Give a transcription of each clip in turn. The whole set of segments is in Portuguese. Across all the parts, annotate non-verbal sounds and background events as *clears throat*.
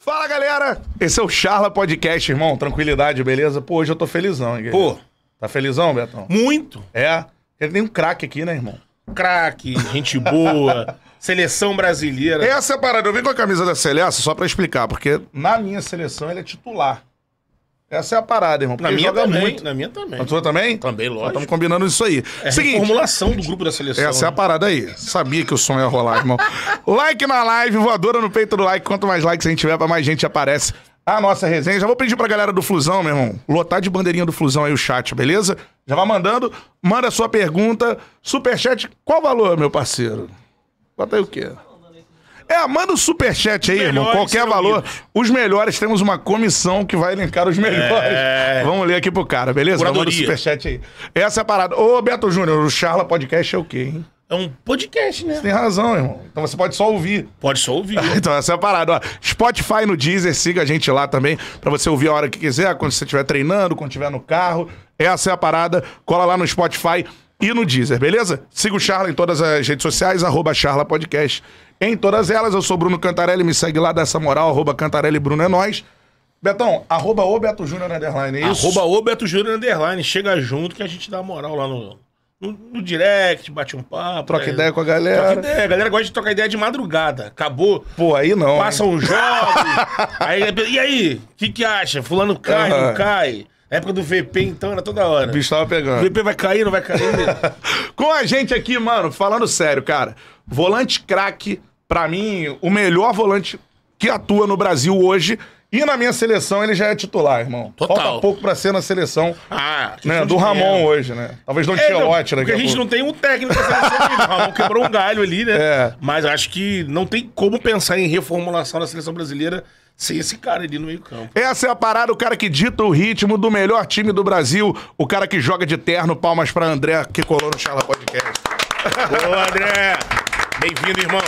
Fala, galera! Esse é o Charla Podcast, irmão. Tranquilidade, beleza? Pô, hoje eu tô felizão, hein, Pô. Tá felizão, Betão? Muito. É? Ele tem um craque aqui, né, irmão? Craque, gente boa, *laughs* seleção brasileira. Essa é a parada. Eu vim com a camisa da seleção. só pra explicar, porque na minha seleção ele é titular. Essa é a parada, irmão. Na minha também. Muito. Na minha também. Na tua também? Também, lógico. Estamos combinando isso aí. É Seguinte, a formulação do grupo da seleção. Essa é a né? parada aí. Sabia que o som ia rolar, irmão. *laughs* like na live, voadora no peito do like. Quanto mais likes a gente tiver, mais gente aparece a nossa resenha. Já vou pedir pra galera do Flusão, meu irmão, lotar de bandeirinha do Flusão aí o chat, beleza? Já vai mandando. Manda sua pergunta. Superchat, qual valor, meu parceiro? Bota aí o quê? É, manda o um superchat aí, irmão. Qualquer valor. Unidos. Os melhores, temos uma comissão que vai elencar os melhores. É... Vamos ler aqui pro cara, beleza? Manda o superchat aí. Essa é a parada. Ô, Beto Júnior, o Charla Podcast é o quê, hein? É um podcast, né? Você tem razão, irmão. Então você pode só ouvir. Pode só ouvir. *laughs* então essa é a parada. Ó, Spotify no Deezer, siga a gente lá também, para você ouvir a hora que quiser, quando você estiver treinando, quando estiver no carro. Essa é a parada. Cola lá no Spotify e no Deezer, beleza? Siga o Charla em todas as redes sociais, arroba Charla Podcast em todas elas. Eu sou Bruno Cantarelli, me segue lá, dessa moral, arroba Cantarelli Bruno é nós. Betão, arroba o Beto Júnior Underline, é isso? Arroba o Beto Júnior Underline. Chega junto que a gente dá moral lá no, no, no direct, bate um papo. Troca aí, né? ideia com a galera. Troca ideia. A galera gosta de trocar ideia de madrugada. Acabou. Pô, aí não. Passam um jogos. *laughs* aí, e aí? O que, que acha? Fulano cai, uhum. não cai? época do VP, então, era toda hora. O bicho tava pegando. O VP vai cair, não vai cair? *laughs* Com a gente aqui, mano, falando sério, cara. Volante craque, pra mim, o melhor volante que atua no Brasil hoje. E na minha seleção ele já é titular, irmão. Total. Falta pouco pra ser na seleção ah, né, do Ramon hoje, né? Talvez Don é, Tchelote daqui Porque a, a gente pouco. não tem um técnico da seleção O Ramon quebrou um galho ali, né? *laughs* É. Mas acho que não tem como pensar em reformulação da seleção brasileira sem esse cara ali no meio campo. Essa é a parada, o cara que dita o ritmo do melhor time do Brasil, o cara que joga de terno, palmas para André, que colou no Charla Podcast. Boa, André! Bem-vindo, irmão.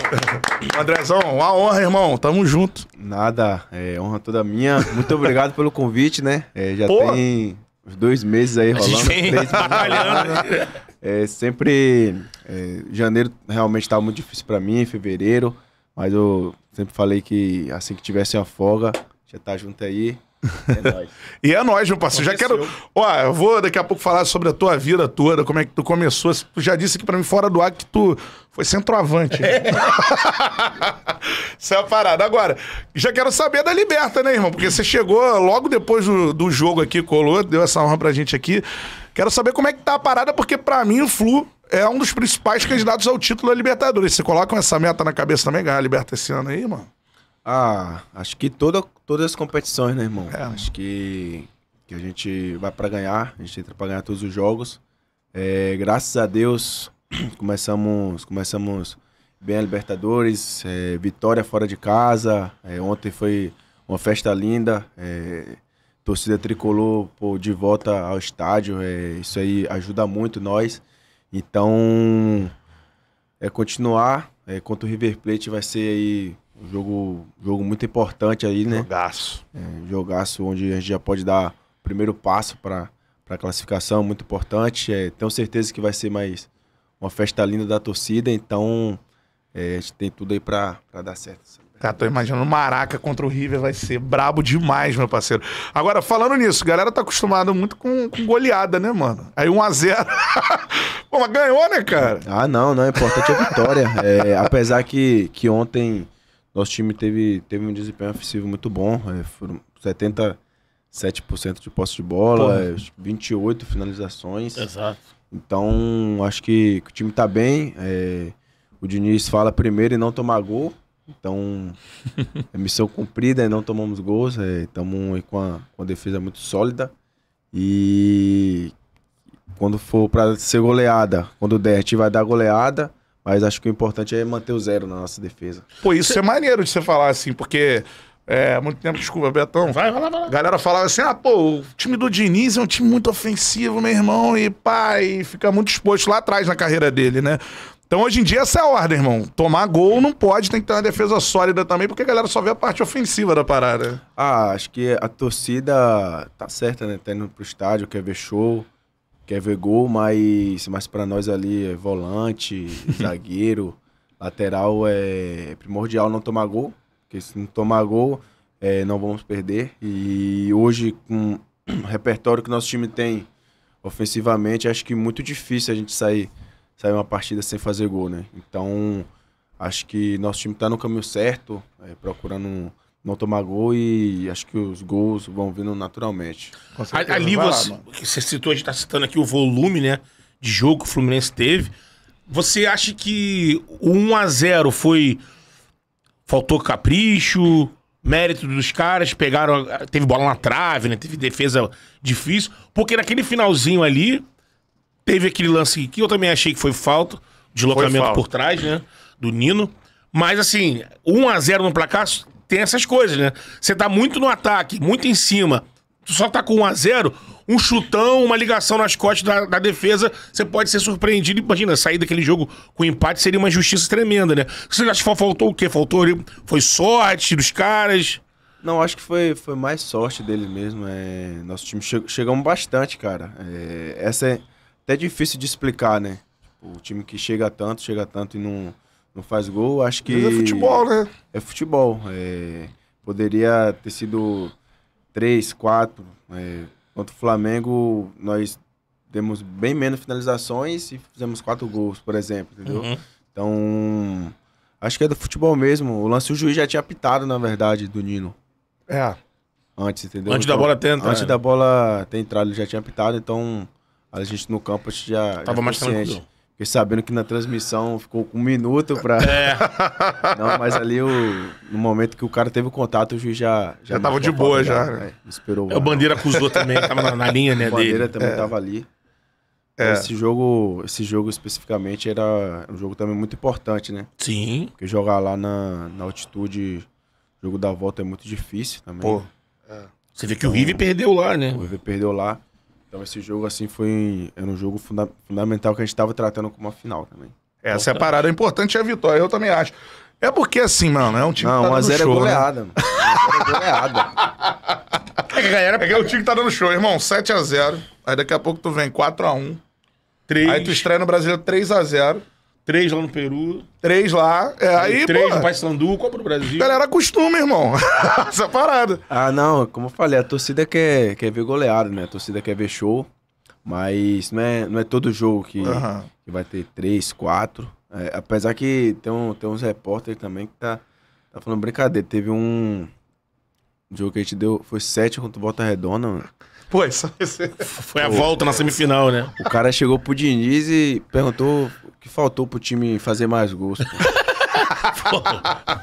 Andrezão, uma honra, irmão. Tamo junto. Nada, é honra toda minha. Muito obrigado pelo convite, né? É, já tem uns dois meses aí rolando. A gente vem três né? é, sempre. É, janeiro realmente tava tá muito difícil para mim, fevereiro. Mas eu sempre falei que assim que tivesse uma folga, já tá junto aí. É *laughs* nóis. e é nóis, meu parceiro. Já quero. Ó, eu vou daqui a pouco falar sobre a tua vida toda, como é que tu começou. Tu já disse aqui pra mim fora do ar que tu foi centroavante. Né? É. *laughs* Isso é uma parada. Agora, já quero saber da Liberta, né, irmão? Porque você chegou logo depois do, do jogo aqui, colou, deu essa honra pra gente aqui. Quero saber como é que tá a parada, porque para mim o Flu é um dos principais candidatos ao título da Libertadores. Você coloca essa meta na cabeça também, ganhar a Libertadores esse ano aí, mano? Ah, acho que toda, todas as competições, né, irmão? É. Né? Acho que, que a gente vai para ganhar, a gente entra para ganhar todos os jogos. É, graças a Deus, *clears throat* começamos, começamos bem a Libertadores, é, vitória fora de casa. É, ontem foi uma festa linda. É, torcida tricolor pô, de volta ao estádio. É, isso aí ajuda muito nós. Então, é continuar. É, contra o River Plate vai ser aí um jogo, jogo muito importante aí, né? Jogaço. É, um jogaço onde a gente já pode dar o primeiro passo para a classificação, muito importante. É, tenho certeza que vai ser mais uma festa linda da torcida, então é, a gente tem tudo aí para dar certo. Cara, ah, tô imaginando Maraca contra o River vai ser brabo demais, meu parceiro. Agora, falando nisso, galera tá acostumada muito com, com, goleada, né, mano? Aí 1x0. *laughs* Pô, mas ganhou, né, cara? Ah, não, não. O importante é a vitória. É, apesar que, que ontem nosso time teve, teve um desempenho ofensivo muito bom. É, foram 77% de posse de bola, Porra. 28 é, finalizações. Exato. Então, acho que, o time tá bem. É, o Diniz fala primeiro e não tomar gol. Então, é missão cumprida, né? não tomamos gols, estamos é, com, a, com a defesa muito sólida. E quando for para ser goleada, quando der, a gente vai dar goleada, mas acho que o importante é manter o zero na nossa defesa. Pô, isso é maneiro de você falar assim, porque é, muito tempo, desculpa, Betão. Vai, vai lá, vai lá. A galera falava assim: ah, pô, o time do Diniz é um time muito ofensivo, meu irmão, e pai fica muito exposto lá atrás na carreira dele, né? Então hoje em dia essa é a ordem, irmão. Tomar gol não pode, tem que ter uma defesa sólida também, porque a galera só vê a parte ofensiva da parada. Ah, acho que a torcida tá certa, né? Tá indo pro estádio, quer ver show, quer ver gol, mas, mas para nós ali é volante, *laughs* zagueiro, lateral é primordial não tomar gol, porque se não tomar gol, é, não vamos perder. E hoje, com o repertório que nosso time tem ofensivamente, acho que é muito difícil a gente sair sair uma partida sem fazer gol, né? Então, acho que nosso time está no caminho certo, é, procurando não tomar gol e acho que os gols vão vindo naturalmente. Certeza, Ali você, lá, você citou, a gente tá citando aqui o volume, né, de jogo que o Fluminense teve. Você acha que o 1 a 0 foi faltou capricho, mérito dos caras, pegaram, teve bola na trave, né? Teve defesa difícil, porque naquele finalzinho ali, Teve aquele lance que eu também achei que foi falta, deslocamento foi por trás, né? Do Nino. Mas assim, 1 a 0 no placar tem essas coisas, né? Você tá muito no ataque, muito em cima. Tu só tá com 1 a 0 um chutão, uma ligação nas costas da, da defesa, você pode ser surpreendido. Imagina, sair daquele jogo com empate seria uma justiça tremenda, né? Você acha que faltou o quê? Faltou foi sorte dos caras? Não, acho que foi, foi mais sorte deles mesmo. É, nosso time che chegamos bastante, cara. É, essa é, até difícil de explicar, né? Tipo, o time que chega tanto, chega tanto e não, não faz gol, acho que. Mas é futebol, né? É futebol. É... Poderia ter sido três, quatro. É... Contra o Flamengo, nós demos bem menos finalizações e fizemos quatro gols, por exemplo, entendeu? Uhum. Então, acho que é do futebol mesmo. O lance o juiz já tinha apitado, na verdade, do Nino. É. Antes, entendeu? Antes então, da bola ter entrado. Antes da bola ter entrado, ele já tinha apitado, então a gente no campo já. Tava já mais consciente. tranquilo. Fiquei sabendo que na transmissão ficou um minuto pra. *laughs* É. *laughs* Não, mas ali o, no momento que o cara teve o contato, o juiz já. Já, já tava de boa, já. já né? né? Esperou. É, o Bandeira acusou também, tava na, na linha, né? O Bandeira também é. tava ali. É. Esse jogo, esse jogo especificamente era um jogo também muito importante, né? Sim. Porque jogar lá na, na altitude, jogo da volta é muito difícil também. Pô. É. Você vê que então, o River então, perdeu lá, né? O River perdeu lá. Então esse jogo, assim, foi. Era um jogo funda fundamental que a gente estava tratando como uma final também. Essa é a parada. O importante é a vitória, eu também acho. É porque assim, mano, é um time não, tá é né? *laughs* é que tá dando show. Não, 1x0 é goleada, né? mano. 1x0 é goleada. É, galera... é que é o time que tá dando show, irmão. 7x0. Aí daqui a pouco tu vem 4x1. 3. Aí tu estreia no Brasileiro 3x0. Três lá no Peru. Três lá. É, aí, três pô, no Paysandu, Copa do Brasil. Galera, costume irmão. *laughs* Essa parada. Ah, não. Como eu falei, a torcida quer, quer ver goleado, né? A torcida quer ver show. Mas não é, não é todo jogo que, uhum. que vai ter três, quatro. É, apesar que tem, um, tem uns repórteres também que tá, tá falando brincadeira. Teve um jogo que a gente deu... Foi sete contra o Volta Redonda, mano. Pô, isso, foi a Pô, volta na semifinal, né? O cara chegou pro Diniz e perguntou o que faltou pro time fazer mais gols.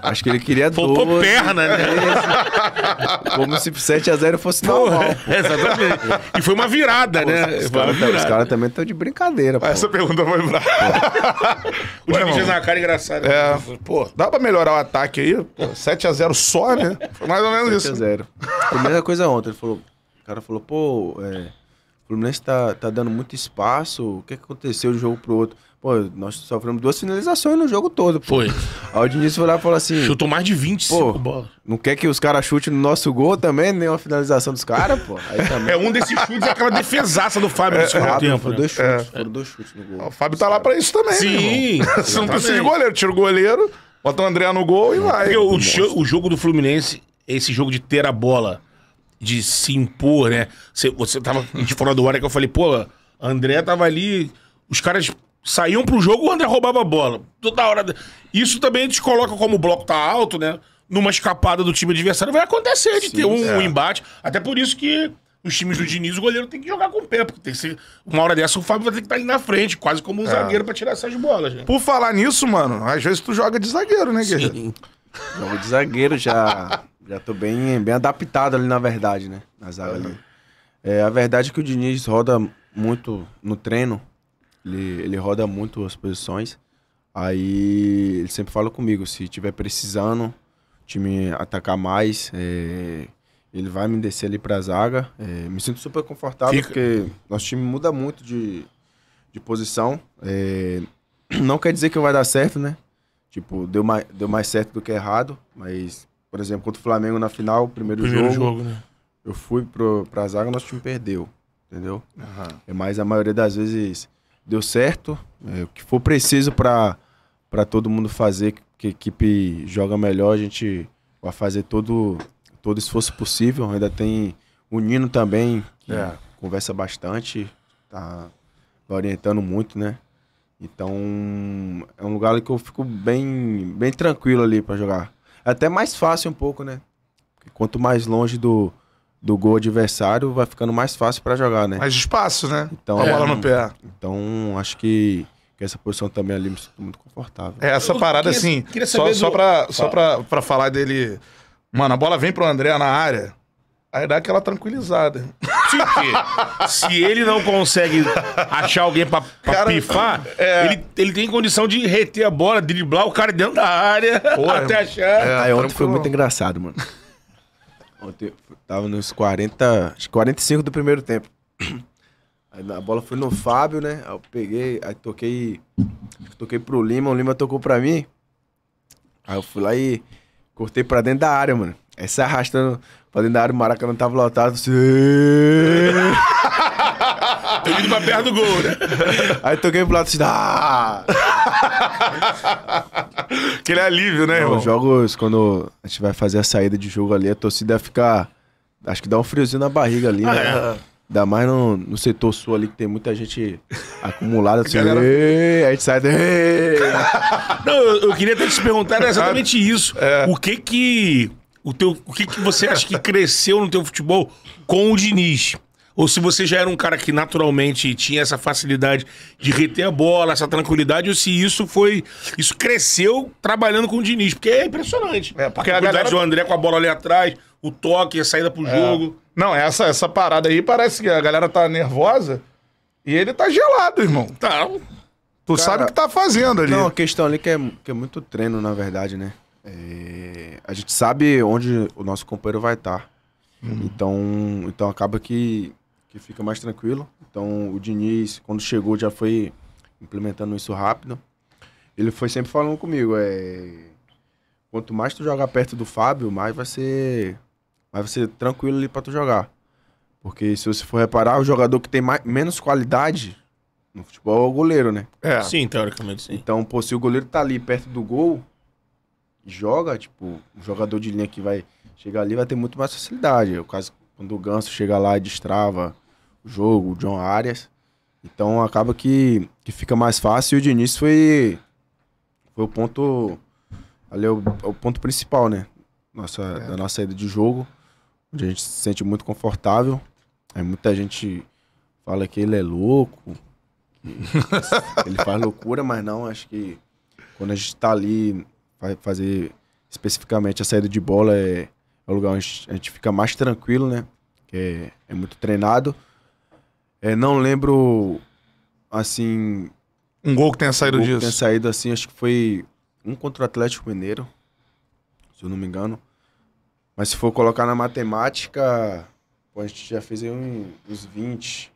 Acho que ele queria dor. Faltou dois. perna, né? É. Como se 7x0 fosse porra, normal. É, exatamente. E foi uma virada, né? Os caras tá, cara também estão de brincadeira, Pô. Essa pergunta foi brava. o Diniz uma cara engraçada. É. Pô, dá pra melhorar o ataque aí? 7x0 só, né? Foi mais ou menos 7 isso. 7x0. Primeira coisa ontem, ele falou cara falou, pô, é, o Fluminense tá, tá dando muito espaço, o que, que aconteceu de um jogo pro outro? Pô, nós sofremos duas finalizações no jogo todo. Pô. Foi. Aí o Diniz foi lá e falou assim... Chutou mais de 25 pô, bola. Não quer que os caras chutem no nosso gol também, nem uma finalização dos caras, pô. Também... É um desses chutes, é aquela defesaça do Fábio é, no segundo é, tempo. Foram né? dois chutes, é. foram dois chutes no gol. O Fábio tá lá pra isso também, Sim. Você não precisa de goleiro, tira o goleiro, bota o André no gol e vai. o, o jogo do Fluminense, esse jogo de ter a bola de se impor, né? Você, você tava de do hora é que eu falei, pô, André tava ali, os caras saíam pro jogo, o André roubava a bola. Toda hora. Isso também te coloca como o bloco tá alto, né? Numa escapada do time adversário, vai acontecer de Sim, ter um, é. um, embate. Até por isso que os times do Diniz, o goleiro tem que jogar com o pé, porque tem que ser. Uma hora dessa o Fábio vai ter que estar tá ali na frente, quase como um é. zagueiro pra tirar essas bolas, né? Por falar nisso, mano, às vezes tu joga de zagueiro, né, Guerreiro? Jogo de zagueiro já. *laughs* Já tô bem, bem adaptado ali, na verdade, né? Na zaga uhum. ali. É, a verdade é que o Diniz roda muito no treino. Ele, ele roda muito as posições. Aí ele sempre fala comigo, se tiver precisando o time atacar mais, é, ele vai me descer ali pra zaga. É, me sinto super confortável, Fica... porque nosso time muda muito de, de posição. É, não quer dizer que vai dar certo, né? Tipo, deu mais, deu mais certo do que errado, mas por exemplo, contra o Flamengo na final, primeiro, primeiro jogo, jogo né? eu fui pro, pra zaga, nosso time perdeu, entendeu? Uhum. É Mas a maioria das vezes deu certo, é, o que for preciso para para todo mundo fazer que a equipe joga melhor, a gente vai fazer todo todo esforço possível. Ainda tem o Nino também, que é. conversa bastante, tá orientando muito, né? Então, é um lugar que eu fico bem bem tranquilo ali para jogar até mais fácil um pouco, né? Porque quanto mais longe do, do gol adversário, vai ficando mais fácil para jogar, né? Mais espaço, né? Então, a bola no pé. Então, acho que, que essa posição também ali me sinto muito confortável. É, essa parada, queria, assim, queria só, do... só, para só pra falar dele... Mano, a bola vem pro André na área... Aí dá aquela tranquilizada. Porque se ele não consegue achar alguém pra, pra cara, pifar, é... ele, ele tem condição de reter a bola, driblar o cara dentro da área até irmão. achar. É, aí ontem foi muito engraçado, mano. Ontem tava nos 40, 45 do primeiro tempo. Aí a bola foi no Fábio, né? Aí eu peguei, aí toquei, toquei pro Lima, o Lima tocou pra mim. Aí eu fui lá e cortei pra dentro da área, mano. Aí se arrastando Falei na área, o Maracanã tava lotado, assim... *laughs* Tô indo pra perto do gol, né? Aí toquei pro lado, assim... Ah! Aquele *laughs* é alívio, né, irmão? Os jogos, quando a gente vai fazer a saída de jogo ali, a torcida fica... Acho que dá um friozinho na barriga ali, ah, né? É. Ainda mais no, no setor sul ali, que tem muita gente acumulada. Assim, Galera... Aí a gente sai... Não, eu, eu, queria até te perguntar exatamente isso. É. O que que o, teu, o que, que você acha que cresceu no teu futebol com o Diniz? Ou se você já era um cara que naturalmente tinha essa facilidade de reter a bola, essa tranquilidade, ou se isso foi. Isso cresceu trabalhando com o Diniz, porque é impressionante. É, porque a galera do André com a bola ali atrás, o toque, a saída pro é. jogo. Não, essa, essa parada aí parece que a galera tá nervosa e ele tá gelado, irmão. Tá. Tu cara, sabe o que tá fazendo ali. Não, a questão ali que é, que é muito treino, na verdade, né? É, a gente sabe onde o nosso companheiro vai estar. Tá. Uhum. Então, então acaba que, que fica mais tranquilo. Então o Diniz, quando chegou, já foi implementando isso rápido. Ele foi sempre falando comigo, é, quanto mais tu jogar perto do Fábio, mais vai ser, mais vai ser tranquilo ali para tu jogar. Porque se você for reparar, o jogador que tem mais, menos qualidade no futebol é o goleiro, né? É. Sim, teoricamente sim. Então, pô, se o goleiro tá ali perto do gol, joga, tipo, o jogador de linha que vai chegar ali vai ter muito mais facilidade. É o caso quando o Ganso chega lá e destrava o jogo, o John Arias. Então acaba que, que fica mais fácil e o Diniz foi, foi o ponto. Ali é o, é o ponto principal, né? Nossa, é. Da nossa saída de jogo, onde a gente se sente muito confortável. Aí muita gente fala que ele é louco, que *laughs* ele faz loucura, mas não, acho que quando a gente tá ali fazer especificamente a saída de bola é, é o lugar onde a gente fica mais tranquilo, né? Que é, é muito treinado. É, não lembro, assim... Um gol que tenha saído um gol disso. Que tenha saído, assim, acho que foi um contra o Atlético Mineiro, se eu não me engano. Mas se for colocar na matemática, pô, a gente já fez uns 20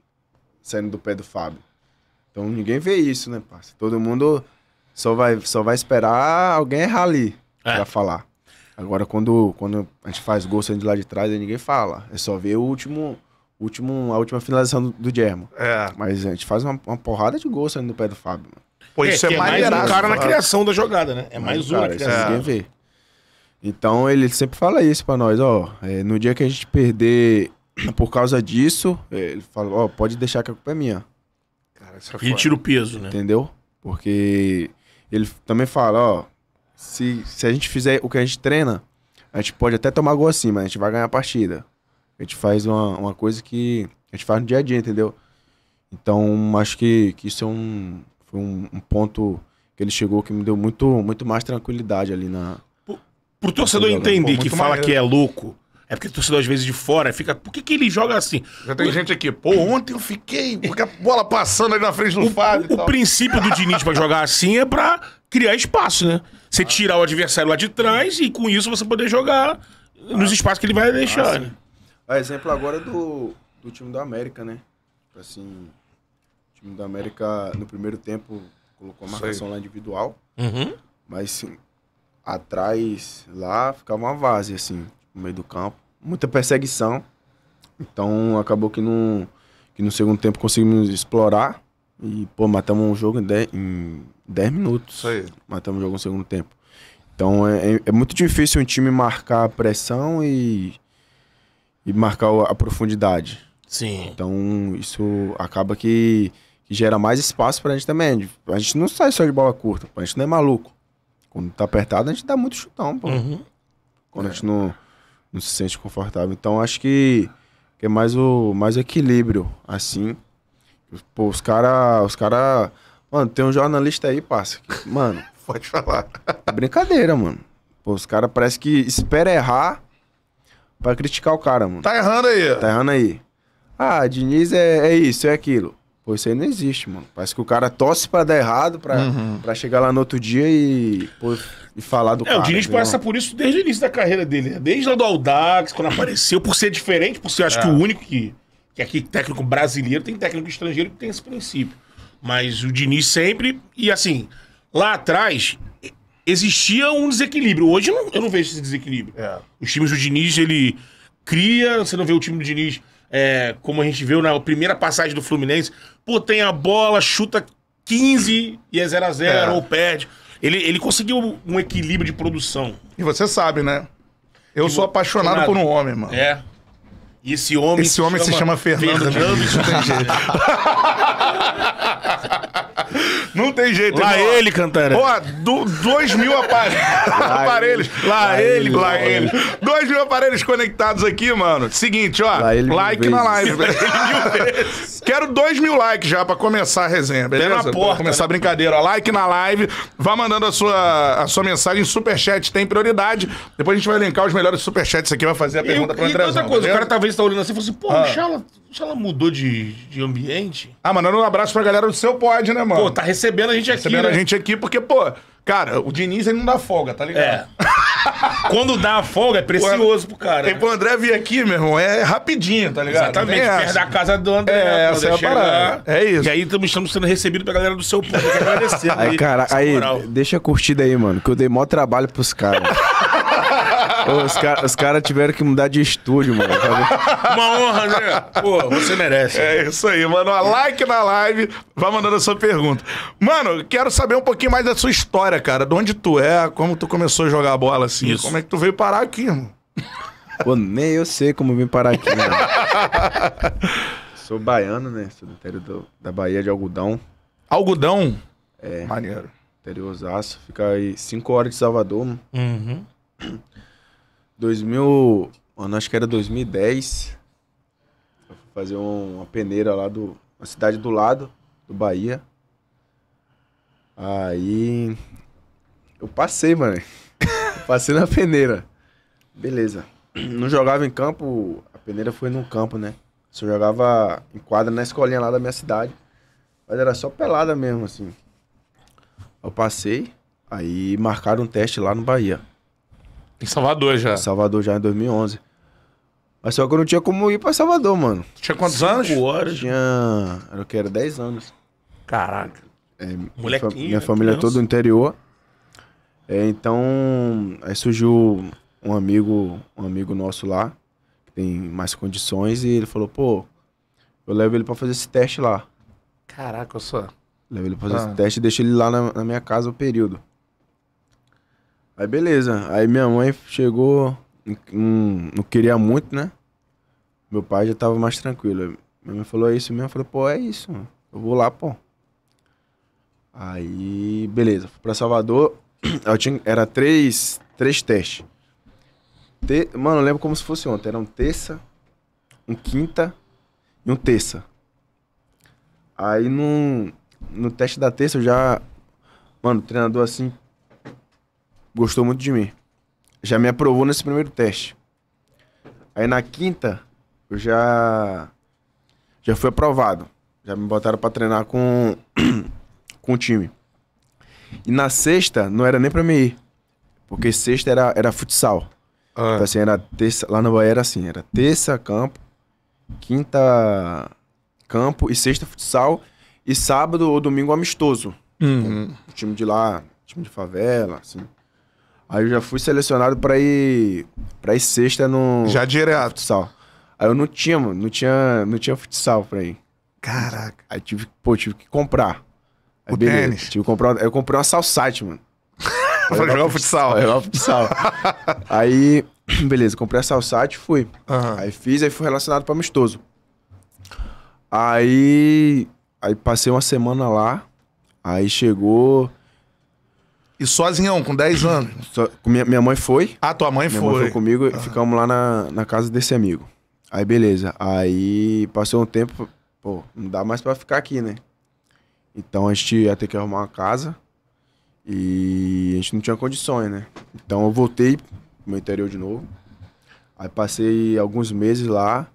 saindo do pé do Fábio. Então ninguém vê isso, né, parceiro? Todo mundo só vai, só vai esperar alguém errar ali é. pra falar. Agora, quando, quando a gente faz gol saindo de lá de trás, aí ninguém fala. É só ver o último, último, a última finalização do, Germo. É. Mas a gente faz uma, uma porrada de gol saindo do pé do Fábio. Pô, isso é, é, é mais um cara na criação da jogada, né? É mais um cara, na ninguém vê. Então ele sempre fala isso para nós, ó. É, no dia que a gente perder *clears throat* por causa disso, é, ele fala, ó, pode deixar que a culpa é minha. Cara, é e tira o peso, né? Entendeu? Porque ele também fala, ó, se, se a gente fizer o que a gente treina, a gente pode até tomar gol assim, mas a gente vai ganhar a partida. A gente faz uma, uma coisa que a gente faz no dia a dia, entendeu? Então, acho que, que isso é um, foi um, um ponto que ele chegou que me deu muito, muito mais tranquilidade ali na... Pro, torcedor entender que fala que é louco, é porque o torcedor às vezes de fora fica, por que, que ele joga assim? Já tem gente aqui, pô, ontem eu fiquei, porque a bola passando ali na frente do Fábio. O, o princípio do Diniz pra jogar assim é pra criar espaço, né? Você ah. tirar o adversário lá de trás e com isso você poder jogar ah. nos espaços que ele vai deixar. Ah, né? A ah, exemplo agora do, do time do América, né? Assim, o time do América no primeiro tempo colocou a marcação lá individual, uhum. mas assim, atrás lá ficava uma vase, assim no meio do campo. Muita perseguição. Então acabou que, não, que no segundo tempo conseguimos explorar. E, pô, matamos um jogo em 10, minutos. Isso aí. Matamos um jogo no segundo tempo. Então é, é, é muito difícil um time marcar a pressão e, e marcar a profundidade. Sim. Então isso acaba que, que gera mais espaço pra gente também. A gente não sai só de bola curta, a gente não é maluco. Quando tá apertado, a gente dá muito chutão, pô. Uhum. Quando é. a gente não não se sente confortável. Então acho que, que é mais o mais equilíbrio, assim. Pô, os caras. Os cara, mano, tem um jornalista aí, parça. Que, mano. *laughs* Pode falar. É brincadeira, mano. Pô, os caras parece que espera errar pra criticar o cara, mano. Tá errando aí. Tá errando aí. Ah, Diniz é, é isso, é aquilo. Pô, isso aí não existe, mano. Parece que o cara tosse pra dar errado, pra, uhum. chegar lá no outro dia e, pô, e falar do é, cara. O Diniz passa por isso desde o início da carreira dele. Né? Desde lá do Aldax, quando *clears throat* apareceu, por ser diferente, por ser, acho é. que, o único que, que aqui técnico brasileiro, tem técnico estrangeiro que tem esse princípio. Mas o Diniz sempre... E assim, lá atrás, existia um desequilíbrio. Hoje eu não, eu não vejo esse desequilíbrio. É. Os times do Diniz, ele cria... Você não vê o time do Diniz é, como a gente viu na primeira passagem do Fluminense, pô, tem a bola, chuta 15 e é 0x0 é. ou perde. Ele, ele conseguiu um equilíbrio de produção. E você sabe, né? Eu que sou apaixonado, apaixonado por um homem, mano. É. E esse homem, esse se, homem chama se chama Fernando. Fernando isso não tem jeito. *laughs* não tem jeito. Lá irmão. ele cantando. Ó, do, dois mil apare... *laughs* lá aparelhos. Lá, lá ele, ele, lá ele. ele. Dois mil aparelhos conectados aqui, mano. Seguinte, ó. like na live. *laughs* Quero dois mil likes já pra começar a resenha, beleza? na porta. Pra começar né? a brincadeira. Ó, like na live. Vá mandando a sua, a sua mensagem. Superchat tem prioridade. Depois a gente vai linkar os melhores superchats aqui. Vai fazer a pergunta e, pro E outra coisa, tá o cara vendo jornalista olhando assim e falou assim, pô, ah. o Chala, o Chala mudou de, de ambiente. Ah, mandando um abraço pra galera do seu pod, né, mano? Pô, tá recebendo a gente recebendo aqui. Recebendo a né? gente aqui, porque, pô, cara, o Diniz ele não dá folga, tá ligado? É. *laughs* Quando dá a folga, é precioso pro cara. Tem né? pro André vir aqui, meu irmão, é rapidinho, tá ligado? Exatamente, perto essa. da casa do André. É, essa é a parada. É isso. E aí estamos sendo recebidos pela galera do seu público, Agradecer, Aí, aí cara, aí, moral. deixa a curtida aí, mano, que eu dei maior trabalho pros caras. *laughs* Os caras cara tiveram que mudar de estúdio, mano. Uma honra, né? Pô, você merece. É isso aí, mano. A like na live. Vai mandando a sua pergunta. Mano, quero saber um pouquinho mais da sua história, cara. De onde tu é, como tu começou a jogar bola assim. Isso. Como é que tu veio parar aqui, mano? Pô, nem eu sei como vim parar aqui, né? *laughs* Sou baiano, né? Sou do interior do, da Bahia de Algodão. Algodão? É. Maneiro. Interior Zaço. Fica aí cinco horas de Salvador, mano. Uhum. *clears throat* 2000, acho que era 2010. Eu fui fazer uma peneira lá do uma cidade do lado do Bahia. Aí eu passei, mano. Eu *laughs* passei na peneira. Beleza. Não jogava em campo, a peneira foi no campo, né? Só jogava em quadra na escolinha lá da minha cidade. Mas era só pelada mesmo, assim. Eu passei, aí marcaram um teste lá no Bahia. Em Salvador já. Em Salvador já em 2011. Mas só que eu não tinha como ir pra Salvador, mano. Tinha quantos Cinco anos? horas. Tinha. Era o que? Era 10 anos. Caraca. É, Molequinho. Minha, né? família é toda do interior. É, então. Aí surgiu um amigo, um amigo nosso lá, que tem mais condições, e ele falou, pô, eu levo ele pra fazer esse teste lá. Caraca, eu só. Levo ele pra fazer ah. esse teste e deixo ele lá na, na minha casa o período. Aí beleza. Aí minha mãe chegou, não, queria muito, né? Meu pai já tava mais tranquilo. Minha mãe falou, é isso mesmo? Eu falei, pô, é isso. Mano. Eu vou lá, pô. Aí, beleza. Fui pra Salvador. *clears throat* Eu tinha, era três, três testes. Te, mano, eu lembro como se fosse ontem. Era um terça, um quinta e um terça. Aí no, no teste da terça eu já. Mano, o treinador assim gostou muito de mim. Já me aprovou nesse primeiro teste. Aí na quinta, eu já. Já fui aprovado. Já me botaram para treinar com. *clears throat* com o time. E na sexta, não era nem pra mim ir. Porque sexta era, era futsal. Ah. Então, assim, era terça. Lá na Bahia era assim: era terça, campo. Quinta, campo. E sexta, futsal. E sábado ou domingo, amistoso. Uhum. O time de lá, time de favela, assim. Aí eu já fui selecionado pra ir. pra ir sexta no. Já direto. Futsal. Aí eu não tinha, mano, não tinha, não tinha futsal pra ir. Caraca. Aí tive, pô, tive que comprar. Aí o beleza, tênis. Tive que comprar, eu comprei uma salsite, mano. *laughs* foi jogar futsal. jogar *laughs* futsal. aí, *clears throat* beleza, comprei a salsite e fui. Uhum. Aí fiz, aí fui relacionado pra amistoso. Aí. Aí passei uma semana lá. Aí chegou. E sozinhão, com 10 anos? minha, minha, mãe foi. Ah, tua mãe minha foi. Mãe foi comigo e ah. ficamos lá na, na casa desse amigo. Aí beleza. Aí passou um tempo, pô, não dá mais pra ficar aqui, né? Então a gente ia ter que arrumar uma casa e a gente não tinha condições, né? Então eu voltei pro meu interior de novo. Aí passei alguns meses lá.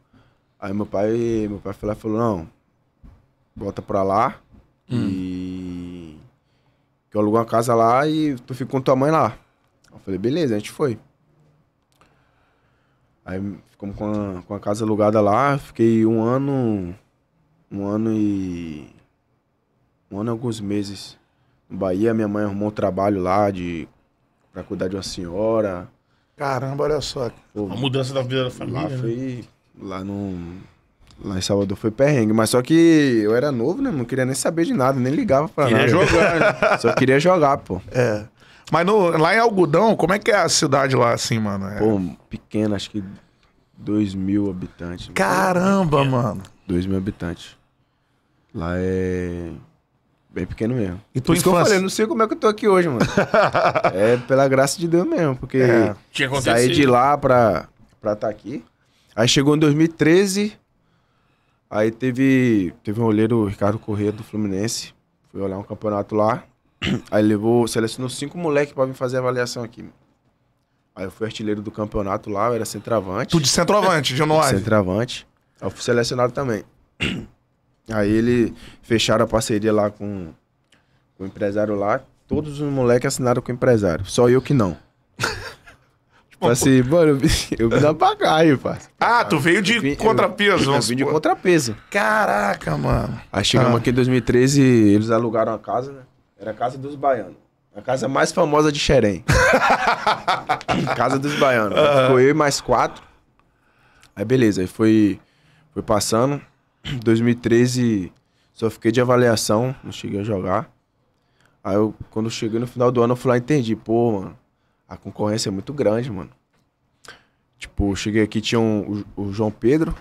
Aí meu pai, meu pai falou falou, não, volta pra lá hum. e Tu alugou uma casa lá e tu fica com tua mãe lá. Eu falei, beleza, a gente foi. Aí ficamos com a, com a casa alugada lá, fiquei um ano. Um ano e. Um ano e alguns meses no Bahia. Minha mãe arrumou um trabalho lá de, pra cuidar de uma senhora. Caramba, olha só. Pô, a mudança da vida da família. Lá né? foi. Lá no Lá em Salvador foi perrengue, mas só que eu era novo, né? Não queria nem saber de nada, nem ligava pra queria nada. jogar, né? *laughs* Só queria jogar, pô. É. Mas no, lá em Algodão, como é que é a cidade lá assim, mano? É... Pô, pequena, acho que 2 mil habitantes. Caramba, mano. mano. 2 mil habitantes. Lá é. Bem pequeno mesmo. E tu infância... eu falei, eu não sei como é que eu tô aqui hoje, mano. *laughs* é pela graça de Deus mesmo, porque. É. Saí de lá pra estar tá aqui. Aí chegou em 2013. Aí teve, teve um olheiro, o Ricardo Corrêa, do Fluminense. fui olhar um campeonato lá. *clears throat* Aí levou, selecionou cinco moleques pra vir fazer a avaliação aqui. Aí eu fui artilheiro do campeonato lá, eu era centroavante. Tu de centroavante, de Centroavante. Aí eu fui selecionado também. *clears throat* Aí ele fecharam a parceria lá com, com o empresário lá. Todos os moleques assinaram com o empresário. Só eu que não. Tipo, assim, mano, eu vim, dar bagaio na parça. Ah, tu veio de eu vim, contrapeso. Eu, eu vim de contrapeso. Caraca, mano. Aí chegamos ah. aqui em 2013, eles alugaram a casa, né? Era a casa dos baianos. A casa mais famosa de Xerém. *laughs* casa dos baianos. Uhum. Ficou eu e mais quatro. Aí beleza, aí foi, foi passando. 2013 *clears throat* só fiquei de avaliação, não cheguei a jogar. Aí eu, quando cheguei no final do ano, eu fui lá e entendi, pô, mano a concorrência é muito grande, mano. Tipo, cheguei aqui, tinha um, o, o, João Pedro.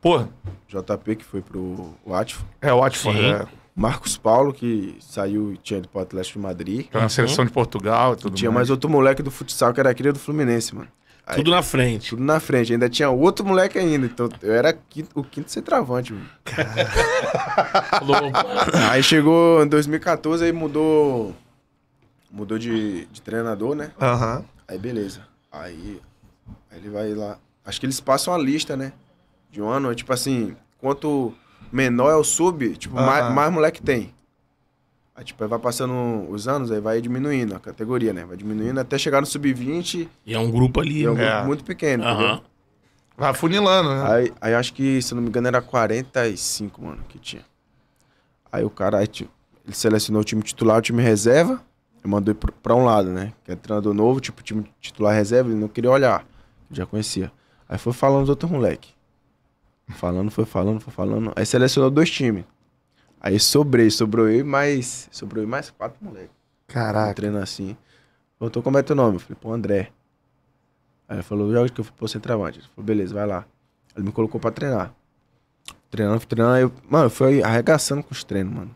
Pô. JP, que foi pro Watford. É, o Watford, né é, Marcos Paulo, que saiu e tinha ido pro Atlético de Madrid. Tá na uhum. seleção de Portugal e tudo e Tinha mais outro moleque do futsal, que era aquele do Fluminense, mano. Aí, tudo na frente. Tudo na frente. Ainda tinha outro moleque ainda. Então eu era quinto, o quinto centroavante, mano. *laughs* aí chegou em 2014, aí mudou mudou de, de treinador, né? Uhum. Aí beleza. Aí, aí ele vai lá. Acho que eles passam a lista, né? De um ano, é tipo assim, quanto menor é o sub, tipo, uhum. mais, mais moleque tem. Aí, tipo, aí vai passando os anos, aí vai diminuindo a categoria, né? Vai diminuindo até chegar no sub-20. E é um grupo ali, é um é. grupo muito pequeno, uhum. Vai funilando, né? Aí, aí acho que, se não me engano, era 45, mano, que tinha. Aí o cara, aí, tipo, ele selecionou o time titular, o time reserva eu mandei para um lado, né? Que é treinador novo, tipo, time titular reserva, ele não queria olhar. Já conhecia. Aí foi falando os outros moleque. Falando, foi falando, foi falando. Aí selecionou dois times. Aí sobrei, sobrou eu mais. Sobrou eu mais quatro moleque. Caraca. Treino assim. Voltou, como é teu nome? Eu falei, pô, André. Aí ele falou, joga que eu fui pro centroavante. Ele falou, beleza, vai lá. Ele me colocou pra treinar. Treinando, treinando, aí eu, mano, eu fui arregaçando com os treinos, mano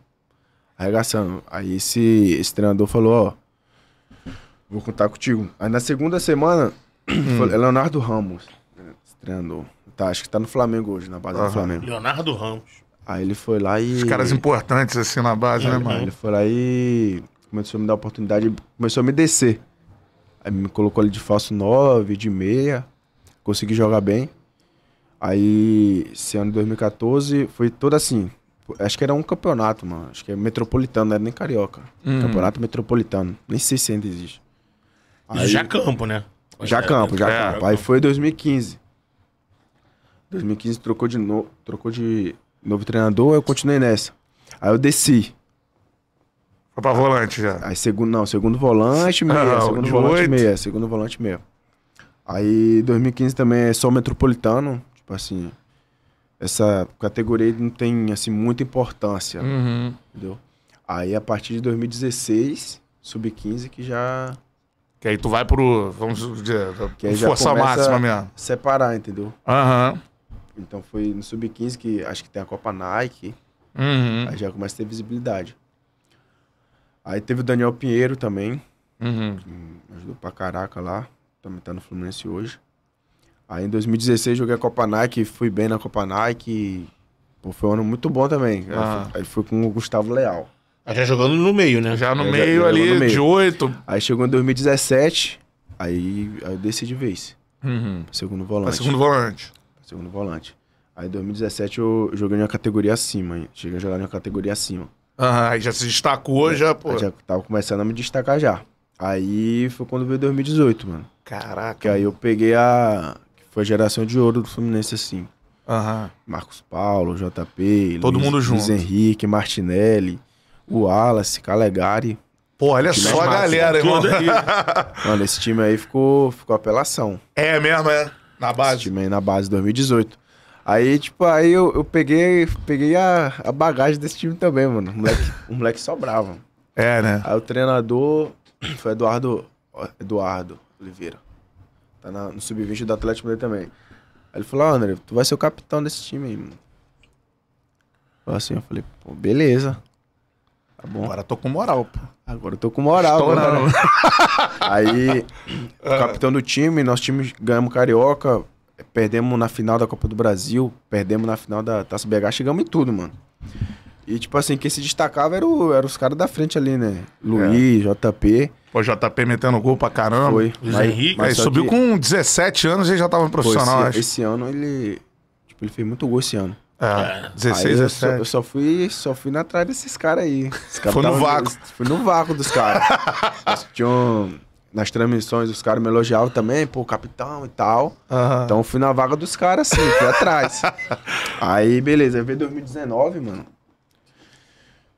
arregaçando. Aí esse, esse treinador falou, ó, vou contar contigo. Aí na segunda semana, hum. *clears throat* Leonardo Ramos, né, esse treinador. Tá, acho que tá no Flamengo hoje, na base uhum. do Flamengo. Leonardo Ramos. Aí ele foi lá e... Os caras importantes assim na base, é, né, mano? Ele foi lá e começou a me dar oportunidade, começou a me descer. Aí me colocou ali de falso 9, de meia, consegui jogar bem. Aí, esse ano de 2014, foi todo assim, Acho que era um campeonato, mano. Acho que é metropolitano, não era é nem carioca. Uhum. Campeonato metropolitano. Nem sei se ainda existe. Aí... Já é campo, né? Já é, campo, já é, campo. É, Aí foi 2015. 2015 trocou de novo, trocou de novo treinador, eu continuei nessa. Aí eu desci. Foi pra volante já. Aí segundo, não, segundo volante, ah, meia, segundo volante, 8. meia, segundo volante, meia. Aí 2015 também é só metropolitano, tipo assim, essa categoria não tem assim muita importância, uhum. entendeu? Aí a partir de 2016, sub 15 que já que aí tu vai pro vamos dizer, que força máxima mesmo. Separar, entendeu? Aham. Uhum. Então foi no sub 15 que acho que tem a Copa Nike. Uhum. Aí já começa a ter visibilidade. Aí teve o Daniel Pinheiro também. Uhum. ajudou pra caraca lá. Também tá no Fluminense hoje. Aí em 2016 joguei a Copa Nike, fui bem na Copa Nike. Pô, foi um ano muito bom também. Ah. Aí foi com o Gustavo Leal. Aí já jogando no meio, né? Já no meio já, ali, no meio. de oito. Aí chegou em 2017, aí, aí eu desci de vez. Uhum. Segundo volante. Pra segundo volante. segundo volante. Aí em 2017 eu joguei na categoria acima, hein? Cheguei a jogar na categoria acima. Ah, aí já se destacou, é, já, pô. Já tava começando a me destacar já. Aí foi quando veio 2018, mano. Caraca. Que aí eu peguei a. Foi a geração de ouro do Fluminense, assim. Uhum. Marcos Paulo, JP, todo Luiz, mundo junto. Luiz Henrique, Martinelli, o Wallace, Calegari. Pô, olha só a galera, irmão. *laughs* Mano, esse time aí ficou, ficou apelação. É mesmo, é? Na base? Esse time aí na base, 2018. Aí, tipo, aí eu, eu peguei, peguei a, a bagagem desse time também, mano. O moleque, *laughs* o moleque sobrava. É, né? Aí o treinador *clears throat* foi Eduardo, Eduardo Oliveira. Tá na, no sub-20 do Atlético dele também. Aí ele falou, ah, André, tu vai ser o capitão desse time aí, mano. Falei assim, eu falei, pô, beleza. Tá bom. Agora tô com moral, pô. Agora eu tô com moral. Estourando. Né? *laughs* aí, o é. capitão do time, nosso time ganhamos Carioca, perdemos na final da Copa do Brasil, perdemos na final da Taça BH, chegamos em tudo, mano. E, tipo assim, quem se destacava eram era os caras da frente ali, né? Luiz, é. JP. Pô, JP metendo gol pra caramba. Foi. Luiz mas, Henrique. Mas aí, subiu que... com 17 anos e já tava profissional, Pô, esse, esse, ano ele. Tipo, ele fez muito gol esse ano. É, 16, é. aí eu 17. Só, eu só fui, só fui na trás desses caras aí. Cara Foi no vácuo. *laughs* Fui no vácuo dos caras. *laughs* tinham nas transmissões os caras me elogiavam também, pô, capitão e tal. Então fui na vaga dos caras, assim, fui atrás. *laughs* aí, beleza, aí veio 2019, mano.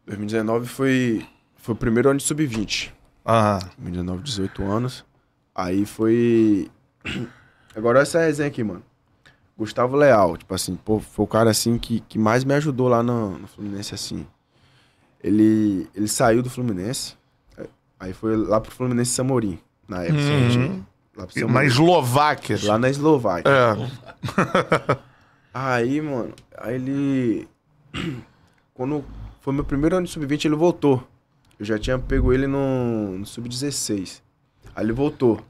2019 foi, foi o primeiro ano de sub-20. Ah. 2019, 18 anos. Aí foi. *clears throat* Agora olha essa resenha aqui, mano. Gustavo Leal, tipo assim, pô, foi o cara assim que, que mais me ajudou lá no, no Fluminense, assim. Ele, ele saiu do Fluminense, aí foi lá pro Fluminense Samorim, na época. Assim, uhum. Gente, lá pro Samorim. Na Eslováquia. Lá na Eslováquia. É. aí, mano, aí ele. *clears throat* Quando foi meu primeiro ano de sub-20, ele voltou. Eu já tinha pego ele no, no sub-16. Aí ele voltou.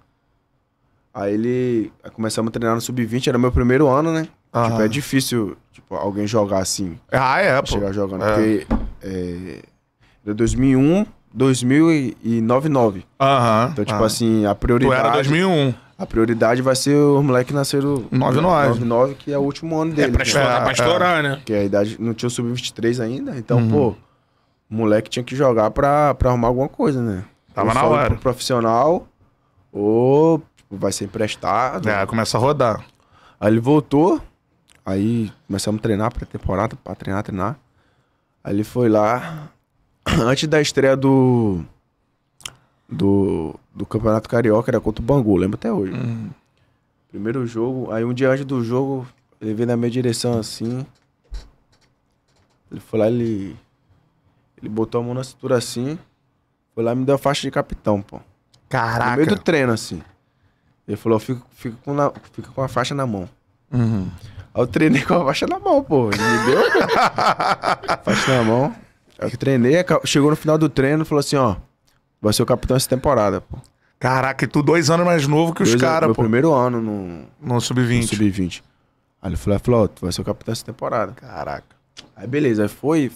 Aí ele. Aí começamos a treinar no sub-20, era meu primeiro ano, né? Ah. Tipo, é difícil tipo, alguém jogar assim. Ah, é, pô. Chegar jogando. É. Porque. É, era 2001, 2000 e 99. Aham. Então, tipo aham. assim, a prioridade. Tu era 2001. A prioridade vai ser o moleque nascer nove nove nove que é o último ano é, dele. É pra né? estourar, é, pra é. estourar né? Que a idade não tinha sub-23 ainda. Então, uhum. pô, o moleque tinha que jogar pra, pra arrumar alguma coisa, né? Tava ou na hora. Pro profissional, ou vai ser emprestado. É, começa a rodar. Aí ele voltou, aí começamos a treinar pra temporada, pra treinar, treinar. Aí ele foi lá, *clears throat* antes da estreia do do, do Campeonato Carioca, era contra o Bangu, lembro até hoje. Hum. Primeiro jogo, aí um dia antes do jogo, ele veio na minha direção assim. Ele foi lá, ele. Ele botou a mão na cintura assim. Foi lá e me deu a faixa de capitão, pô. Caraca. No meio do treino, assim. Ele falou, fica, fica, com, na, fica com a faixa na mão. Uhum. Aí eu treinei com a faixa na mão, pô. Ele me deu. faixa na mão. Aí eu treinei, chegou no final do treino, falou assim, ó. Vai ser o capitão essa temporada, pô. Caraca, e tu dois anos mais novo que dois os caras, pô. Meu primeiro ano no... No Sub-20. Sub-20. Aí ele falou, ah, falou, tu vai ser o capitão essa temporada. Caraca. Aí beleza, aí foi,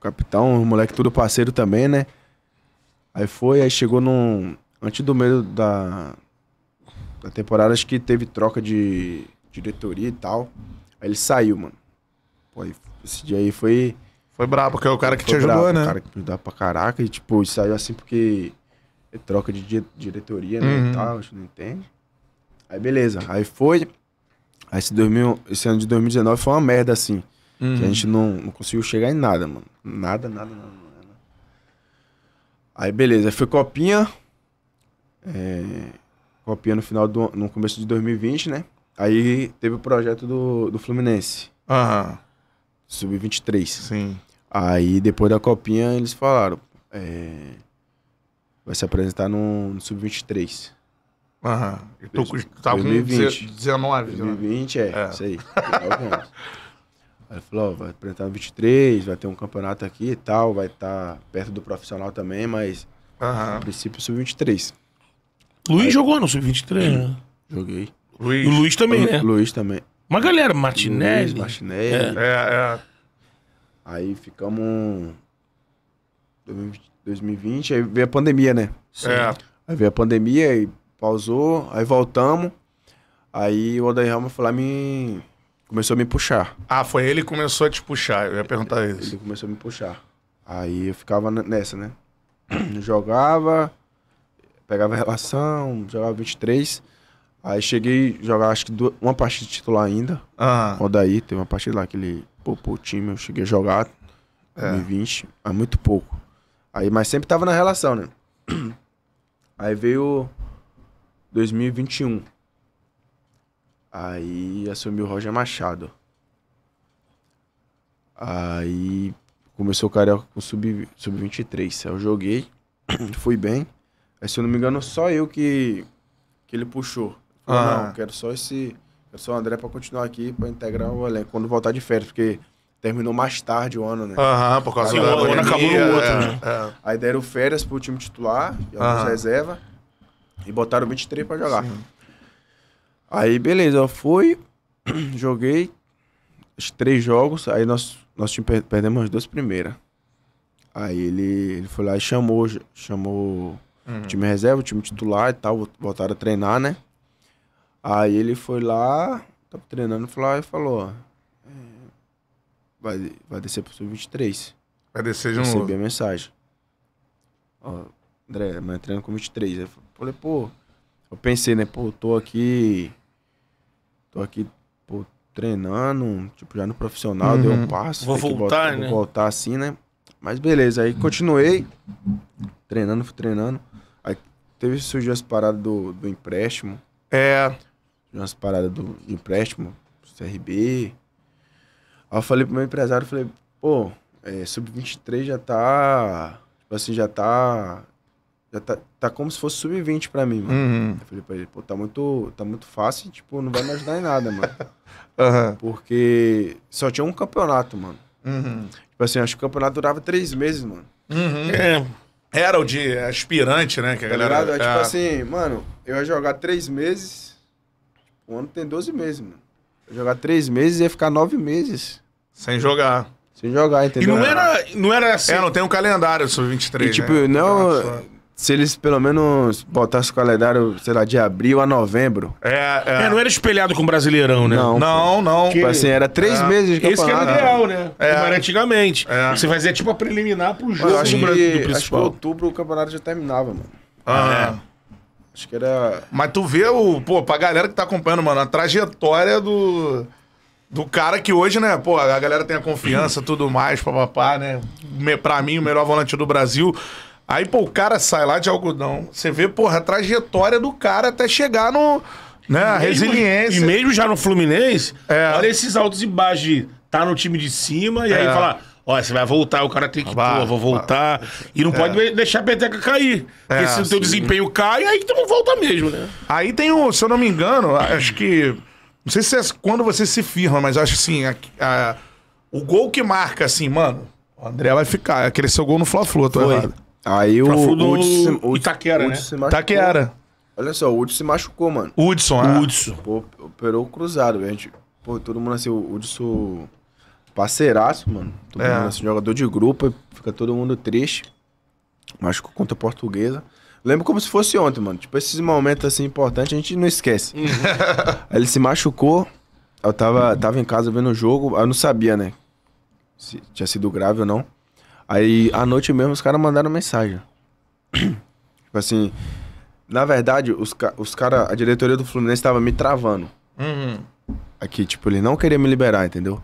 capitão, o moleque tudo parceiro também, né? Aí foi, aí chegou num... Antes do meio da... Da temporada, acho que teve troca de diretoria e tal. Aí ele saiu, mano. Pô, aí, esse dia aí foi... Foi brabo, porque é o cara que Foi te ajudou, brabo, né? O cara que me dá pra caraca. E, tipo, isso saiu assim porque é troca de di diretoria, né? Uhum. E tal, a gente não entende. Aí, beleza. Aí foi. Aí esse, 2000, esse ano de 2019 foi uma merda, assim. Uhum. Que a uhum. gente não, não conseguiu chegar em nada, mano. Nada, nada, nada. nada. Aí, beleza. Aí foi Copinha. É, copinha no final do no começo de 2020, né? Aí teve o projeto do, do Fluminense. Aham. Sub-23. Sim. Aí depois da copinha eles falaram. É, vai se apresentar no, no Sub-23. Aham. Uhum. tu tava 2020. com 19, 2020, né? é, é, isso aí. aí falou, ó, vai apresentar no 23, vai ter um campeonato aqui e tal, vai estar tá perto do profissional também, mas uhum. no princípio Sub-23. Luiz aí, jogou no Sub-23, né? Joguei. Luiz. O Luiz também, né? Luiz também. Uma galera, Martinelli. Luiz, Martinelli. É, é. é Aí ficamos. 2020, aí veio a pandemia, né? Sim. É. Aí veio a pandemia, aí pausou, aí voltamos. Aí o Odair foi lá me. Começou a me puxar. Ah, foi ele que começou a te puxar. Eu ia perguntar ele, isso. Ele começou a me puxar. Aí eu ficava nessa, né? *clears throat* jogava, pegava relação, jogava 23. Aí cheguei a jogar acho que duas, uma partida titular ainda. Ah. O Odair, teve uma partida lá que ele pro, pro time. Eu cheguei a jogar é. 2020, mas muito pouco. Aí, mas sempre tava na relação, né? *clears throat* Aí veio 2021. Aí assumiu o Roger Machado. Aí começou o Carioca com sub-23. Sub aí eu joguei, *clears throat* fui bem. Aí, se eu não me engano, só eu que, que ele puxou. ah. não, quero só esse, eu sou o André para continuar aqui, para integrar o elenco quando voltar de férias, porque terminou mais tarde o ano, né? Aham, por causa do ano acabou no outro, é, né? É. Aí deram férias pro time titular e alguns uhum. reserva e botaram 23 para jogar. Sim. Aí beleza, eu fui, *clears throat* joguei os três jogos, aí nós, nós time perdemos as duas primeiras. Aí ele, ele foi lá e chamou, chamou o uhum. time reserva, o time titular e tal, voltaram a treinar, né? Aí ele foi lá, tava treinando falou e falou, ó, é, vai, vai descer pro sub-23. Vai descer de novo. Recebi a mensagem. Ó, André, amanhã treino com 23. Eu falei, pô, eu pensei, né, pô, tô aqui, tô aqui, pô, treinando, tipo, já no profissional, uhum. deu um uhum. passo. Vou voltar, né? Vou voltar assim, né? Mas beleza, aí continuei treinando, fui treinando. Aí teve surgiu as paradas do, do empréstimo. É, umas paradas do empréstimo, CRB. Aí eu falei pro meu empresário, falei, pô, é, sub-23 já tá. Tipo assim, já tá. Já tá, tá como se fosse sub-20 pra mim, mano. Uhum. Eu falei pra ele, pô, tá muito, tá muito fácil, tipo, não vai me ajudar em nada, mano. uhum. *laughs* Porque só tinha um campeonato, mano. Uhum. Tipo assim, acho que o campeonato durava três meses, mano. Uhum. É. Era o de aspirante, né? Que a tá galera. É, tipo é. assim, mano, eu ia jogar três meses, o ano tem 12 meses, mano. jogar 3 meses ia ficar 9 meses. Sem jogar. Sem jogar, entendeu? E não era, não era assim. É, não tem um calendário sub-23. E tipo, né? não. Se eles pelo menos botassem o calendário, sei lá, de abril a novembro. É, é. é não era espelhado com o brasileirão, né? Não, não. não. Tipo assim, era três é. meses de campeonato. Esse que era ideal, né? É. era antigamente. É. Você fazia tipo a preliminar pro jogo. Eu acho, que, do principal. acho que outubro o campeonato já terminava, mano. Ah, é. é. Acho que era. Mas tu vê o, pô, pra galera que tá acompanhando, mano, a trajetória do. Do cara que hoje, né, pô, a galera tem a confiança, *laughs* tudo mais, papapá, né? Me, pra mim, o melhor volante do Brasil. Aí, pô, o cara sai lá de algodão. Você vê, porra, a trajetória do cara até chegar no. Né, a resiliência. E mesmo já no Fluminense, é. olha esses altos e baixos de tá no time de cima e é. aí falar Ó, você vai voltar, o cara tem que, bah, pô, vou voltar. Bah. E não pode é. deixar a peteca cair. Porque é, se o teu desempenho cai, aí tu não volta mesmo, né? Aí tem o, se eu não me engano, acho que. Não sei se é quando você se firma, mas acho assim, a, a, o gol que marca, assim, mano, o André vai ficar. Aquele seu gol no Fla-Flu, tô Foi. errado. Aí o, o, o Itaquera, né? Itaquera. Olha só, o Hudson se machucou, mano. Hudson, ah. Hudson. Pô, operou cruzado, velho. Pô, todo mundo assim, o Hudson... Parceiraço, mano. Todo é. mundo, assim, jogador de grupo, fica todo mundo triste. Mas contra a portuguesa. Lembro como se fosse ontem, mano. Tipo, esses momentos assim importantes a gente não esquece. Uhum. aí ele se machucou. Eu tava, tava em casa vendo o jogo. Eu não sabia, né? Se tinha sido grave ou não. Aí à noite mesmo os caras mandaram mensagem. *clears throat* tipo assim. Na verdade, os, os caras. A diretoria do Fluminense tava me travando. Uhum. Aqui, tipo, ele não queria me liberar, entendeu?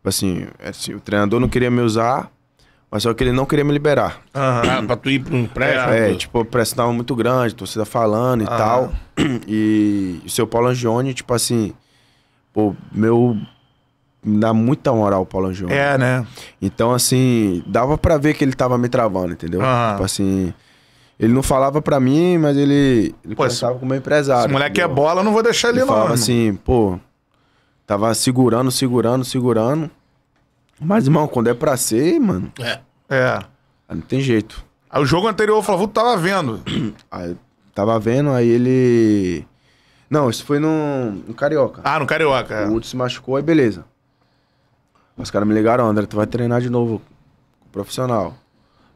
Tipo assim, é assim, o treinador não queria me usar, mas só que ele não queria me liberar. Aham, ah, pra tu ir pra um empréstimo? É, é, tipo, o pressão tava muito grande, torcida então tá falando e Aham. tal. E o seu Paulo Angione, tipo assim, pô, meu. Me dá muita moral o Paulo Angione. É, né? Então, assim, dava pra ver que ele tava me travando, entendeu? Aham. Tipo assim. Ele não falava pra mim, mas ele, ele pô, conversava esse, com o meu empresário. Esse moleque é entendeu? é bola, eu não vou deixar ele, ele não. Falava assim, pô, Tava segurando, segurando, segurando. Mas, irmão, quando é pra ser, mano. É. É. Aí ah, não tem jeito. Aí o jogo anterior o Flavuto tava vendo. *clears throat* Aí tava vendo, aí ele. Não, isso foi no, no Carioca. Ah, no Carioca. É. O Hudson se machucou, aí beleza. Os caras me ligaram, André, tu vai treinar de novo com o profissional.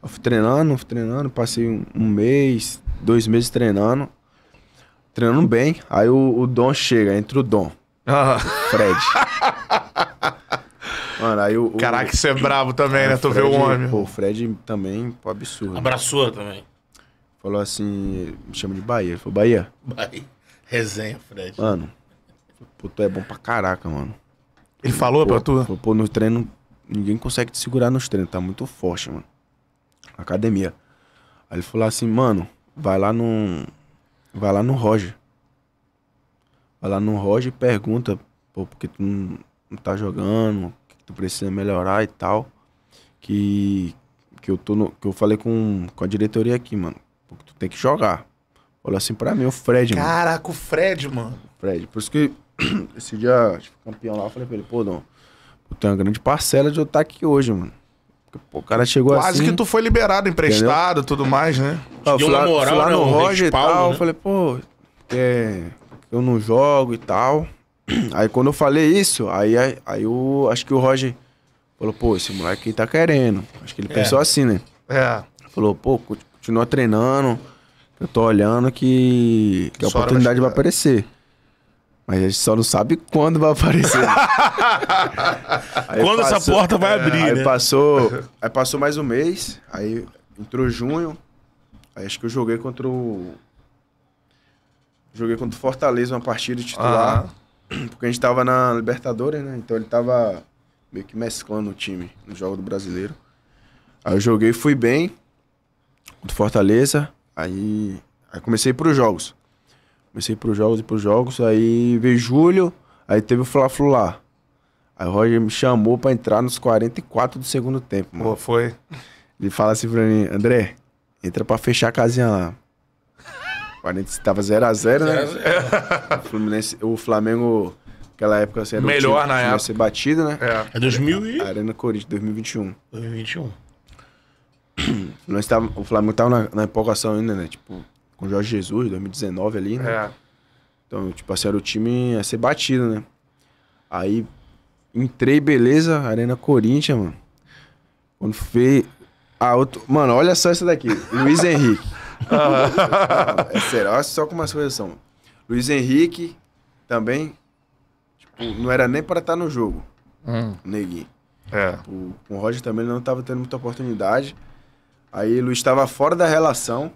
Eu fui treinando, fui treinando, passei um, um mês, dois meses treinando. Treinando bem. Aí o, o Dom chega, entra o Dom. Ah. Fred. *laughs* Mano, aí o. Caraca, você é bravo também, né? é, né? Tu vê o homem. Pô, o Fred também, pô, absurdo. Abraçou também. Falou assim, me chama de Bahia. Ele falou, Bahia. Bahia. Resenha, Fred. Mano, pô, tu é bom pra caraca, mano. Ele falou pô, pra tu? Falou, pô, no treino, ninguém consegue te segurar nos treinos, tá muito forte, mano. Academia. Aí ele falou assim, mano, vai lá no. Vai lá no Roger vai lá no Roger e pergunta, pô, porque tu não, tá jogando, que tu precisa melhorar e tal. Que, que eu tô no, que eu falei com, com a diretoria aqui, mano. Porque tu tem que jogar. Olha assim pra mim, o Fred, mano. Caraca, o Fred, mano. Fred, por isso que *clears throat* esse dia, campeão lá, eu falei pra ele, pô, não, eu tenho uma grande parcela de eu estar tá aqui hoje, mano. Pô, o cara chegou Quase assim. Quase que tu foi liberado, emprestado, entendeu? tudo mais, né? eu fui lá, fui lá no não, Roger e tal. Né? Falei, pô, é, eu não jogo e tal. *clears throat* Aí quando eu falei isso, aí, aí, aí eu acho que o Roger falou, pô, esse moleque tá querendo. Acho que ele é. pensou assim, né? É. Falou, pô, continua treinando. Eu tô olhando que, que a oportunidade vai aparecer. Mas a gente só não sabe quando vai aparecer. *laughs* quando passou, essa porta vai é, abrir, aí né? Passou, *laughs* aí passou mais um mês, aí entrou junho, aí acho que eu joguei contra o Joguei contra o Fortaleza uma partida titular. Ah. *clears throat* Porque a gente tava na Libertadores, né? Então ele tava meio que mesclando o time no jogo do brasileiro. Aí eu joguei, fui bem contra o Fortaleza. Aí, aí comecei pros jogos. Comecei pros jogos e pros jogos. Aí veio julho, aí teve o Fla-Flu lá. Aí o Roger me chamou pra entrar nos 44 do segundo tempo, mano. Pô, foi. Ele fala assim pra mim, André, entra pra fechar a casinha lá. 40, tava 0x0, né? 0 a 0. o, Fluminense, o Flamengo, naquela época, assim, era Melhor time, na época. ser batido, né? É, é 2000 e... Arena Corinthians, 2021. 2021. *clears throat* tava, o Flamengo tava na, na empolgação ainda, né? Tipo, com o Jorge Jesus, 2019 ali, né? É. Então, tipo assim, era o time a ser batido, né? Aí, entrei, beleza, Arena Corinthians, mano. Quando foi... ah outro... Mano, olha só essa daqui. Luiz *laughs* Henrique é sério, olha só como as coisas são. Luiz Henrique também, tipo, não era nem para estar tá no jogo. Hum. Neguinho. É. O, o Roger também não estava tendo muita oportunidade. Aí o Luiz estava fora da relação.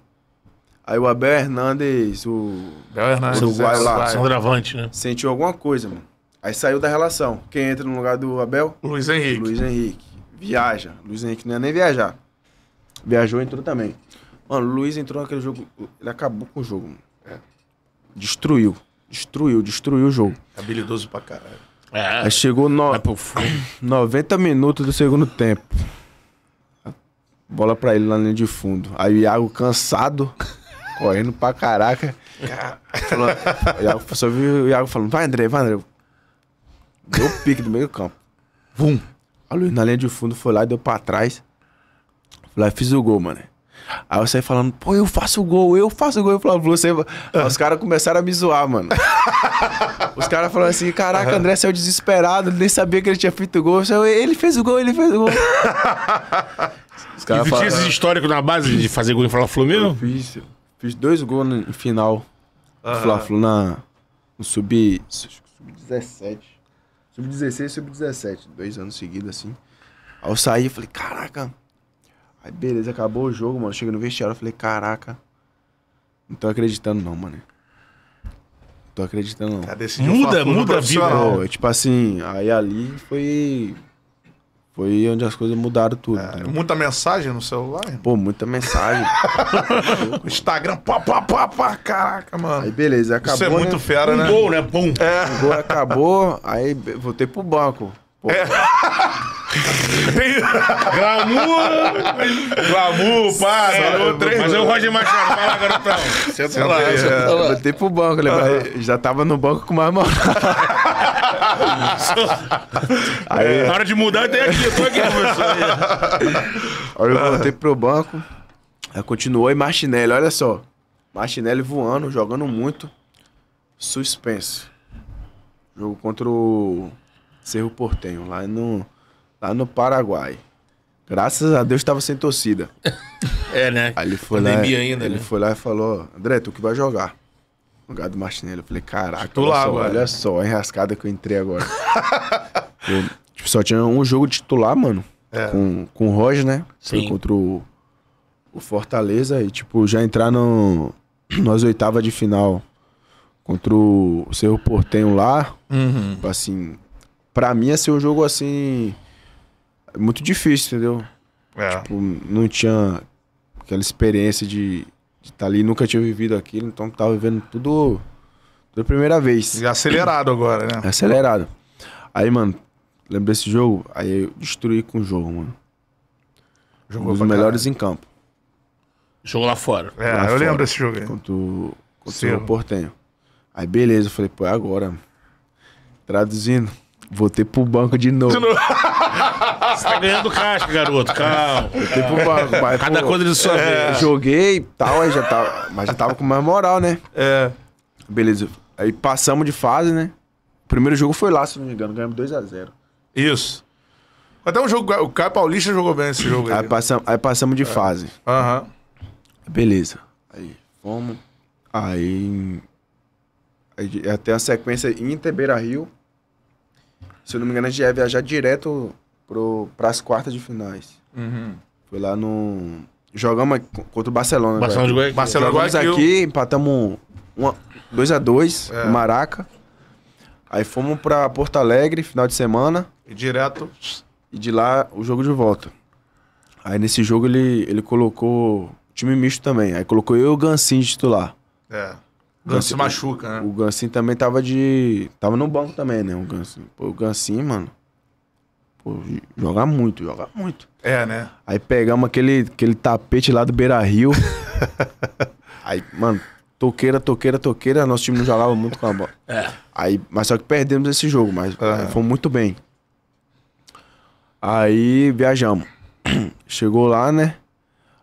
Aí o Abel Hernandes, o. Abel Hernandes, o Uruguai é, lá. Sandravante, né? Sentiu alguma coisa, mano. Aí saiu da relação. Quem entra no lugar do Abel? Luiz Henrique. Luiz Henrique. Viaja. Luiz Henrique não ia nem viajar. Viajou, entrou também. Mano, o Luiz entrou naquele jogo. Ele acabou com o jogo, mano. É. Destruiu. Destruiu, destruiu o jogo. É habilidoso pra caralho. É. Aí chegou no... é 90 *clears throat* minutos do segundo tempo. Bola pra ele lá linha de fundo. Aí o Iago cansado, *laughs* correndo pra caraca. Falou... o Iago, só viu o Iago falando, vai André, vai André. Deu pique do meio campo. Vum. A Luiz na linha de fundo foi lá e deu pra trás. e fiz o gol, mano. Aí eu saí falando, pô, eu faço gol, eu faço gol. Eu falava, você. Aí é. os caras começaram a me zoar, mano. *laughs* os caras falaram assim: caraca, André saiu é desesperado, nem sabia que ele tinha feito gol. Falei, ele fez o gol, ele fez o gol. *laughs* os caras e tinha esse é. histórico na base de fazer gol em Fla-Flu mesmo? Fiz, fiz dois gols no final. Uhum. Fla-Flu na. No sub. Sub-17. Sub-16 sub-17. Dois anos seguidos, assim. Aí eu saí e falei, caraca. Aí beleza, acabou o jogo, mano. Cheguei no vestiário, falei, caraca. Não tô acreditando não, mano. Não tô acreditando não. Cara, muda, muda a vida. tipo assim, aí ali foi... Foi onde as coisas mudaram tudo. É, muita mensagem no celular? Irmão. Pô, muita mensagem. *laughs* o Instagram, pá, pá, pá, pá, caraca, mano. Aí beleza, acabou. Isso é muito né? fera, né? Um gol, né? Pum. É. Um gol acabou, aí voltei pro banco. Pô, é. Glamour! Glamour, pá, é, Mas eu Roger Machado, fala, garotão. Senta lá, eu voltei pro banco, Já tava no banco com mais moral. *laughs* aí, é, Na hora de mudar, eu tenho aqui, eu tô aqui, professor. Aí eu voltei pro banco, aí continuou e Martinelli, olha só. Martinelli voando, jogando muito. Suspense. Jogo contra o Cerro Portenho, lá no lá tá no Paraguai. Graças a Deus tava sem torcida. *laughs* é, né? Aí ele foi lá, ainda, ele né? foi lá e falou: André, tu que vai jogar. O gado Martinelli. Eu falei: caraca, Tô olha, só, olha só, a enrascada que eu entrei agora. *laughs* eu, tipo, só tinha um jogo titular, mano. É. Com, com o Roger, né? Sim. Foi contra o, o Fortaleza e, tipo, já entrar no, *clears throat* nas oitavas de final contra o Cerro Portenho lá. Uhum. Tipo, assim, pra mim ia ser um jogo assim muito difícil, entendeu? É. Tipo, não tinha aquela experiência de estar tá ali, nunca tinha vivido aquilo, então tava vivendo tudo pela primeira vez. E acelerado agora, né? Acelerado. Aí, mano, lembrei desse jogo, aí eu destruí com o jogo, mano. Jogou um dos melhores cara. em campo. Jogo lá fora. É, lá eu fora, lembro desse jogo aí. Contra o, contra o Portenho. Aí, beleza, eu falei, pô, é agora. Traduzindo, voltei pro banco de novo. De novo. *laughs* Você tá ganhando caixa garoto, calma. Tipo, Cada pô, coisa de sua é. vez. Joguei e tal, aí já tava, mas já tava com mais moral, né? É. Beleza. Aí passamos de fase, né? primeiro jogo foi lá, se não me engano, ganhamos 2x0. Isso. Até um jogo. O Caio Paulista jogou bem esse jogo aí. Aí passamos, aí passamos de é. fase. Aham. Uhum. Beleza. Aí fomos. Aí. Aí até a sequência Inter Beira Rio. Se eu não me engano, a gente ia viajar direto para as quartas de finais. Uhum. Foi lá no. Jogamos contra o Barcelona. Né? Barcelona, Goiás. Barcelona Jogamos aqui, empatamos 2x2 é. Maraca. Aí fomos para Porto Alegre, final de semana. E direto. E de lá, o jogo de volta. Aí nesse jogo ele, ele colocou time misto também. Aí colocou eu e o Gansin de titular. É. O Gansin machuca, né? O Gansin também tava de. Tava no banco também, né? O Gansin. Pô, o Gansin, mano. Pô, jogar muito, jogar muito. É, né? Aí pegamos aquele, aquele tapete lá do Beira Rio. *laughs* aí, mano, toqueira, toqueira, toqueira. Nosso time não jogava muito com a bola. É. Aí, mas só que perdemos esse jogo, mas é. foi muito bem. Aí viajamos. *clears throat* Chegou lá, né?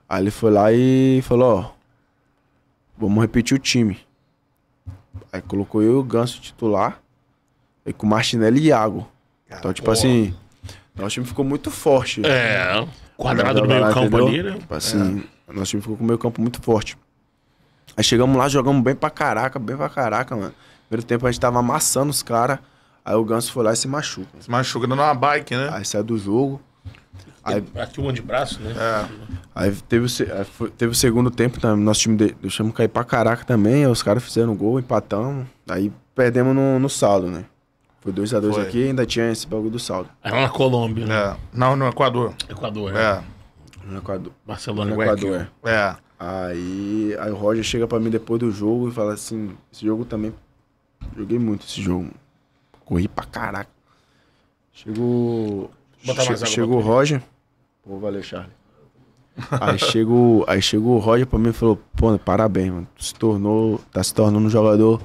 Aí ele foi lá e falou, ó, vamos repetir o time. Aí colocou eu e o Ganso titular. Aí com Martinelli e Iago. então, tipo porra. assim, nosso é time ficou muito forte. É, quadrado no meio campo ali, né? Tipo assim, é. nosso time ficou com o meio campo muito forte. Aí chegamos lá, jogamos bem pra caraca, bem pra caraca, mano. Primeiro tempo a gente tava amassando os caras. Aí o Ganso foi lá e se machuca. Se machuca dando uma bike, né? Aí sai do jogo. Aí, é, Aqui um antebraço, né? É. Aí teve o, teve o segundo tempo, tá? nosso time de, deixamos cair pra caraca também. Aí os caras fizeram gol, empatamos. Aí perdemos no, no saldo, né? Foi 2x2 aqui e ainda tinha esse bagulho do saldo. Era na Colômbia, né? É. Não, no Equador. Equador, é. é. No Equador. Barcelona no Equador. É. é. Aí, aí o Roger chega pra mim depois do jogo e fala assim: esse jogo também. Joguei muito esse jogo. Corri pra caraca. Chegou. Che chegou o Roger. Pô, valeu, Charlie. aí chegou, aí chegou o Roger pra mim e falou: pô, parabéns, mano. Tu se tornou. Tá se tornando um jogador.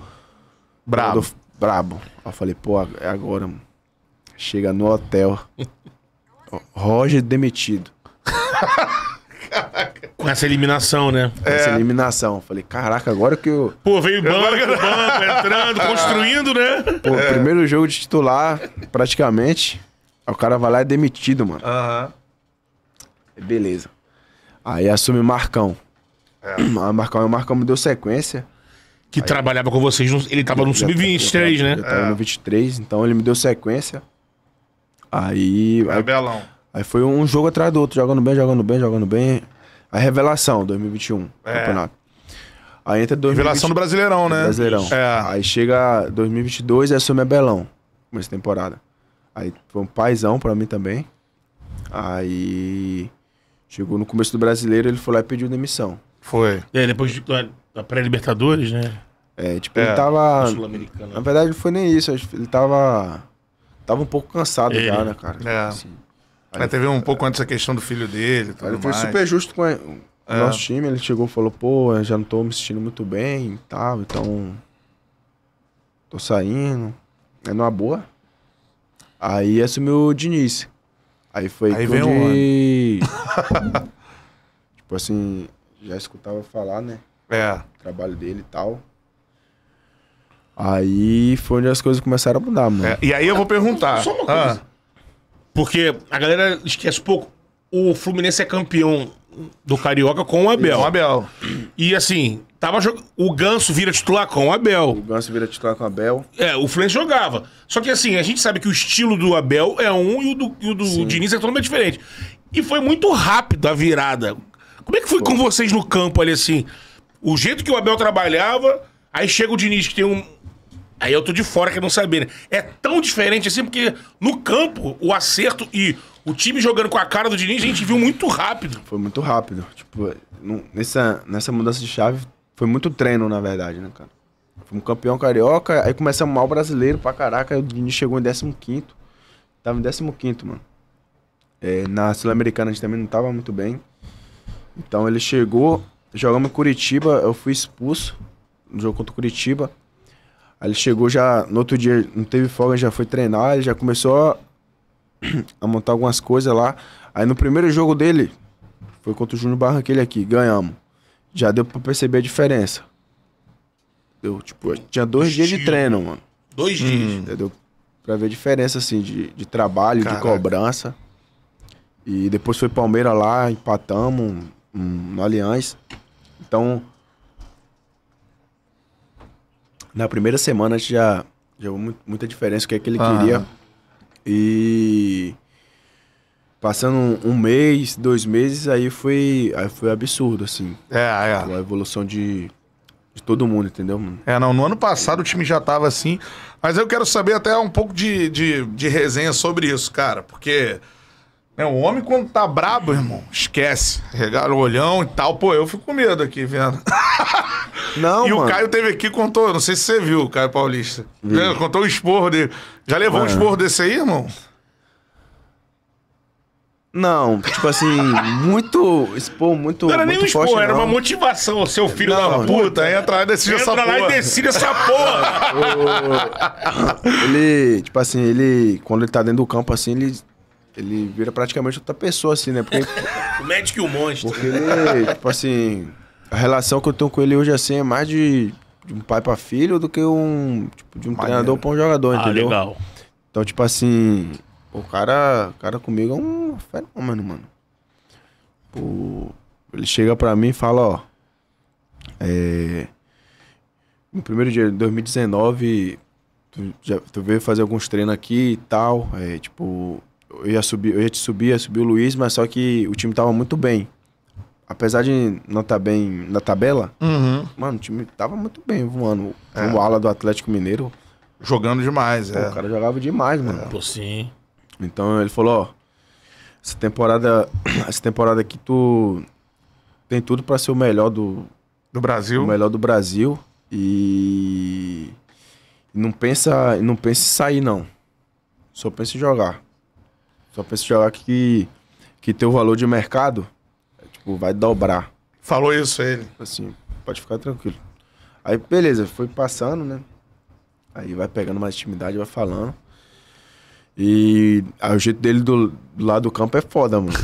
Bravo. Jogador brabo. Aí eu falei, pô, é agora, mano. Chega no hotel. *laughs* Roger demitido. Com essa eliminação, né? Com é. essa eliminação. falei, caraca, agora que eu. Pô, veio banco, banco, entrando, *laughs* construindo, né? Pô, é. primeiro jogo de titular, praticamente. O cara vai lá e é demitido, mano. Aham. Uhum. Beleza. Aí assume Marcão. É. *clears throat* Aí Marcão, o Marcão me deu sequência. Que Aí, trabalhava com vocês, no, ele tava no tá- Sub-23, tá- né? tava tá é. no 23, então ele me deu sequência. Aí. Rebelão. Aí, aí foi um jogo atrás do outro, jogando bem, jogando bem, jogando bem. A revelação, 2021, é. campeonato. Aí entra 2020, Revelação do Brasileirão, né? Brasileirão. É. Aí chega 2022 e assume a Belão, começo da temporada. Aí foi um paizão pra mim também. Aí. Chegou no começo do brasileiro, ele foi lá e pediu demissão. Foi. E aí depois de, da pré-Libertadores, né? É, tipo, é, ele tava. Na verdade, não foi nem isso. Ele tava. Tava um pouco cansado ele, já, né, cara? É. Assim, é, aí, teve um pouco antes a questão do filho dele. Tudo ele foi mais. super justo com o é. nosso time. Ele chegou e falou: pô, eu já não tô me sentindo muito bem e tal, então. Tô saindo. É numa boa. Aí assumiu o Diniz. Aí foi aí vem onde... um *laughs* *laughs* tipo assim, já escutava falar, né? É. trabalho dele e tal. Aí foi onde as coisas começaram a mudar, mano. É, e aí eu vou ah, perguntar. Só uma coisa. Ah, porque a galera esquece pouco. O Fluminense é campeão do Carioca com o Abel. Com o Abel. E assim, tava jog... o Ganso vira titular com o Abel. O Ganso vira titular com o Abel. É, o Fluminense jogava. Só que assim, a gente sabe que o estilo do Abel é um e o do, e o do Diniz é totalmente diferente. E foi muito rápido a virada. Como é que foi, foi. com vocês no campo ali assim? O jeito que o Abel trabalhava, aí chega o Diniz, que tem um. Aí eu tô de fora que não saber. Né? É tão diferente assim, porque no campo, o acerto e o time jogando com a cara do Diniz, a gente viu muito rápido. Foi muito rápido. Tipo, nessa, nessa mudança de chave, foi muito treino, na verdade, né, cara? Fomos campeão carioca, aí começamos mal brasileiro pra caraca, aí o Diniz chegou em 15. Tava em 15, mano. É, na Sul-Americana a gente também não tava muito bem. Então ele chegou, Jogamos em Curitiba, eu fui expulso no jogo contra o Curitiba. Aí ele chegou já, no outro dia, não teve folga, já foi treinar, ele já começou a, *clears throat* a montar algumas coisas lá. Aí no primeiro jogo dele, foi contra o Júnior Barranquilha aqui, ganhamos. Já deu pra perceber a diferença. Deu, tipo, tinha dois dias de treino, mano. Dois hum. dias? Hum. pra ver a diferença, assim, de, de trabalho, Caraca. de cobrança. E depois foi Palmeiras lá, empatamos um, um, no Aliança. Então, na primeira semana a gente já, já muita diferença do que, é que ele ah. queria. E passando um, mês, dois meses, aí foi, aí foi absurdo, assim. É, é. A evolução de, de todo mundo, entendeu? Mano? É, não, no ano passado o time já tava assim, mas eu quero saber até um pouco de, de, de resenha sobre isso, cara, porque... É, o homem quando tá brabo, irmão, esquece. regar o olhão e tal. Pô, eu fico com medo aqui vendo. Não, *laughs* e mano. o Caio teve aqui contou, não sei se você viu, o Caio Paulista. Viu. É, contou o esporro dele. Já levou mano. um é. esporro desse aí, irmão? Não, tipo assim, *laughs* muito. Expor muito. Não era muito nem um expor, era não. uma motivação. Seu filho não, da puta, puta, entra lá e decide essa porra. Entra lá e decide essa porra. *laughs* ele, tipo assim, ele. Quando ele tá dentro do campo, assim, ele ele vira praticamente outra pessoa, assim, né? Porque, *laughs* o médico e o monstro. Porque ele, tipo assim, a relação que eu tenho com ele hoje, assim, é mais de, de um pai para filho do que um, tipo, de um Maneiro. treinador para um jogador, ah, entendeu? legal. Então, tipo assim, o cara, o cara comigo é um fenômeno, mano. o ele chega pra mim e fala, ó, é... No primeiro dia de 2019, tu, já, tu veio fazer alguns treinos aqui e tal, é, tipo, eu ia subir, eu ia te subir, ia subir o Luiz, mas só que o time tava muito bem. Apesar de não estar tá bem na tabela, uhum. mano, o time tava muito bem voando. É. O ala do Atlético Mineiro. Jogando demais, Pô, é. O cara jogava demais, mano. Pô, sim. Então ele falou, ó, essa temporada, *clears throat* essa temporada aqui tu tem tudo para ser o melhor do do Brasil. O melhor do Brasil e não pensa, não pensa em sair não. Só pensa em jogar. Só pra você falar que, que teu valor de mercado, é, tipo, vai dobrar. Falou isso ele? Assim, pode ficar tranquilo. Aí, beleza, foi passando, né? Aí vai pegando mais intimidade, vai falando. E aí, o jeito dele do, do lado do campo é foda, mano. *laughs*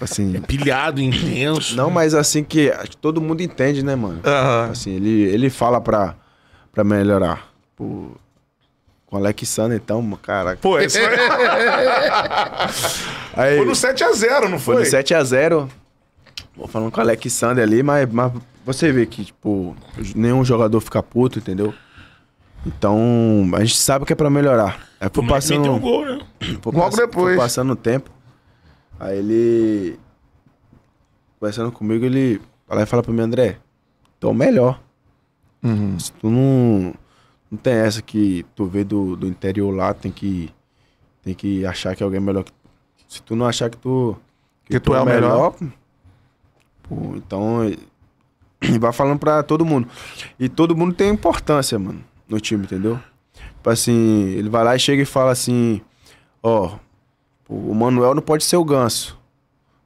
assim, é pilhado, intenso. Não, mas assim que todo mundo entende, né, mano? Uhum. Assim, ele, ele fala pra, pra melhorar. Alex Sander então, cara. Pô, isso foi... *laughs* aí, foi no 7x0, não foi? Foi no 7x0. Vou falando com o Alex Sander ali, mas, mas você vê que, tipo, nenhum jogador fica puto, entendeu? Então, a gente sabe que é pra melhorar. É por passando. Um gol, né? *clears throat* Logo depois. passando o tempo. Aí ele. Conversando comigo, ele. e fala pra mim, André, tô melhor. Uhum. Se tu não não tem essa que tu vê do, do interior lá, tem que, tem que achar que é alguém é melhor que Se tu não achar que tu. Que, que tu, tu, é, é o melhor. melhor pô, então. *coughs* Vai falando pra todo mundo. E todo mundo tem importância, mano, no time, entendeu? Tipo assim, ele vai lá e chega e fala assim: Ó, o Manuel não pode ser o ganso.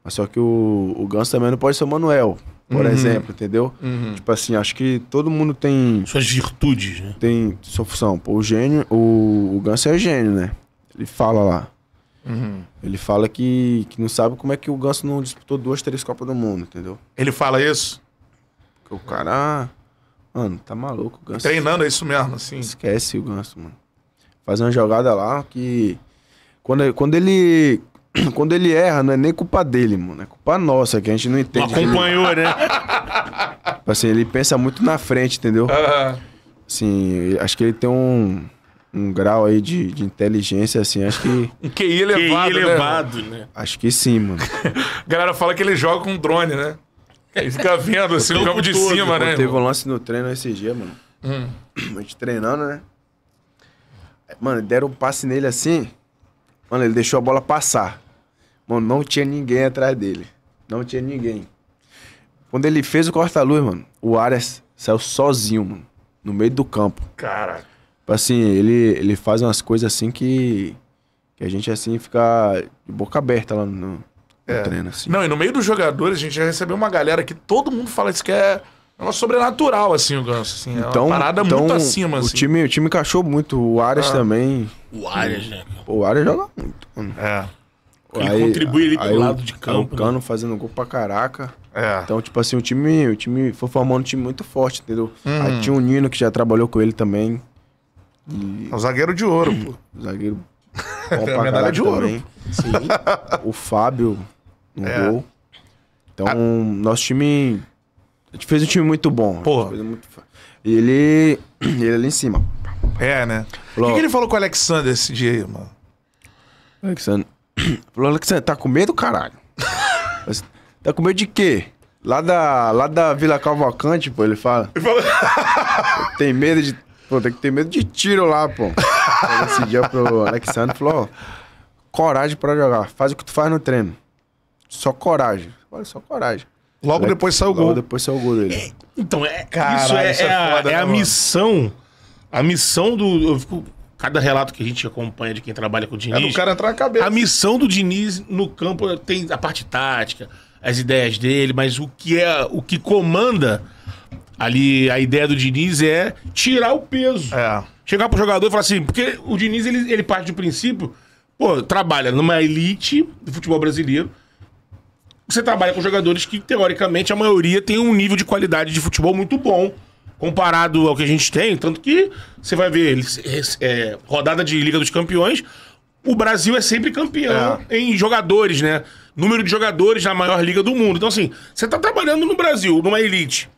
Mas só que o, o ganso também não pode ser o Manuel por uhum. exemplo, entendeu? Uhum. Tipo assim, acho que todo mundo tem. Suas virtudes, né? Tem sua função. o gênio, o, o Ganso é gênio, né? Ele fala lá. Uhum. Ele fala que, que não sabe como é que o Ganso não disputou duas, três Copas do Mundo, entendeu? Ele fala isso? Porque o cara. Mano, tá maluco o Ganso. Treinando é isso mesmo, assim. Esquece o Ganso, mano. Fazer uma jogada lá que. Quando, quando ele. *clears throat* quando ele erra, não é nem culpa dele, mano. É culpa nossa, que a gente não entende. Acompanhou, né? *laughs* Tipo assim, ele pensa muito na frente, entendeu? Assim, acho que ele tem um, um grau aí de, de inteligência, assim, acho que... *laughs* Um QI elevado, QI elevado né? né? Acho que sim, mano. *laughs* a galera fala que ele joga com drone, né? Ele fica vendo, assim, o campo de todo, cima, né? Teve um lance no treino esse dia, mano. Hum. A gente treinando, né? Mano, deram um passe nele assim... Mano, ele deixou a bola passar. Mano, não tinha ninguém atrás dele. Não tinha ninguém. Quando ele fez o corta-luz, mano, o Arias saiu sozinho, mano. No meio do campo. Cara. Tipo assim, ele, ele faz umas coisas assim que. Que a gente, assim, fica de boca aberta lá no, é. treino, assim. Não, e no meio dos jogadores, a gente já recebeu uma galera que todo mundo fala isso que é. uma sobrenatural, assim, o Ganso. Assim, então, é uma então, parada então, muito acima, o assim. O time, o time encaixou muito. O Arias ah. também. O Arias, né? O Arias joga muito. Mano. É. Ele aí, contribui ali pelo lado de campo. O né? Cano né? fazendo gol pra caraca. É. Então, tipo assim, o time, o time foi formando um time muito forte, entendeu? Hum. Aí uhum. tinha o Nino que já trabalhou com ele também. E... É um zagueiro de ouro, *clears throat* pô. Zagueiro. *laughs* Bom pra medalha de ouro. Também. Sim. o Fábio no é. gol. Então, A... nosso time. A gente fez um time muito bom. Porra. Muito... E ele. *clears throat* ele ali em cima. É, né? O que, que, ele falou com o Alexander esse dia aí, mano? Alexander. Falando Alexandre, tá com medo, caralho. tá com medo de quê? Lá da, lá da Vila Calvacante, pô, ele fala. tem medo de. Pô, tem que ter medo de tiro lá, pô. Esse dia pro Alexandre falou: ó, coragem pra jogar. Faz o que tu faz no treino. Só coragem. Olha, só coragem. Logo Alex, depois saiu o gol. depois saiu o gol dele. É, então, é, cara. isso é, isso é, é a, foda, é né, a missão. A missão do. Eu fico Cada relato que a gente acompanha de quem trabalha com o Diniz. É do cara entrar na cabeça. A missão do Diniz no campo tem a parte tática, as ideias dele, mas o que é o que comanda ali a ideia do Diniz é tirar o peso. É. Chegar pro jogador e falar assim, porque o Diniz ele, ele parte do princípio, pô, trabalha numa elite do futebol brasileiro. Você trabalha com jogadores que teoricamente a maioria tem um nível de qualidade de futebol muito bom comparado ao que a gente tem, tanto que você vai ver é, rodada de Liga dos Campeões, o Brasil é sempre campeão é. em jogadores, né? Número de jogadores na maior liga do mundo. Então, assim, você tá trabalhando no Brasil, numa elite.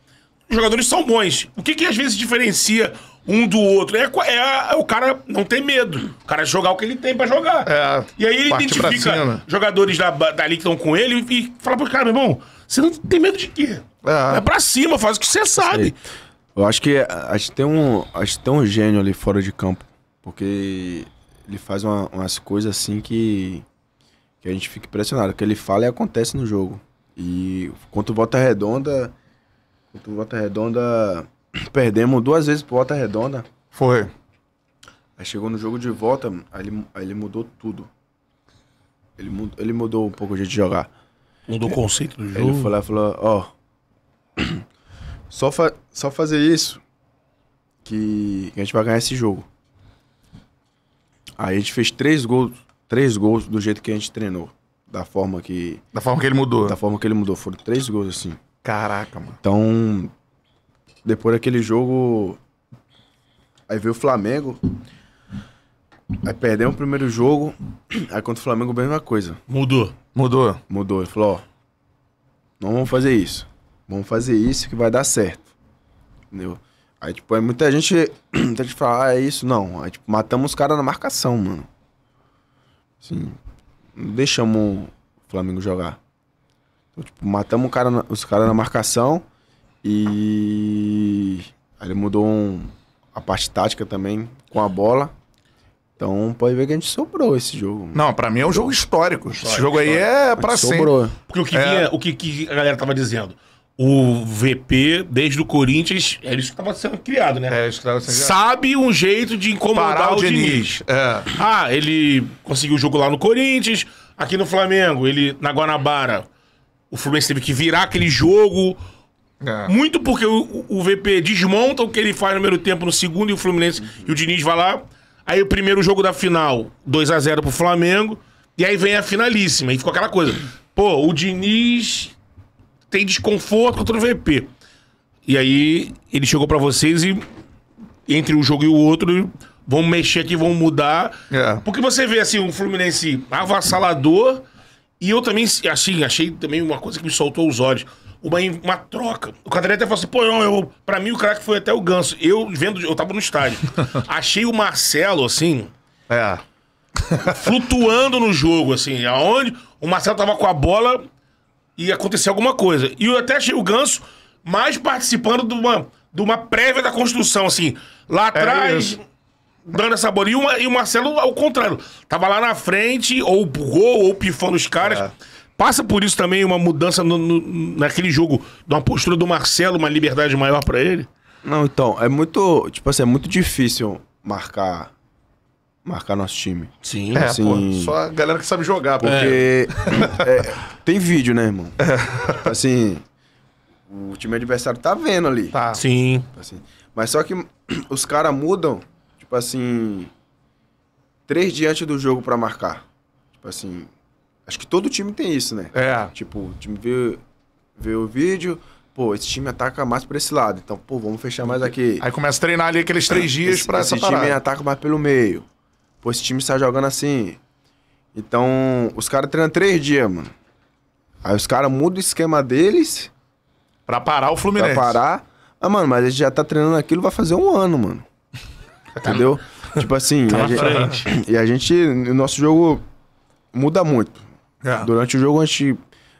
Os jogadores são bons. O que, que às vezes diferencia um do outro. É, é, é, o cara não ter medo. O cara jogar o que ele tem pra jogar. É, e aí ele identifica jogadores da, dali que estão com ele e fala pro cara, meu irmão, você não tem medo de quê? É. Vai é pra cima, faz o que você sabe. Sei. Eu acho que, a gente tem um, a gente tem um gênio ali fora de campo. Porque ele faz uma, umas coisas assim que, que a gente fica impressionado. que ele fala e acontece no jogo. E quanto Volta Redonda. Quanto Volta Redonda. *clears throat* Perdemos duas vezes por Volta Redonda. Foi. Aí chegou no jogo de volta, aí ele, aí ele mudou tudo. Ele, mudou ele mudou um pouco o jeito de jogar. Mudou o conceito do jogo. Ele foi lá e falou, ó. Oh, *clears throat* Só, fa só fazer isso que a gente vai ganhar esse jogo. Aí a gente fez três gols, três gols do jeito que a gente treinou. Da forma que. Da forma que ele mudou. Da forma que ele mudou. Foram três gols, assim. Caraca, mano. Então, depois daquele jogo. Aí veio o Flamengo. Aí perdemos o primeiro jogo. Aí contra o Flamengo, mesma coisa. Mudou. Mudou. Mudou. Ele falou: ó, não vamos fazer isso. Vamos fazer isso que vai dar certo. Entendeu? Aí, tipo, aí é muita gente. *clears throat* muita gente fala, ah, é isso? Não. Aí, tipo, matamos os caras na marcação, mano. Assim. Não deixamos o Flamengo jogar. Então, tipo, matamos cara na, os caras na marcação e. Aí ele mudou um, a parte tática também com a bola. Então pode ver que a gente sobrou esse jogo. Mano. Não, para mim é um jogo histórico. histórico esse jogo histórico. aí é para sempre. Sobrou. Porque o que, é... vinha, o que, que a galera tava dizendo? o VP, desde o Corinthians, era é isso que estava sendo criado, né? É, isso que tava sendo criado. Sabe um jeito de incomodar Parar o, o Diniz. Diniz. É. Ah, ele conseguiu o jogo lá no Corinthians, aqui no Flamengo, ele na Guanabara. O Fluminense teve que virar aquele jogo. É. Muito porque o, o, VP desmonta o que ele faz no primeiro tempo, no segundo, e o Fluminense uhum. e o Diniz vai lá. Aí o primeiro jogo da final, 2 a 0 pro Flamengo. E aí vem a finalíssima. E ficou aquela coisa. Pô, o Diniz tem desconforto contra o VP. E aí ele chegou para vocês e entre um jogo e o outro vão mexer aqui, vão mudar. É. Porque você vê assim um Fluminense avassalador e eu também assim, achei também uma coisa que me soltou os olhos. Uma, uma troca. O Cadê até falou assim, pô, eu, pra mim o craque foi até o Ganso. Eu vendo, eu tava no estádio. *laughs* achei o Marcelo, assim. É. flutuando no jogo, assim. Aonde o Marcelo tava com a bola, e acontecer alguma coisa. E eu até achei o Ganso mais participando de uma, de uma prévia da construção, assim. Lá é atrás, é dando essa bola. E, uma, e o Marcelo, ao contrário, tava lá na frente, ou bugou, ou pifando os caras. É. Passa por isso também uma mudança no, no, naquele jogo, de uma postura do Marcelo, uma liberdade maior para ele? Não, então, é muito. Tipo assim, é muito difícil marcar marcar nosso time. Sim, é, assim, pô, só a galera que sabe jogar, porque É, *laughs* é tem vídeo, né, irmão? É. Assim, o time adversário tá vendo ali. Tá. Sim. Assim, mas só que *clears throat* os caras mudam, tipo assim, três dias antes do jogo para marcar. Tipo assim, acho que todo time tem isso, né? É. Tipo, o time vê, vê o vídeo, pô, esse time ataca mais pra esse lado. Então, pô, vamos fechar mais aqui. Aí começa a treinar ali aqueles três dias esse, pra essa Esse time ataca mais pelo meio. Pô, esse time está jogando assim. Então, os caras treinam três dias, mano. Aí os caras mudam o esquema deles. Pra parar o Fluminense. Pra parar. Ah, mano, mas a gente já tá treinando aquilo, vai fazer um ano, mano. *laughs* Entendeu? tipo assim, tá a gente, e a gente. O nosso jogo muda muito. É. Durante o jogo a gente.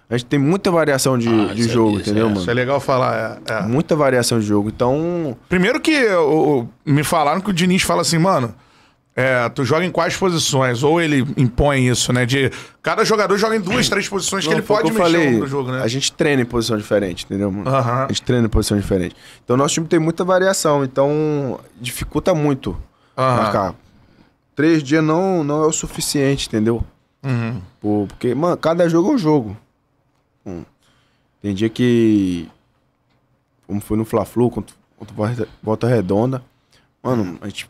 A gente tem muita variação de, ah, de é jogo, é, entendeu, é, mano? Isso é legal falar. É, é. Muita variação de jogo. Então. Primeiro que eu, eu, me falaram que o Diniz fala assim, mano. É, tu joga em quais posições? Ou ele impõe isso, né? De cada jogador joga em duas, três posições Não, que ele pode mexer falei, no jogo, né? A gente treina em posição diferente, entendeu? Uhum. A gente treina em posição diferente. Então nosso time tem muita variação, então dificulta muito uhum. marcar. Três dias não, não é o suficiente, entendeu? Uhum. porque, mano, cada jogo é um jogo. Hum. Tem dia que. Como foi no Fla-Flu, quanto Volta Redonda. Mano, a gente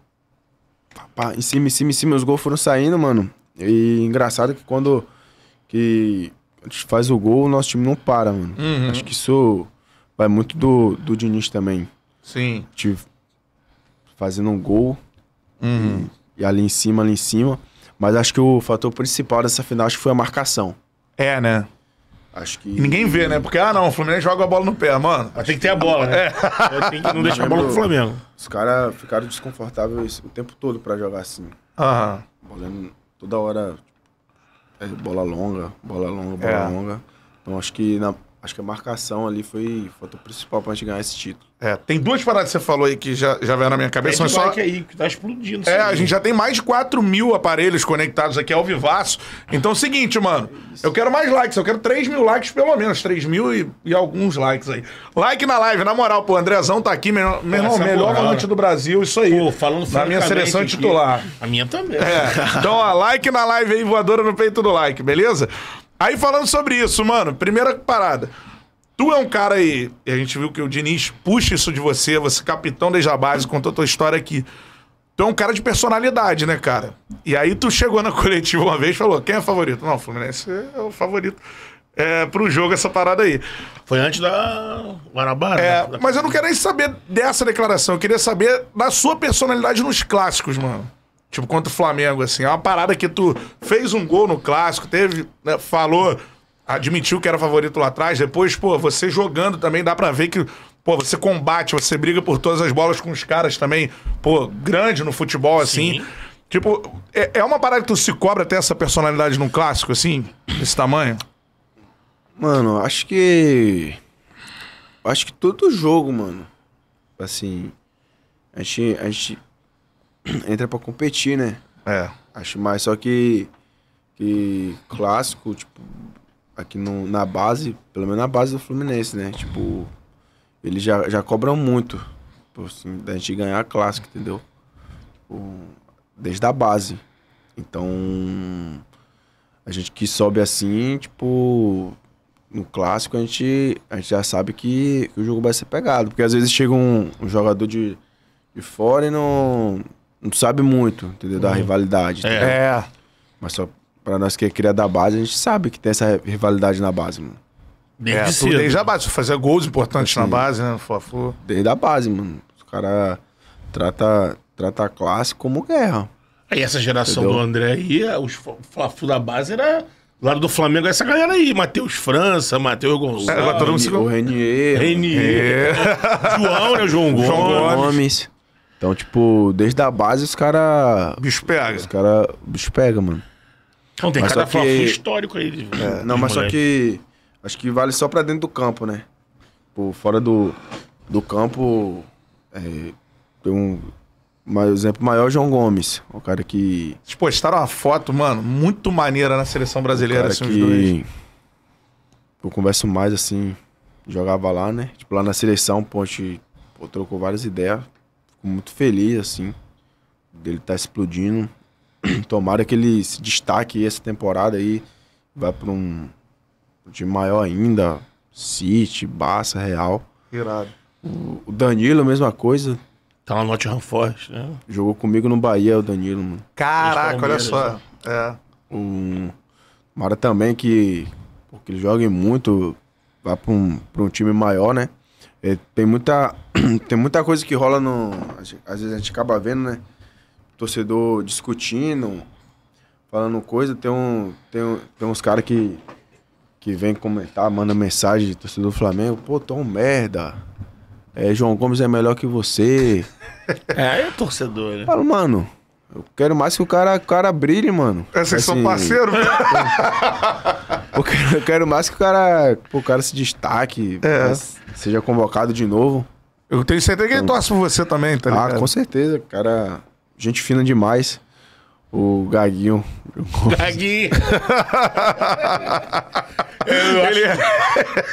pá, pá, em cima, em cima, em cima, os gols foram saindo, mano. E engraçado que quando que a gente faz o gol, o nosso time não para, mano. Uhum. Acho que isso vai muito do, do Diniz também. Sim. A gente fazendo um gol uhum. e, e, ali em cima, ali em cima. Mas acho que o fator principal dessa final acho que foi a marcação. É, né? Acho que. Ninguém vê, né? Porque, ah, não, o Fluminense joga a bola no pé, mano. Tem que, ter a bola, né? É. é tem que não deixar a bola pro Flamengo. Os caras ficaram desconfortáveis o tempo todo pra jogar assim. Aham. Bolando toda hora. Tipo, é, bola longa, bola longa, bola é. longa. Então acho que na, acho que a marcação ali foi, fator o principal pra gente ganhar esse título. É, tem duas paradas que você falou aí que já, já vieram na minha cabeça. É só... que aí, que tá explodindo. É, a gente já tem mais de 4 mil aparelhos conectados aqui ao Vivaço. Então é o seguinte, mano, eu quero mais likes, eu quero 3 mil likes pelo menos, 3 mil e, e alguns likes aí. Like na live, na moral, pô, Andrezão tá aqui, meu, meu irmão, é melhor amante do Brasil, isso aí. Pô, falando Na minha seleção titular. Aqui. A minha também. É, então, ó, like na live aí, voadora no peito do like, beleza? Aí falando sobre isso, mano, primeira parada. Tu é um cara aí, e a gente viu que o Diniz puxa isso de você, você é capitão desde a base, contou tua história aqui. Tu é um cara de personalidade, né, cara? E aí tu chegou na *laughs* coletiva uma vez e falou: quem é favorito? Não, Fluminense é o favorito é, pro jogo essa parada aí. Foi antes da Guanabara. Né? É, né? Mas eu não quero nem saber dessa declaração, eu queria saber da sua personalidade nos clássicos, mano. Tipo, contra o Flamengo, assim. É uma parada que tu fez um gol no clássico, teve. Né, falou, admitiu que era favorito lá atrás. Depois, pô, você jogando também, dá pra ver que. Pô, você combate, você briga por todas as bolas com os caras também, pô, grande no futebol, assim. Sim. Tipo, é, é uma parada que tu se cobra até essa personalidade num clássico, assim, desse tamanho? Mano, acho que. Acho que todo jogo, mano. Assim. A gente, a gente *clears throat* entra pra competir, né? É. Acho mais, só que, que clássico, tipo, aqui no, na base, pelo menos na base do Fluminense, né? Tipo, eles já, já cobram muito tipo, assim, da gente ganhar clássico, entendeu? Tipo, desde a base. Então, a gente que sobe assim, tipo, no clássico a gente, a gente já sabe que, que o jogo vai ser pegado. Porque às vezes chega um, um jogador de, de fora e não não sabe muito, entendeu? Da uhum. rivalidade. É. Mas só pra nós que é cria da base, a gente sabe que tem essa rivalidade na base, mano. Desde é, cedo. Desde a base, fazer gols importantes assim, na base, né? No Desde a base, mano. Os caras trata, trata a classe como guerra. Aí essa geração entendeu? do André aí, é, os Fafu da base era... Do lado do Flamengo essa galera aí, Matheus França, Matheus Gonçalves. É, O Renier. Renier. Renier. João, né? João Gomes. João Gomes. Então, tipo, desde a base os caras. Bicho pega. Os caras. Bicho pega, mano. Não, tem mas cada que... histórico aí. De... É, não, mas mulher. só que. Acho que vale só pra dentro do campo, né? Pô, fora do, do campo. É, tem um. Mas o exemplo maior é o João Gomes, o cara que. Vocês postaram uma foto, mano, muito maneira na seleção brasileira, assim, que... os dois. Eu converso mais assim, jogava lá, né? Tipo, lá na seleção, pô, a gente pô, trocou várias ideias. Fico muito feliz, assim, dele estar tá explodindo. *clears throat* Tomara que ele se destaque essa temporada aí. Vai para um, de time maior ainda. City, Barça, Real. Irado. O, Danilo, a mesma coisa. Tá no noite forte, né? Jogou comigo no Bahia, o Danilo, mano. Caraca, olha só. Já. Né? É. Um, Mara também que. Porque ele joga muito. Vai para um, pra um time maior, né? É, tem, muita, *clears throat* tem muita coisa que rola no. Às vezes a gente acaba vendo, né? Torcedor discutindo, falando coisa. Tem, um, tem, tem uns caras que, que vem comentar, manda mensagem de torcedor do Flamengo. Pô, tô um merda. É, João Gomes é melhor que você. *laughs* É, é torcedor, né? Fala, mano. Eu quero mais que o cara, o cara brilhe, mano. É, vocês assim, são parceiros, né? *laughs* velho. Eu, quero, eu quero mais que o cara, o cara se destaque, é. Né, seja convocado de novo. Eu tenho certeza que ele então, torce por você também, tá ah, ligado? Ah, com certeza, cara. Gente fina demais. O Gaguinho. Gaguinho! *laughs* ele... É.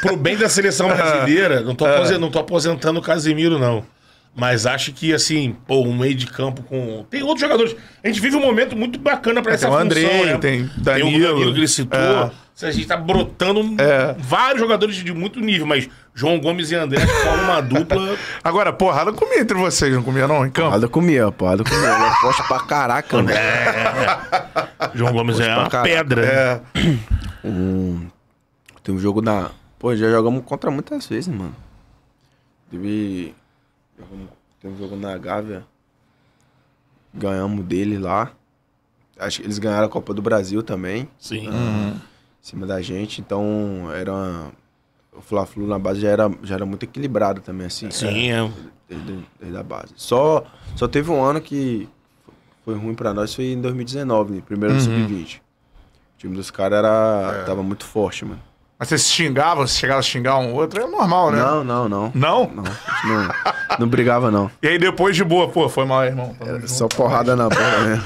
Pro bem da seleção brasileira, não tô, é. não tô aposentando o Casimiro, não. Mas acho que, assim, pô, um meio de campo com. Tem outros jogadores. A gente vive um momento muito bacana pra essa é, essa tem o André, né? Tem Danilo. Tem o Danilo que ele citou. É. A gente tá brotando é. vários jogadores de muito nível, mas João Gomes e André formam uma dupla. *laughs* Agora, porrada comia entre vocês, não comia não, em campo? Porrada comia, porrada comia. Ele é forte pra caraca, mano. Né? É. João Gomes é uma caraca. pedra. É. *clears throat* Um... Tem um jogo na. Pô, já jogamos contra muitas vezes, mano. Teve. Deve tem um jogo na Gávea. Ganhamos dele lá. Acho que eles ganharam a Copa do Brasil também. Sim. Uhum. Em cima da gente. Então, era. Uma, o Fla-Flu na base já era, já era muito equilibrado também, assim. Sim, é. é. Desde, desde a base. Só, só teve um ano que foi ruim para nós, foi em 2019, primeiro uhum. sub-20. O time dos caras era é. tava muito forte, mano. Mas vocês xingavam, vocês chegavam a xingar um outro, é normal, né? Não, não, não. Não? Não, não, não brigava, não. E aí depois de boa, pô, foi mal, irmão. É, só porrada na boca, né?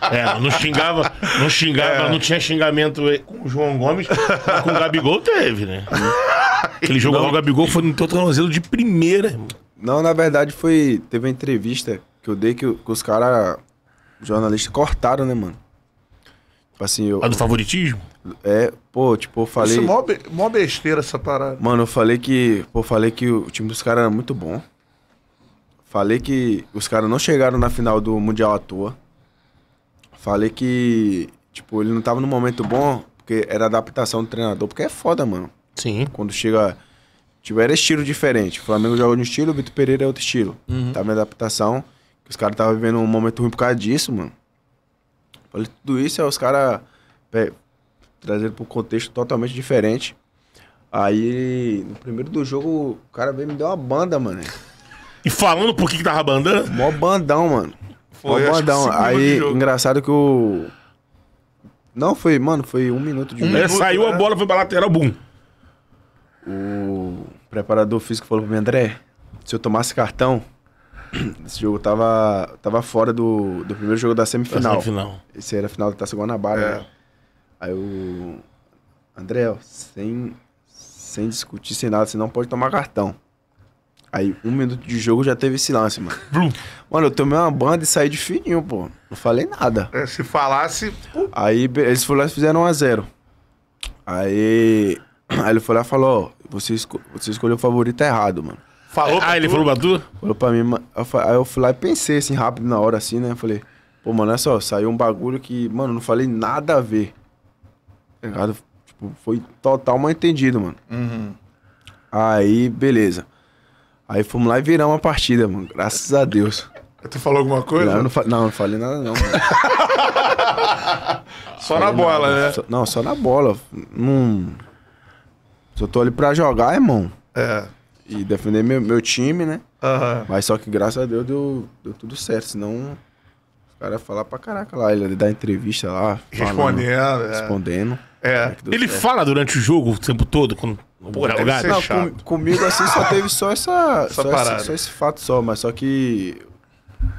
*laughs* É, não xingava, não xingava, é. não tinha xingamento com o João Gomes, mas com o Gabigol teve, né? Aquele jogo o Gabigol foi no teu de primeira, irmão. Não, na verdade foi. Teve uma entrevista que eu dei que, que os caras, jornalistas, cortaram, né, mano? Assim, eu, a do favoritismo? É, pô, tipo, eu falei. Isso é mó, mó besteira essa parada. Mano, eu falei que. Pô, falei que o time dos caras era muito bom. Falei que os caras não chegaram na final do Mundial à toa. Falei que, tipo, ele não tava no momento bom, porque era adaptação do treinador, porque é foda, mano. Sim. Quando chega. Tipo, era estilo diferente. O Flamengo joga de um estilo, o Vitor Pereira é outro estilo. Uhum. Tava em adaptação. Os caras estavam vivendo um momento ruim por causa disso, mano. Falei, tudo isso é os caras é, trazendo para um contexto totalmente diferente. Aí, no primeiro do jogo, o cara veio me deu uma banda, mano. E falando por que, que tava bandando? Mó bandão, mano. Foi, Mó bandão. Aí, engraçado que o. Não, foi, mano, foi um minuto de um é, minuto, Saiu cara. a bola, foi pra lateral, bum. O preparador físico falou pra mim, André, se eu tomasse cartão, *clears throat* Esse jogo tava, tava fora do, do primeiro jogo da semifinal. Da semifinal. Esse era a final da Taça Guanabara. É. Né? Aí o. André, ó, sem, sem discutir, sem nada, você não pode tomar cartão. Aí, um minuto de jogo já teve esse lance, mano. mano, eu tomei uma banda e saí de fininho, pô. Não falei nada. É, se falasse. Aí eles foram lá e fizeram 1x0. Aí. *clears throat* Aí ele foi lá e falou: ó, você, esco você escolheu o favorito errado, mano. Falou? Ah, ele falou pra tu? Falou pra mim. Aí eu fui lá e pensei assim, rápido, na hora assim, né? Eu falei, pô, mano, olha só, saiu um bagulho que, mano, não falei nada a ver. Tá ligado? Tipo, foi total mal entendido, mano. Uhum. Aí, beleza. Aí fomos lá e viramos a partida, mano. Graças a Deus. Tu falou alguma coisa? Não, não, fa não, não falei nada, não. *laughs* só falei na bola, nada. né? Só, não, só na bola. Não. Hum, só eu tô ali pra jogar, irmão. É e defender meu, meu time, né? Uhum. Mas só que graças a Deus deu, deu tudo certo, senão o cara falar pra caraca lá, ele dá entrevista lá. Respondendo. Falando, é. Respondendo. É. é ele certo. fala durante o jogo o tempo todo, com Pô, é não, com, comigo assim só teve só essa. só, esse, só esse fato só, mas só que. Não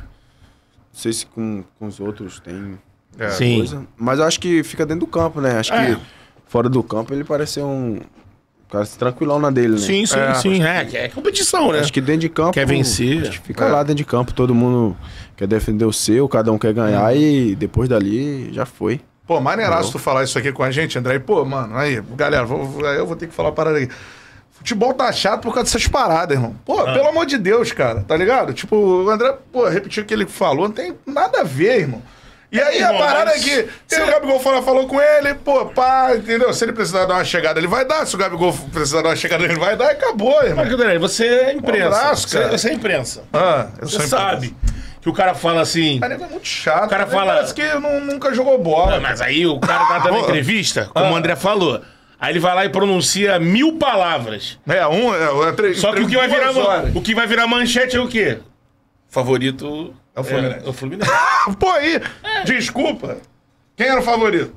sei se com, com os outros tem. É, Sim. Coisa, mas eu acho que fica dentro do campo, né? Acho é. que fora do campo ele parece um, o cara se tranquilou na dele, né? Sim, sim, é, sim. É, que... é competição, né? Acho que dentro de campo. Quer vencer. Que fica é. lá dentro de campo, todo mundo quer defender o seu, cada um quer ganhar uhum. e depois dali já foi. Pô, maneiraço tu falar isso aqui com a gente, André. E, pô, mano, aí, galera, vou, eu vou ter que falar uma parada aqui. Futebol tá chato por causa dessas paradas, irmão. Pô, ah. pelo amor de Deus, cara, tá ligado? Tipo, o André, pô, repetiu o que ele falou, não tem nada a ver, irmão. E aí a parada é que se o Gabigol falar, falou com ele, pô, pá, entendeu? Se ele precisar dar uma chegada, ele vai dar. Se o Gabigol precisar dar uma chegada, ele vai dar e acabou, irmão. Mas, Guilherme, você é imprensa. Um abraço, cara. Você, você é imprensa. Ah, eu sou você imprensa. sabe que o cara fala assim. Cara, é muito chato. O cara né? fala. Parece que não, nunca jogou bola. Não, mas aí o cara tá dando *laughs* ah. entrevista, como ah. o André ah. falou. Aí ele vai lá e pronuncia mil palavras. É, um, é, é três. Só que, três, o, que vai virar, o que vai virar manchete é o quê? Favorito é o Fluminense. É, o Fluminense. *laughs* Pô, aí, desculpa. Quem era o favorito?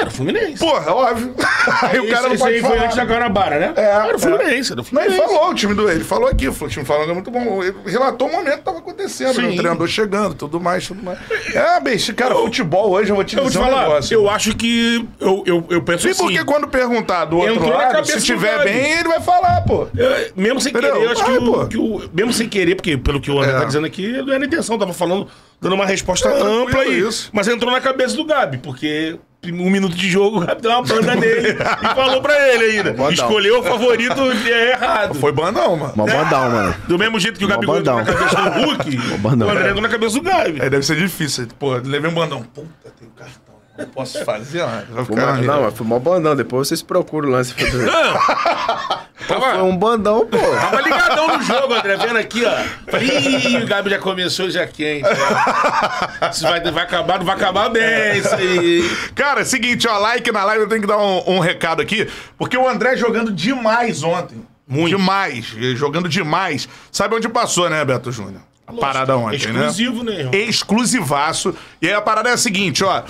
Era o Fluminense. Porra, óbvio. *laughs* Aí esse, o cara não pode aí falar. foi antes da Guanabara, né? É, era o é. Fluminense, é. era o Fluminense. Mas ele falou o time do ele falou aqui, o time falando é muito bom. Ele relatou o momento que estava acontecendo, né? Sim. o treinador chegando, tudo mais, tudo mais. É, bicho, cara, eu, é futebol hoje eu vou te eu dizer vou te falar, um negócio. Eu mano. acho que eu, eu, eu penso assim. E porque quando perguntar do outro lado, se tiver bem, ele vai falar, pô. Eu, é, mesmo sem Entendeu? querer, eu acho vai, que, o, que, o, mesmo sem querer, porque pelo que o André tá dizendo aqui, não era intenção, tava falando dando uma resposta é, ampla aí isso. mas entrou na cabeça do Gabi, porque um minuto de jogo, deu uma banda nele e falou pra ele ainda. Escolheu o favorito é errado. Foi bandão, mano. Uma bandão, mano. Do mesmo jeito que o Gabigol na cabeça do Hulk, o André na cabeça do Gabi. Aí é, deve ser difícil. Pô, levei um bandão. Puta, tem cartão. Não posso fazer, ó. Fuma, não, foi mó bandão. Depois vocês procuram o lance. Não! *laughs* Pô, tava, foi um bandão, pô. Tava ligadão no jogo, André. Vendo aqui, ó. Ih, o Gabi já começou já quente. Ó. Isso vai, vai acabar, não vai acabar bem isso aí. Cara, é seguinte, ó. Like na live. Eu tenho que dar um, um recado aqui. Porque o André jogando demais ontem. Muito. Demais. Jogando demais. Sabe onde passou, né, Beto Júnior? A parada ontem, né? Exclusivo, né? né? Exclusivaço. E aí a parada é a seguinte, ó.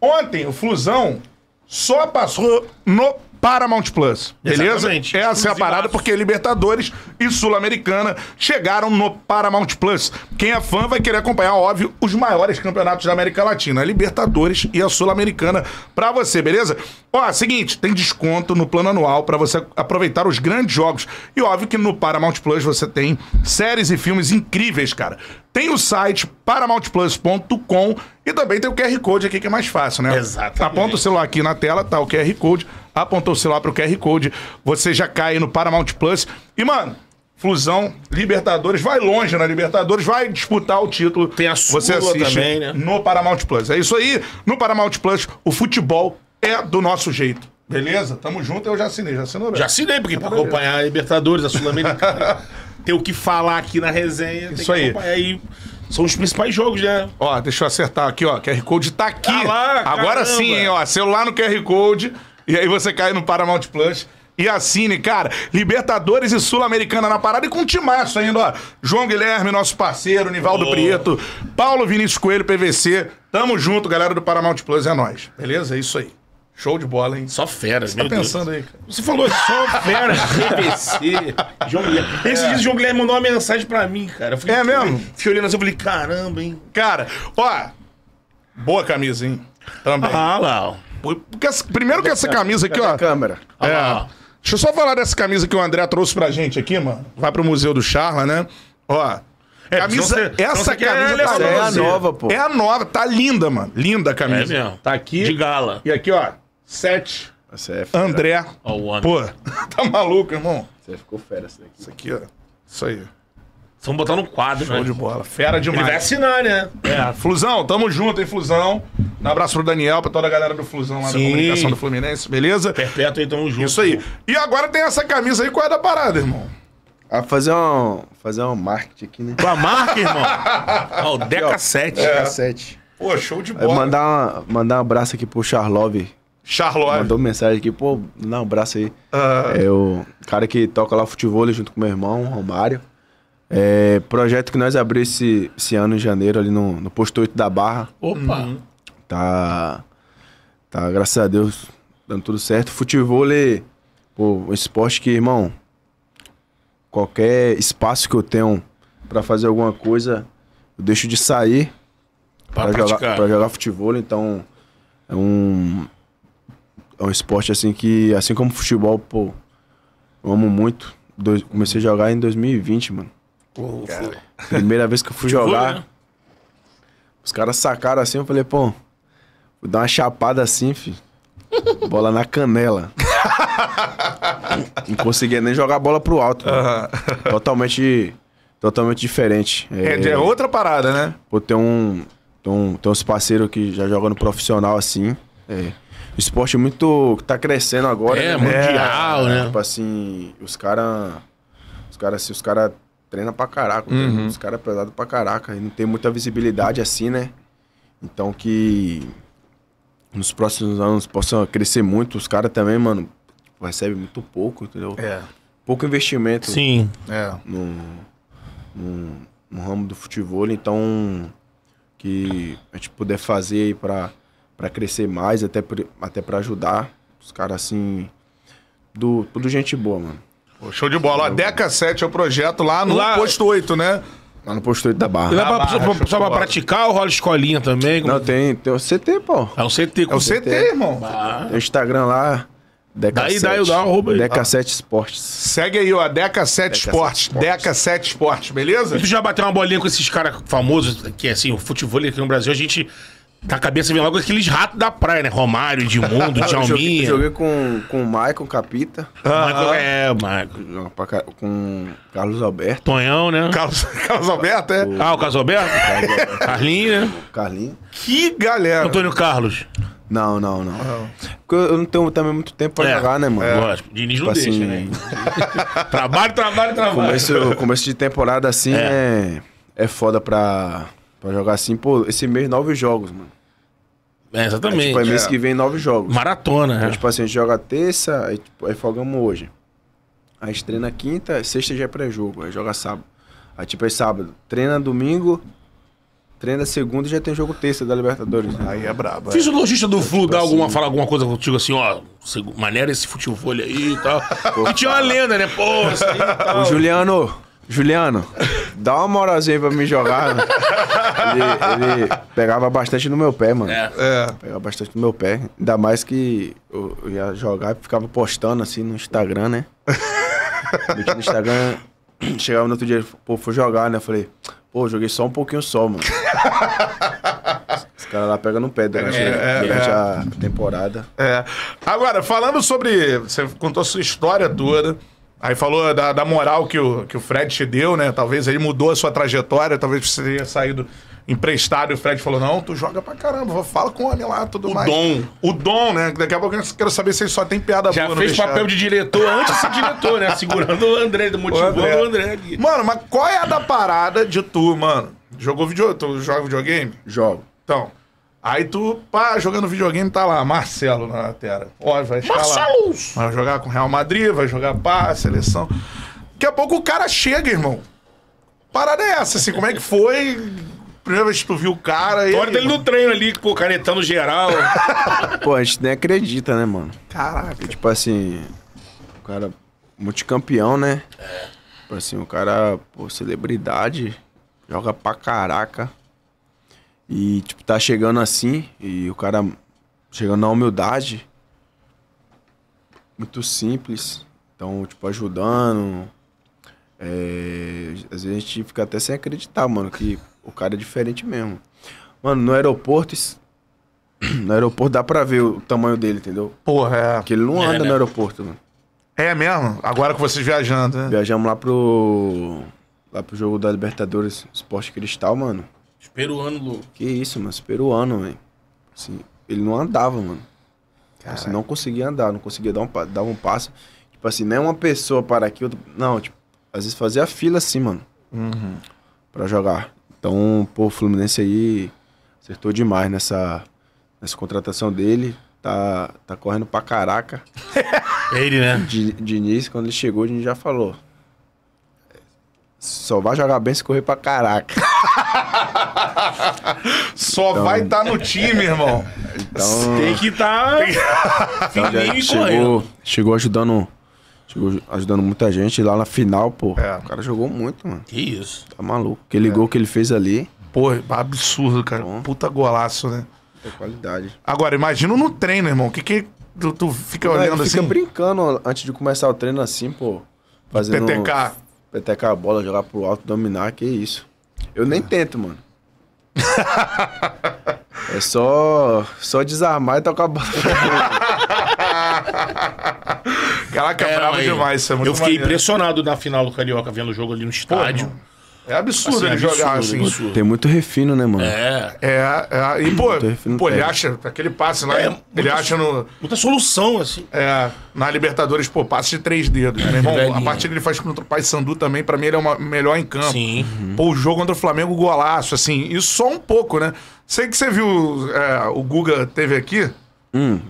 Ontem, o Flusão só passou no Paramount Plus. Beleza? Exatamente. Essa é a parada, porque Libertadores e Sul-Americana chegaram no Paramount Plus. Quem é fã vai querer acompanhar, óbvio, os maiores campeonatos da América Latina, a Libertadores e a Sul-Americana, pra você, beleza? Ó, seguinte, tem desconto no plano anual para você aproveitar os grandes jogos. E óbvio que no Paramount Plus você tem séries e filmes incríveis, cara. Tem o site paramountplus.com e também tem o QR Code aqui que é mais fácil, né? Exato. Aponta o celular aqui na tela, tá o QR Code apontou o celular pro QR Code, você já cai no Paramount Plus. E, mano, Flusão, Libertadores, vai longe na né? Libertadores, vai disputar o título. Tem a sua. Você assiste também, né? no Paramount Plus. É isso aí, no Paramount Plus, o futebol é do nosso jeito. Beleza? Tamo junto, eu já assinei, já assinou? Já assinei, porque tá pra beleza. acompanhar a Libertadores, a Sul-Americana, *laughs* tem o que falar aqui na resenha, isso aí. aí. São os principais jogos, né? Ó, deixa eu acertar aqui, ó. QR Code tá aqui. Ah lá, Agora caramba. sim, hein, ó. Celular no QR Code. E aí você cai no Paramount Plus. E assine, cara, Libertadores e Sul-Americana na parada e com um timaço ainda, ó. João Guilherme, nosso parceiro, Nivaldo Prieto, Paulo Vinícius Coelho, PVC. Tamo junto, galera do Paramount Plus, é nós. Beleza? É isso aí. Show de bola, hein? Só feras, Você tá pensando Deus. aí, cara? Você falou só feras, *laughs* PVC, João Guilherme. É. Esse é. dia o João Guilherme mandou uma mensagem pra mim, cara. é mesmo? Fiquei olhando assim, eu falei, caramba, hein? Cara, ó, boa camisa, hein? Também. Ah lá, ó. Porque essa, primeiro que essa camisa aqui, ó. Câmera. É, deixa eu só falar dessa camisa que o André trouxe pra gente aqui, mano. Vai pro Museu do Charla, né? Ó. É, camisa, você, essa camisa é, tá, é a nova, pô. É a nova, tá linda, mano. Linda a camisa. É mesmo. Tá aqui. De gala. E aqui, ó. Sete. é André. Pô, *laughs* tá maluco, irmão? Você ficou fera essa daqui. Isso aqui, ó. Isso aí. Vamos botar no quadro, Show né? de bola. Fera demais. Ele vai assinar, né? É, Flusão, tamo junto, hein, Flusão. Um abraço pro Daniel, pra toda a galera do Flusão lá Sim. da comunicação do Fluminense, beleza? Perpétuo aí, tamo junto. Isso aí. E agora tem essa camisa aí, qual é da parada, irmão? A ah, fazer um. Fazer um marketing aqui, né? a marca, irmão? *laughs* ó, o Deca 7. Deca 7. Pô, show de bola. mandar, uma, mandar um abraço aqui pro Charlove. Charlove. Mandou mensagem aqui, pô, dá um abraço aí. Uh... É o cara que toca lá futebol junto com meu irmão, Romário. É, projeto que nós abrimos esse, esse, ano em janeiro, ali no, no posto 8 da Barra. Opa! Uhum. Tá. Tá, graças a Deus, dando tudo certo. Futebol, é um esporte que, irmão, qualquer espaço que eu tenho para fazer alguma coisa, eu deixo de sair para jogar, pra jogar futebol. Então, é um. É um esporte assim que, assim como futebol, pô, eu amo muito. comecei a jogar em 2020, mano. Primeira vez que eu fui tipo, jogar, né? os caras sacaram assim, eu falei, pô, vou dar uma chapada assim, filho. Bola na canela. não conseguia nem jogar a bola pro alto. Totalmente, totalmente diferente. É, é, é outra parada, né? Pô, tem, um, tem, um, tem uns parceiros que já jogam no profissional assim. É. Esporte é muito. que tá crescendo agora. É, né? mundial, é, né? Tipo assim, os caras. Os caras, assim, os caras treina pra caraca. Uhum. Os caras é pesados pra caraca. E não tem muita visibilidade assim, né? Então que nos próximos anos possam crescer muito. Os caras também, mano, recebem muito pouco, entendeu? É. Pouco investimento. Sim. É. No, no, no ramo do futebol. Então, que a gente puder fazer aí pra, pra crescer mais, até, pra, até pra ajudar os caras assim. Do, tudo gente boa, mano. Pô, show de bola. Ó, Deca 7 é o projeto lá no lá... posto 8, né? Lá no posto 8 da Barra. Da pra, barra, só, só pra praticar ou rola escolinha também? Como... Não, tem, tem o CT, pô. Ah, é o CT. É o CT, CT irmão. Tem ah. o Instagram lá. Deca daí, 7. daí eu dá arroba aí. Deca 7 Esportes. Segue aí, ó. Deca 7 Esportes. Deca 7 Esportes, beleza? E tu já bateu uma bolinha com esses caras famosos, que é assim, o futebol aqui no Brasil, a gente na cabeça vem logo aqueles ratos da praia, né? Romário, Edmundo, *laughs* Djalminha. Eu joguei, com, com o Maicon Capita. Ah, Michael, é, Maicon. Com Carlos Alberto. Tonhão, né? Carlos, *laughs* Carlos Alberto, é? Ah, o... Ah, o Carlos Alberto? Carlinho, né? Carlinho. Que galera. Antônio Carlos. Não, não, não. Porque eu não tenho também muito tempo pra é, jogar, né, mano? É. Lógico, Diniz não tipo assim, deixa, né? *laughs* trabalho, trabalho, trabalho. Começo, começo de temporada assim é, é, é foda pra Pra jogar assim, pô, esse mês nove jogos, mano. É, exatamente. Aí, tipo, é mês é. que vem nove jogos. Maratona, então, né? Então, tipo assim, a gente joga terça, aí, tipo, aí folgamos hoje. Aí a gente treina quinta, sexta já é pré-jogo, aí joga sábado. Aí tipo é sábado, treina domingo, treina segunda e já tem jogo terça da Libertadores. Né? Aí é brabo. Fiz é. o logista do é, Flu tipo dar assim... alguma, falar alguma coisa contigo assim, ó, maneira esse futebol aí e tal. Pô, e tinha uma lenda, né? Pô, assim, tal. Juliano, Juliano, dá uma moralzinha pra me jogar. Né? Ele, ele, pegava bastante no meu pé, mano. É. é. Pegava bastante no meu pé. Ainda mais que eu ia jogar e ficava postando assim no Instagram, né? no Instagram, *clears throat* chegava no outro dia, pô, fui jogar, né? Eu falei, pô, joguei só um pouquinho só, mano. Os caras lá pegam no pé durante, é, é durante é, a temporada. É. Agora, falando sobre. Você contou a sua história toda. Aí falou da, da, moral que o, que o Fred te deu, né? Talvez ele mudou a sua trajetória, talvez você tenha saído emprestado e o Fred falou: não, tu joga pra caramba, fala com o homem lá, tudo o mais. O dom. O dom, né? Daqui a pouco eu quero saber se ele só tem piada Já boa. Já fez papel de diretor antes de ser diretor, né? Segurando o André, motivando o André. o André aqui. Mano, mas qual é a da parada de tu, mano? Jogou Tu joga videogame? Jogo. Então, Aí tu, pá, jogando videogame, tá lá, Marcelo na tela. Ó, vai escalar. Marcelo! Vai jogar com Real Madrid, vai jogar pá, seleção. Daqui a pouco o cara chega, irmão. Parada é essa, assim, como é que foi? Primeira vez que tu viu o cara. olha ele... dele no treino ali, pô, caretando geral. *laughs* pô, a gente nem acredita, né, mano? Caraca. Tipo assim, o cara multicampeão, né? É. Tipo assim, o cara, pô, celebridade, joga pra caraca. E, tipo, tá chegando assim, e o cara chegando na humildade. Muito simples. Então, tipo, ajudando. É, às vezes a gente fica até sem acreditar, mano, que o cara é diferente mesmo. Mano, no aeroporto. *clears throat* No aeroporto dá pra ver o tamanho dele, entendeu? Porra, é. Porque ele não é, anda é, no né? aeroporto, mano. É mesmo? Agora com vocês viajando, né? Viajamos lá pro. Lá pro jogo da Libertadores Esporte Cristal, mano. Peruano, peruanos, Que isso, mano. peruano, peruanos, velho. Assim, ele não andava, mano. Assim, não conseguia andar, não conseguia dar um, dar um passo. Tipo assim, nem uma pessoa para aqui, outra... Não, tipo, às vezes fazia fila assim, mano. Uhum. Pra jogar. Então, pô, o Fluminense aí acertou demais nessa, nessa contratação dele. Tá, tá correndo pra caraca. *laughs* ele, né? De, Diniz, quando ele chegou, a gente já falou. Só vai jogar bem se correr pra caraca. Só então... vai estar tá no time, irmão. Então... Tem que estar tá... Então fininho chegou, chegou ajudando Chegou ajudando muita gente. lá na final, pô, é. o cara jogou muito, mano. Que isso. Tá maluco. Aquele é. gol que ele fez ali. Pô, absurdo, cara. Bom. Puta golaço, né? É qualidade. Agora, imagina no treino, irmão. O que que tu, tu fica olhando fica assim? Fica brincando antes de começar o treino assim, pô. Fazendo... PTK. PTK a bola, jogar pro alto, dominar, que isso. Eu nem é. tento, mano. *laughs* é só, só desarmar e tocar a bola. Caraca, é, bravo demais. Isso é muito eu fiquei maneiro. impressionado na final do Carioca, vendo o jogo ali no estádio. Pô, é absurdo assim, ele é absurdo, jogar assim. Absurdo. Tem muito refino, né, mano? É. É, é. E, pô, pô ele é. acha aquele passe lá, é, ele muita, acha no. Muita solução, assim. É. Na Libertadores, pô, passe de três dedos. É, né, irmão? A partida ele faz contra o Paysandu também, pra mim, ele é uma melhor em campo. Sim. Uhum. Pô, o jogo contra o Flamengo, golaço, assim. Isso só um pouco, né? Sei que você viu é, o Guga teve aqui. Hum.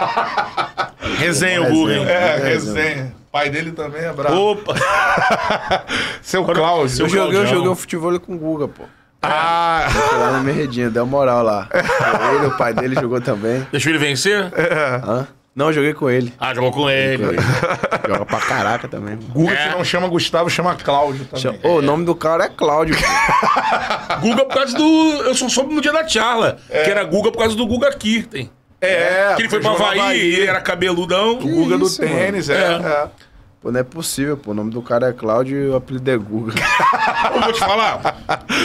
*laughs* resenha o Guga. É, resenha pai dele também é brabo. Opa! *laughs* Seu Cláudio. Seu eu joguei, eu joguei um futebol com o Guga, pô. Ah! Foi lá na Merredinha, deu moral lá. Ele, o pai dele jogou também. Deixou ele vencer? É. Hã? Não, eu joguei com ele. Ah, jogou com ele. Com ele. Joga pra caraca também. Mano. Guga, é. se não chama Gustavo, chama Cláudio também. Ô, oh, é. o nome do cara é Cláudio. Guga por causa do. Eu só soube no dia da charla, é. que era Guga por causa do Guga Kirten. É, é. Que ele foi pra Havaí, Havaí. era cabeludão. Que o Guga isso, do tênis, é, é. é. Pô, não é possível, pô. O nome do cara é Cláudio e o apelido é Guga. eu *laughs* vou te falar.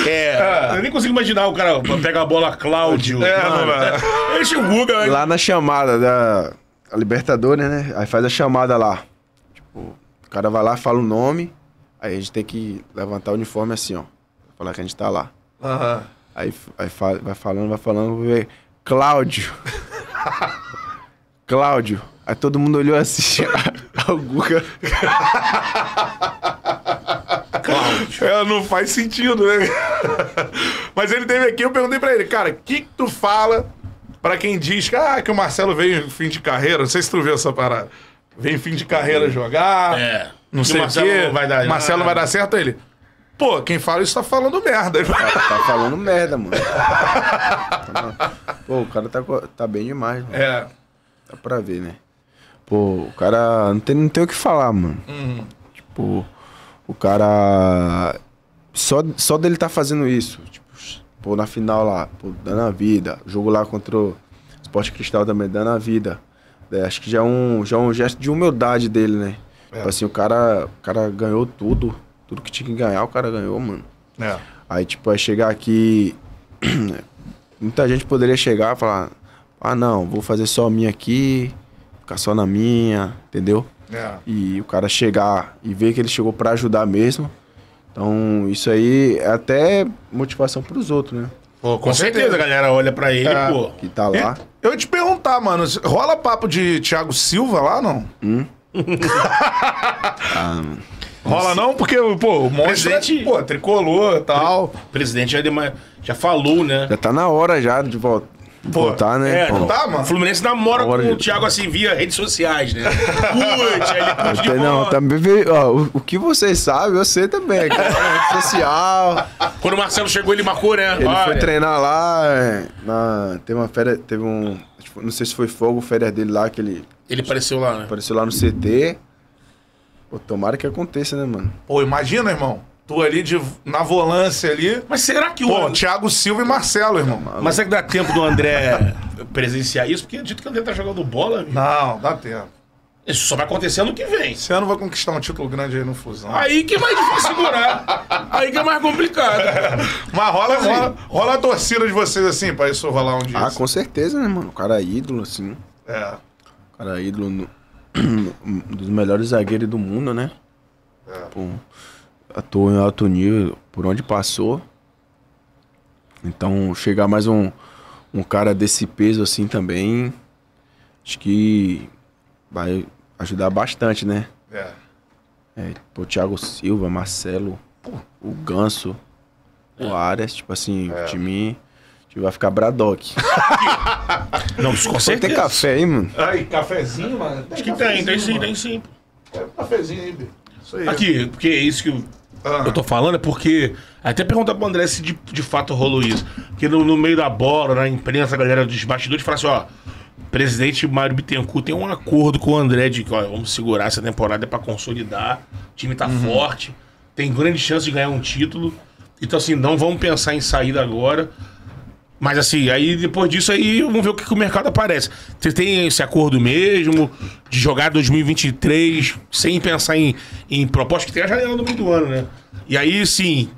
É, é. Eu nem consigo imaginar o cara pega a bola Cláudio. É, mano. É. *laughs* o Guga, né? Lá na chamada da Libertadores, né? Aí faz a chamada lá. Tipo, o cara vai lá, fala o nome. Aí a gente tem que levantar o uniforme assim, ó. Falar que a gente tá lá. Aham. Aí, aí vai falando, vai falando, vai. Cláudio. Cláudio. Aí todo mundo olhou assim. o Guga. Cláudio. É, não faz sentido, né? Mas ele teve aqui, eu perguntei pra ele, cara, o que, que tu fala pra quem diz que, ah, que o Marcelo veio em fim de carreira? Não sei se tu viu essa parada. Vem fim de carreira jogar. É. Não sei o quê. Marcelo vai dar, Marcelo vai dar certo ele. Pô, quem fala isso tá falando merda. Tá, tá falando merda, mano. Pô, o cara tá, tá bem demais, mano. É. Dá pra ver, né? Pô, o cara não tem, não tem o que falar, mano. Uhum. Tipo, o cara. Só, só dele tá fazendo isso. Tipo, pô, na final lá, pô, dando a vida. Jogo lá contra o Sport Cristal também, dando a vida. É, acho que já é, um, já é um gesto de humildade dele, né? É. Tipo assim, o cara, o cara ganhou tudo tudo que tinha que ganhar, o cara ganhou, mano. É. Aí, tipo, é chegar aqui. *clears throat* Muita gente poderia chegar e falar: ah, não, vou fazer só a minha aqui, ficar só na minha, entendeu? É. E o cara chegar e ver que ele chegou para ajudar mesmo. Então, isso aí é até motivação para os outros, né? Pô, com, com certeza. certeza. a galera olha para ele, é, pô. Que tá lá. Eu, ia te perguntar, mano, rola papo de Thiago Silva lá, não? Hum? *laughs* ah, Rola não, porque, pô, o monte é pô, tricolor e tal. O presidente já, dema... já falou, né? Já tá na hora já de voltar. Pô, voltar, né? É, não tá, mano. O Fluminense namora Agora com o Thiago assim via redes sociais, né? Curte, aí ele Não, também, tá ó, o, o, que vocês sabem, eu sei também. Cara, rede social. Quando o Marcelo chegou, ele marcou, né? Ele Olha. foi treinar lá. É, na, teve uma férias, teve um. Não sei se foi fogo, férias dele lá que ele. Ele apareceu lá, né? Apareceu lá no CT. Pô, tomara que aconteça, né, mano? Pô, imagina, irmão. Tu ali de, na volância ali. Mas será que o. Pô, Thiago Silva e Marcelo, irmão. Não, tá mas será que dá tempo do André presenciar isso? Porque é dito que o André tá jogando bola. Amigo. Não, dá tempo. Isso só vai acontecer ano que vem. Esse ano vai conquistar um título grande aí no Fusão. Aí que é mais difícil segurar. aí que é mais complicado. Mas rola, assim, rola, rola, a torcida de vocês assim pra isso rolar um dia. Ah, assim. com certeza, né, mano? O cara é ídolo, assim. É. O cara é ídolo no, um *clears throat* dos melhores zagueiros do mundo, né? É. Tipo, atuou em alto nível por onde passou. Então, chegar mais um, um cara desse peso assim também, acho que vai ajudar bastante, né? É. é Thiago Silva, Marcelo, pô, o Ganso, é. o Arias, tipo assim, é. o time que vai ficar Bradock. *laughs* Não, com Tem ter café, hein, mano? Aí, cafezinho, mano. Acho que tem, tem sim, tem sim. É um cafezinho aí, Bê. Isso aí. Aqui, porque é isso que eu, ah. eu tô falando, é porque. É até perguntar pro André se de, de fato rolou isso. Porque no, no meio da bola, na imprensa, a galera dos bastidores fala assim, ó. Presidente Mário Bittencourt tem um acordo com o André de que ó, vamos segurar essa temporada para consolidar. O time tá uhum. forte, tem grande chance de ganhar um título. Então, assim, não vamos pensar em saída agora. Mas assim, aí depois disso aí vamos ver o que, que o mercado aparece. Você tem esse acordo mesmo de jogar 2023 sem pensar em, em proposta, que tem a janela no meio do ano, né? E aí sim,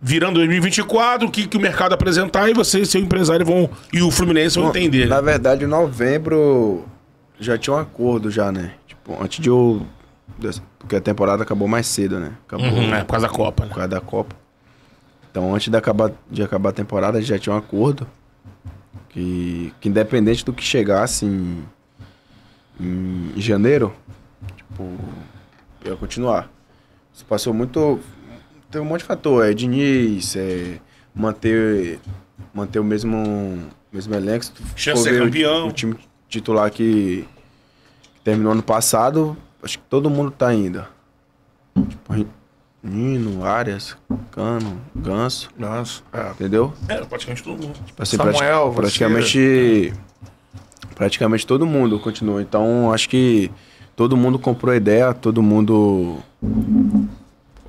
virando 2024, o que, que o mercado apresentar e você e seu empresário vão. E o Fluminense vão entender. Na verdade, em novembro já tinha um acordo, já, né? Tipo, antes de eu. Porque a temporada acabou mais cedo, né? Acabou. Uhum, é, por causa da Copa, né? Por causa da Copa. Então, antes de acabar, de acabar a temporada, a gente já tinha um acordo que, que independente do que chegasse em, em janeiro, tipo, ia continuar. Isso passou muito. Teve um monte de fator. É Diniz, é manter, manter o mesmo, mesmo elenco. Chance ser campeão. O, o, time titular que, que terminou ano passado, acho que todo mundo tá ainda. Tipo, Nino, Arias, Cano, Ganso. Ganso, é. Entendeu? É, praticamente todo mundo. Tipo assim, Samuel, prati praticamente. É. Praticamente todo mundo continua. Então, acho que todo mundo comprou a ideia, todo mundo.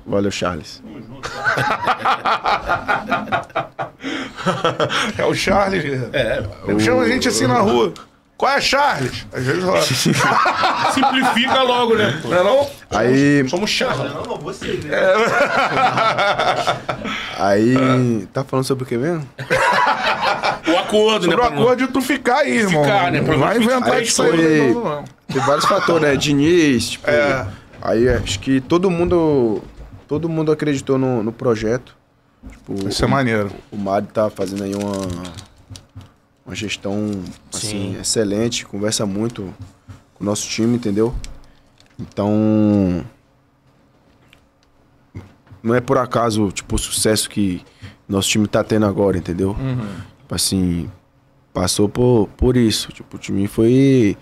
Valeu, Charles. *laughs* é o Charles. Né? É, o... chama a gente assim na rua. Qual é, Charles? Às vezes *laughs* Simplifica logo, né? Não é não? Aí... Somos Charles. Não, não, você, né? *laughs* Aí... Tá falando sobre o que mesmo? o acordo, né, sobre né? o acordo de tu ficar aí, irmão. Ficar, né? Pra Vai inventar isso aí. Não, Tem vários fatores, né? Diniz, tipo... É. Aí acho que todo mundo... Todo mundo acreditou no, no projeto. Tipo, é maneiro. O Mário tá fazendo aí uma uma gestão assim, excelente, conversa muito com o nosso time, entendeu? Então. Não é por acaso, tipo, o sucesso que nosso time tá tendo agora, entendeu? Uhum. Tipo assim, passou por, por isso. Tipo, o time foi.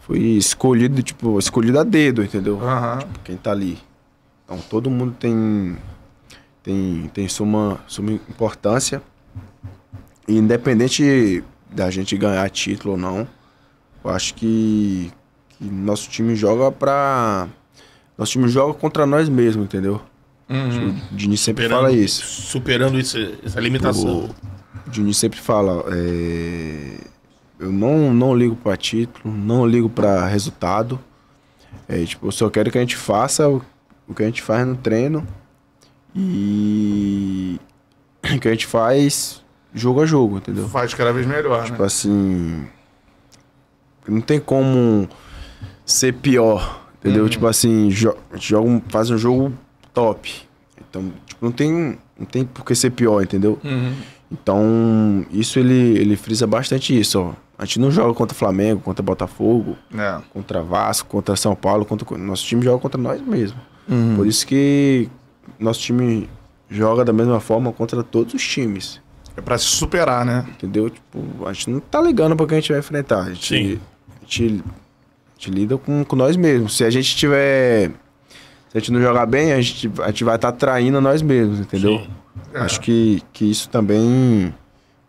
Foi escolhido, tipo, escolhido a dedo, entendeu? Uhum. Tipo, quem tá ali. Então todo mundo tem. Tem, tem suma, suma importância independente da gente ganhar título ou não, eu acho que, que nosso time joga pra. Nosso time joga contra nós mesmos, entendeu? Uhum. O Dini sempre superando, fala isso. Superando isso, essa limitação. O Dini sempre fala: é, eu não, não ligo para título, não ligo para resultado. É, tipo, eu só quero que a gente faça o, o que a gente faz no treino e *clears throat* o que a gente faz jogo a jogo, entendeu? Faz cada vez melhor, tipo né? assim. Não tem como ser pior, entendeu? Uhum. Tipo assim, jo joga, faz um jogo top. Então, tipo, não tem, não tem por que ser pior, entendeu? Uhum. Então, isso ele, ele frisa bastante isso, ó. A gente não joga contra Flamengo, contra Botafogo, é. contra Vasco, contra São Paulo, contra nosso time joga contra nós mesmo. Uhum. Por isso que nosso time joga da mesma forma contra todos os times. É pra se superar, né? Entendeu? Tipo, a gente não tá ligando pra quem a gente vai enfrentar. A gente, Sim. A gente, a gente lida com, com nós mesmos. Se a gente tiver. Se a gente não jogar bem, a gente, a gente vai estar tá traindo nós mesmos, entendeu? Sim. É. Acho que, que isso também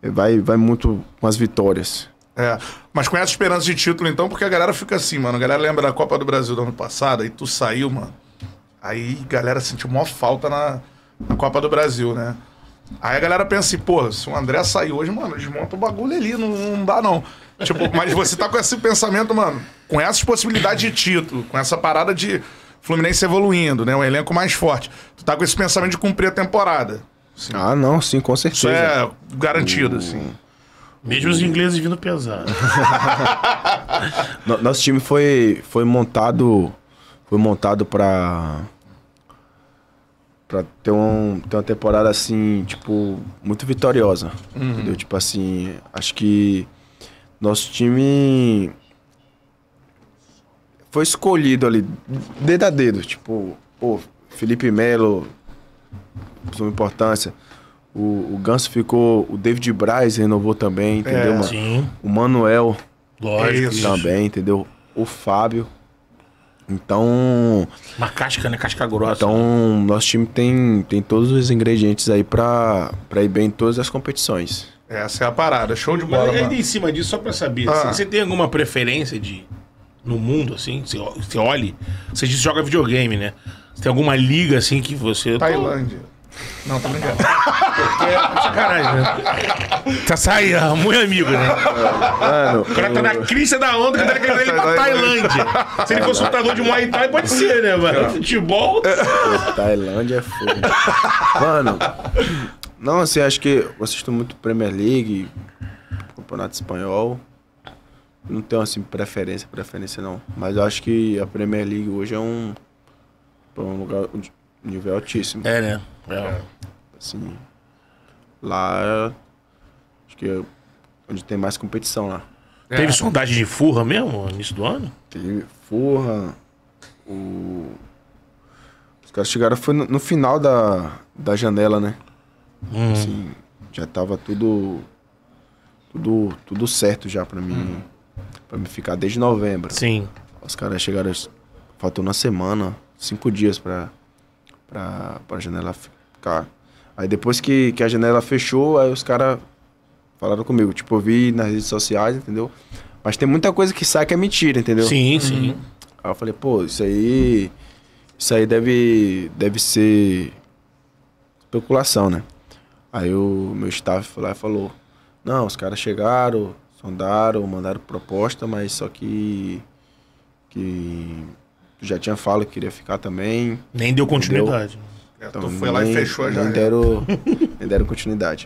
vai, vai muito com as vitórias. É, mas com essa esperança de título, então, porque a galera fica assim, mano. A galera lembra da Copa do Brasil do ano passado, aí tu saiu, mano. Aí a galera sentiu maior falta na, na Copa do Brasil, né? Aí a galera pensa assim, pô, se o André sair hoje, mano, desmonta o bagulho ali, não, não dá não. Tipo, *laughs* mas você tá com esse pensamento, mano, com essas possibilidades de título, com essa parada de Fluminense evoluindo, né? Um elenco mais forte. Tu tá com esse pensamento de cumprir a temporada. Assim. Ah, não, sim, com certeza. Isso é garantido, uh... assim. Hum. Mesmo os ingleses vindo pesado. *laughs* Nosso time foi, foi montado foi montado para pra ter, um, ter uma temporada assim, tipo, muito vitoriosa. Uhum. Entendeu? Tipo assim, acho que nosso time foi escolhido ali, dedo a dedo. Tipo, pô, Felipe Melo, suma importância. O, o Ganso ficou, o David Braz renovou também, entendeu, é, mano? Sim. O Manuel Lógico, também, entendeu? O Fábio. Então. Uma casca, né? Casca grossa. Então, né? nosso time tem, tem todos os ingredientes aí pra, pra ir bem em todas as competições. Essa é a parada, show de bola. Mas ainda em cima disso, só pra saber, assim, ah. você tem alguma preferência de. No mundo, assim, você, você olhe. Você joga videogame, né? Tem alguma liga assim que você. Tailândia. Tô... Não, tô brincando. Porque, é sacanagem, né? Tá saindo, é muito amigo, né? Mano, o cara tá na crista da onda que eu tá querendo ele pra tá né? Tailândia. Se ele fosse lutador de Muay Thai, pode ser, né, mano? Futebol. Pô, Tailândia é foda. Mano, não, assim, acho que eu assisto muito Premier League, Campeonato Espanhol. Não tenho, assim, preferência, preferência não. Mas eu acho que a Premier League hoje é um. um lugar. Um nível altíssimo. É, né? É. é. Assim, lá, é, acho que é onde tem mais competição lá. É. Teve sondagem de Furra mesmo no início do ano? Teve Furra. O... Os caras chegaram foi no, no, final da, da janela, né? Hum. Assim, já tava tudo. Tudo, tudo certo já pra mim. Hum. Pra me ficar desde novembro. Sim. Os caras chegaram. Faltou uma semana, cinco dias pra, pra, pra janela ficar. Aí depois que, que a janela fechou, aí os caras falaram comigo. Tipo, eu vi nas redes sociais, entendeu? Mas tem muita coisa que sai que é mentira, entendeu? Sim, uhum. sim. Aí eu falei, pô, isso aí. Isso aí deve, deve ser especulação, né? Aí o meu staff foi lá e falou: Não, os caras chegaram, sondaram, mandaram proposta, mas só que. que já tinha falado que queria ficar também. Nem deu continuidade. Entendeu? Né? É, então, tu foi lá e fechou já. janela. Deram, *laughs* nem deram continuidade.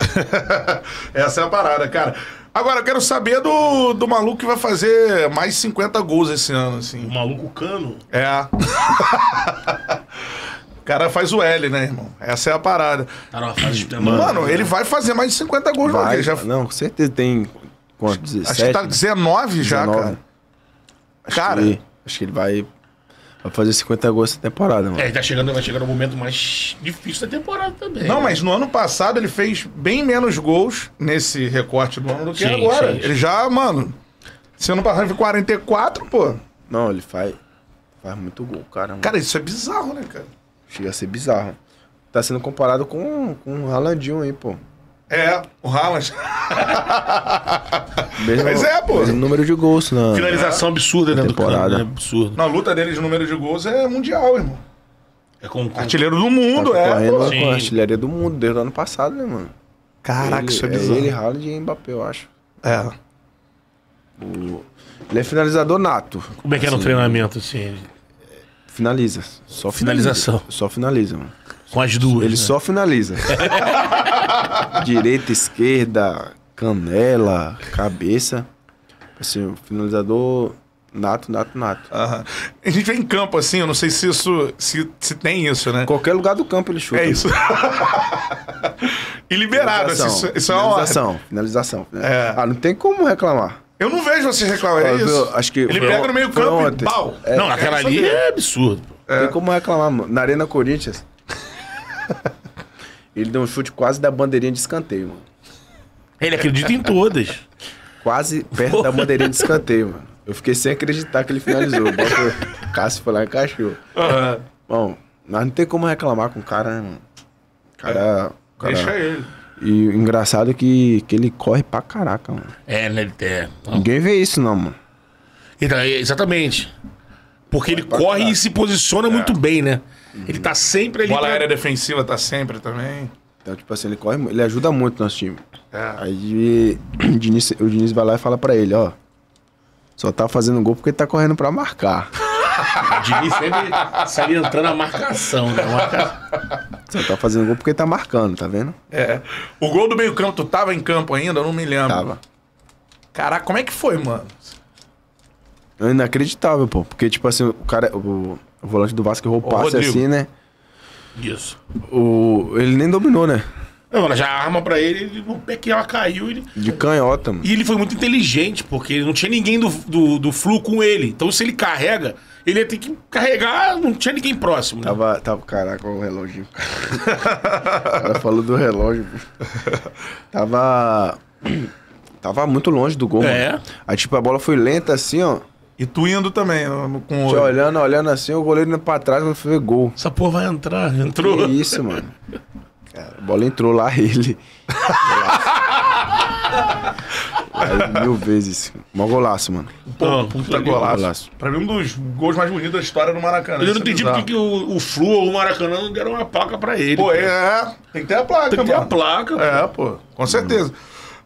*laughs* Essa é a parada, cara. Agora, eu quero saber do, do maluco que vai fazer mais 50 gols esse ano, assim. O maluco cano? É. *laughs* O cara faz o L, né, irmão? Essa é a parada. Cara, faz... Mano, Mano, ele vai fazer mais de 50 gols vai, já... Não, com certeza tem. Quanto? 17? Acho que tá 19 né? já, 19. cara. Acho cara. Que, acho que ele vai Vai fazer 50 gols essa temporada, mano. É, tá chegando, vai chegar o momento mais difícil da temporada também. Não, né? mas no ano passado ele fez bem menos gols nesse recorte do ano do que sim, agora. Sim. Ele já, mano. Se ano passado ele foi 44, pô. Não, ele faz. Faz muito gol, cara. Cara, isso é bizarro, né, cara? Chega a ser bizarro. Tá sendo comparado com, com o Ralandinho aí, pô. É, o Haaland. *laughs* Mesmo, Mas é, pô. Mesmo número de gols na finalização absurda na né, temporada. Campo, né? Absurdo. Na luta deles, de número de gols é mundial, irmão. É com, com... artilheiro do tá mundo, tá é. Pô. Sim. Com artilharia do mundo desde o ano passado, né, mano? Caraca, ele, isso é, é bizarro. É ele, Haaland e Mbappé, eu acho. É. O... Ele é finalizador nato. Como é que assim, é no assim, treinamento, assim? Finaliza. Só finaliza. Finalização. Só finaliza, mano. Com as duas. Ele né? só finaliza. *laughs* Direita, esquerda, canela, cabeça. Assim, o finalizador Nato, nato, nato. A gente vê em campo assim, eu não sei se isso. Se, se tem isso, né? Qualquer lugar do campo ele chuta. É isso. *laughs* e liberado, assim, isso é uma Finalização, finalização. É. Ah, não tem como reclamar. Eu não vejo vocês reclamar, é isso. Acho que ele pega no meio campo ontem. e pau. É, não, naquela é, ali é absurdo. É. Tem como reclamar, mano. Na Arena Corinthians, *laughs* Ele deu um chute quase da bandeirinha de escanteio, mano. Ele acredita em todas. Quase perto Porra. da bandeirinha de escanteio, mano. Eu fiquei sem acreditar que ele finalizou. O Cássio foi lá e encaixou. Uhum. Bom, nós não tem como reclamar com o cara, né, mano? O cara, é. cara... Deixa ele. E o engraçado é que, que ele corre pra caraca, mano. É, né? É. Ninguém vê isso, não, mano. Então, é, exatamente. Porque corre ele corre caraca. e se posiciona é. muito bem, né? Ele tá sempre ali. Bola pra... aérea defensiva tá sempre também. Então, tipo assim, ele corre, ele ajuda muito o nosso time. É. Aí *clears throat* o Diniz, o Diniz vai lá e fala pra ele, ó. Só tá fazendo gol porque ele tá correndo pra marcar. *laughs* o Diniz sempre salientando a marcação, né? Marca... Só tá fazendo gol porque tá marcando, tá vendo? É. O gol do meio-campo, tu tava em campo ainda? Eu não me lembro. Tava. Caraca, como é que foi, mano? É inacreditável, pô. Porque, tipo assim, o cara. O, o volante do Vasco errou o passe Rodrigo. assim, né? Isso. O... Ele nem dominou, né? Não, ela já arma pra ele, ele o pé que ela caiu. Ele... De canhota, mano. E ele foi muito inteligente, porque não tinha ninguém do, do, do flu com ele. Então, se ele carrega, ele ia ter que carregar, não tinha ninguém próximo. Né? Tava, tava, caraca, o relógio. ela falou do relógio. tava. Tava muito longe do gol. É. Mano. Aí, tipo, a bola foi lenta assim, ó. E tu indo também, no, com o olho. olhando, olhando assim, o goleiro indo pra trás, vai fazer gol. Essa porra vai entrar, entrou. Que isso, mano. Cara, a bola entrou lá, *laughs* ele. Aí, mil vezes. Mó golaço, mano. Pô, não, ah, puta golaço. golaço. Pra mim, um dos gols mais bonitos da história do Maracanã. Eu não é entendi porque que o, o Flu ou o Maracanã não deram uma placa pra ele. Pô, é. Tem que ter a placa, Tem que ter a placa. É, pô. Com certeza.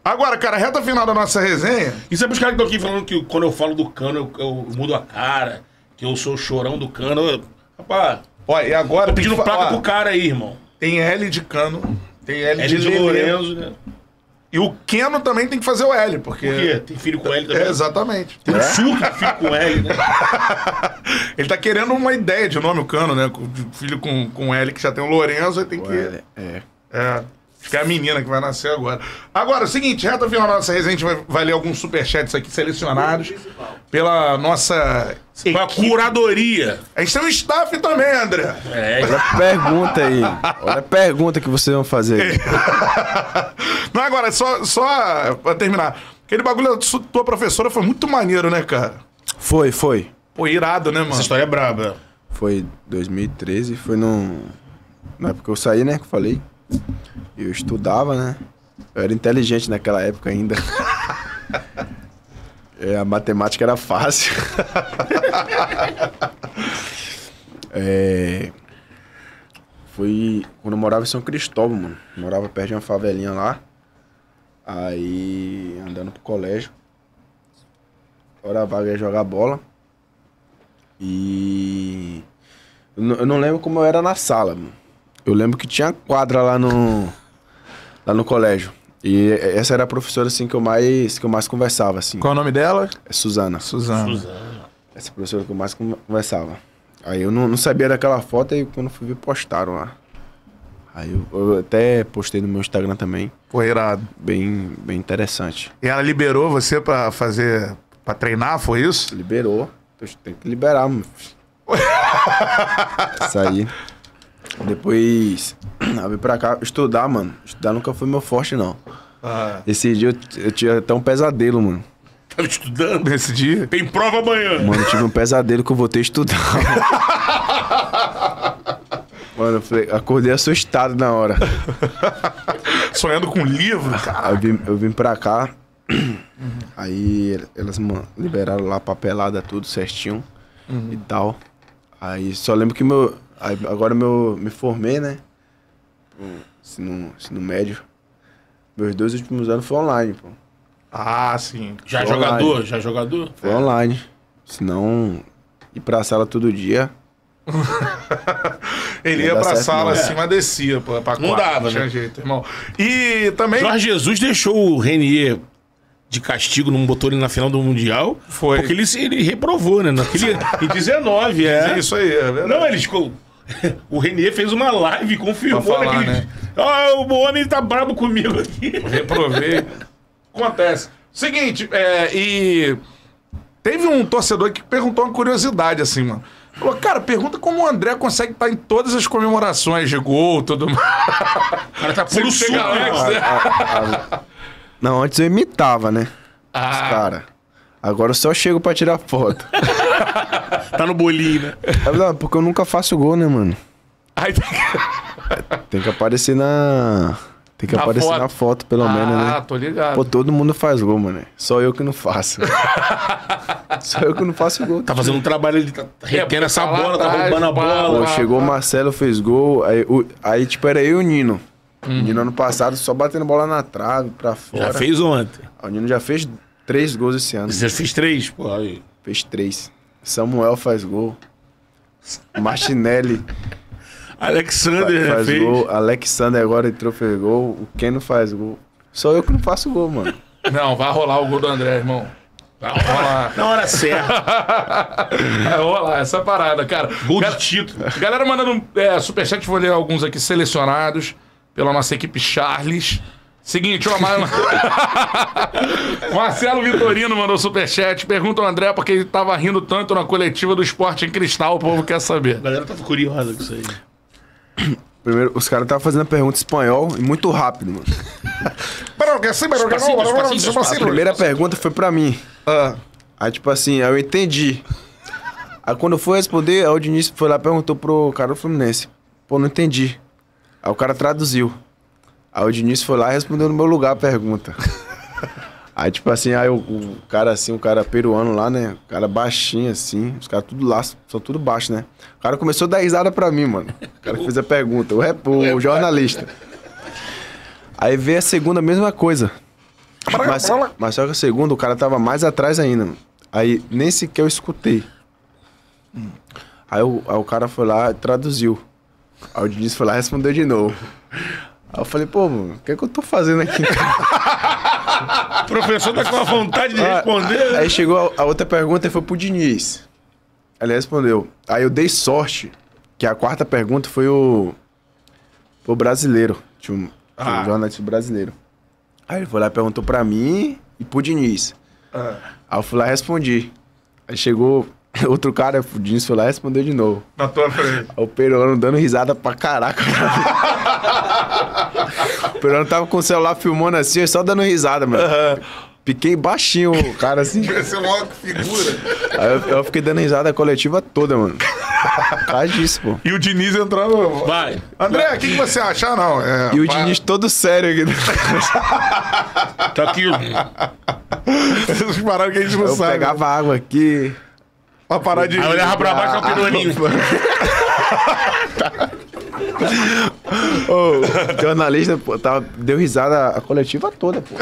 Agora, cara, reta final da nossa resenha. Isso é pros caras que estão aqui falando que quando eu falo do cano, eu, eu mudo a cara, que eu sou o chorão do cano. rapaz. Olha, e agora. Tô pedindo placa ó, pro cara aí, irmão. Tem L de cano, tem L, L de, de Lorenzo, né? E o Keno também tem que fazer o L, porque. Por quê? Tem filho com L também. É, exatamente. Tem um é. surto de filho com L, né? *laughs* Ele tá querendo uma ideia de nome, o Cano, né? Filho com, com L que já tem o Lorenzo, aí tem o que. L, é. É. Acho que é a menina que vai nascer agora. Agora, é o seguinte, reta final da nossa resenha, a gente vai, vai ler alguns superchats aqui selecionados pela nossa pela curadoria. A gente tem um staff também, André. É, é, Olha a pergunta aí. Olha a pergunta que vocês vão fazer aí. Não, *laughs* agora, só, só pra terminar. Aquele bagulho da tua professora foi muito maneiro, né, cara? Foi, foi. Pô, irado, né, mano? Essa história é braba. Foi 2013, foi num. Na época porque eu saí, né, que eu falei. Eu estudava, né? Eu era inteligente naquela época ainda. *laughs* é, a matemática era fácil. *laughs* é, foi quando eu morava em São Cristóvão, mano. morava perto de uma favelinha lá. Aí, andando pro colégio. Hora vaga ia jogar bola. E. Eu não lembro como eu era na sala, mano. Eu lembro que tinha quadra lá no, lá no colégio. E essa era a professora assim que eu mais que eu mais conversava assim. Qual é o nome dela? É Suzana. Suzana. Suzana. Essa professora que eu mais conversava. Aí eu não, não sabia daquela foto e quando fui ver postaram lá. Aí eu, eu, até postei no meu Instagram também. Pô, irado. Bem, bem interessante. E ela liberou você para fazer para treinar, foi isso? Liberou. Tem que liberar, meu. *laughs* Isso aí. Depois, *clears throat* eu vim pra cá estudar, mano. Estudar nunca foi meu forte, não. Ah. Esse dia eu, eu tinha até um pesadelo, mano. Tava tá estudando? Esse dia? Tem prova amanhã. Mano, eu tive um pesadelo que eu voltei a estudar. *laughs* mano, eu falei, acordei assustado na hora. Sonhando com livro? Eu vim, eu vim pra cá. *clears throat* Aí elas mano, liberaram lá a papelada, tudo certinho uhum. e tal. Aí só lembro que meu, Aí, agora meu, me formei, né? Ensino, ensino médio. Meus dois últimos anos foi online, pô. Ah, sim. Já é foi jogador? Online. Já é jogador? Foi é. online. Senão, ir pra sala todo dia. *laughs* Ele ia, pra sala assim, mas descia pô. pra Não quatro, dava, né? jeito, irmão. E também. Jorge Jesus deixou o Renier de castigo, não botou ele na final do Mundial. Foi. Porque ele, ele reprovou, né? Naquele, *laughs* em 19, é. Isso aí, é verdade. Não, eles *laughs* o Renê fez uma live e confirmou falar, né? Ah, o homem tá brabo comigo aqui. Reprovei. Acontece. Seguinte, é, e teve um torcedor que perguntou uma curiosidade, assim, mano. Falou, cara, pergunta como o André consegue estar tá em todas as comemorações de gol, tudo mais. O cara tá puro suco, né? né? Ah, ah, Não, antes eu imitava, né? Ah. Os caras. Agora eu só chego pra tirar foto. tá no bolinho, né? Não, ah, porque eu nunca faço gol, né, mano? Ai, que... *laughs* Tem que aparecer na. Tem que na aparecer foto. na foto, pelo ah, menos, né? Ah, tô ligado. Pô, todo mundo faz gol, mano. Só eu que não faço. *laughs* Só eu que não faço gol. Tá fazendo um trabalho ali, tá é, retendo essa tá bola, tá roubando a bola. Pô, chegou o Marcelo, fez gol. Aí, o, aí, tipo, era eu e o Nino. Hum. O Nino ano passado só batendo bola na trave, pra fora. Já fez ontem. Ah, o Nino já fez Três gols esse ano. Você fez três, pô. Aí. Fez três. Samuel faz gol. Martinelli. Alexander faz, faz gol. Alexander agora entrou, fez gol. O Keno faz gol. Só eu que não faço gol, mano. Não, vai rolar o gol do André, irmão. Vai rolar. Na hora certa. *laughs* vai rolar essa parada, cara. Gol de título. Galera mandando é, superchat, vou ler alguns aqui selecionados pela nossa equipe Charles. Seguinte, o *laughs* Marcelo Vitorino mandou superchat. Pergunta ao André porque ele tava rindo tanto na coletiva do esporte em cristal. O povo quer saber. A galera tava tá curiosa com isso aí. *coughs* Primeiro, os caras estavam fazendo pergunta em espanhol e muito rápido, mano. *laughs* A primeira pergunta foi pra mim. Ah. Aí, tipo assim, aí eu entendi. Aí quando eu fui responder, aí o Diniz foi lá e perguntou pro cara do Fluminense. Pô, não entendi. Aí o cara traduziu. Aí o Diniz foi lá e respondeu no meu lugar a pergunta. *laughs* Aí, tipo assim, aí o, o, cara assim, o cara peruano lá, né? O cara baixinho assim, os caras tudo lá, são tudo baixo, né? O cara começou a dar risada pra mim, mano. O cara que fez a pergunta, o, rep, o, o jornalista. Aí veio a segunda, mesma coisa. Mas, mas só que a segunda, o cara tava mais atrás ainda. Aí nem sequer eu escutei. Aí o, aí o cara foi lá e traduziu. Aí o Diniz foi lá e respondeu de novo. *laughs* Aí eu falei, pô, mano, o que é que eu tô fazendo aqui? o *laughs* professor tá com a vontade de ah, responder. Né? Aí chegou a, a outra pergunta e foi pro Diniz. Ele respondeu. Aí eu dei sorte, que a quarta pergunta foi o, o brasileiro. Tinha um, ah. um jornalista brasileiro. Aí ele foi lá e perguntou pra mim e pro Diniz. Ah. Aí eu fui lá e respondi. Aí chegou *laughs* outro cara, o Diniz foi lá e respondeu de novo. Na tua frente. Aí o Perolano dando risada pra caraca. *laughs* O Perona tava com o celular filmando assim, só dando risada, mano. Uhum. Piquei baixinho o cara assim. Você logo figura. Aí eu, eu, fiquei dando risada a coletiva toda, mano. Faz disso, pô. E o Diniz entrando. Vai. André, o que, que, você acha, ah, não? É, e o Denise Diniz todo sério aqui. tá aqui. Vocês pararam que a gente não eu sabe. Eu pegava água aqui. Uma parada de. Aí olhava pra baixo, é um *laughs* O jornalista, pô, tava, tá, deu risada a coletiva toda, pô.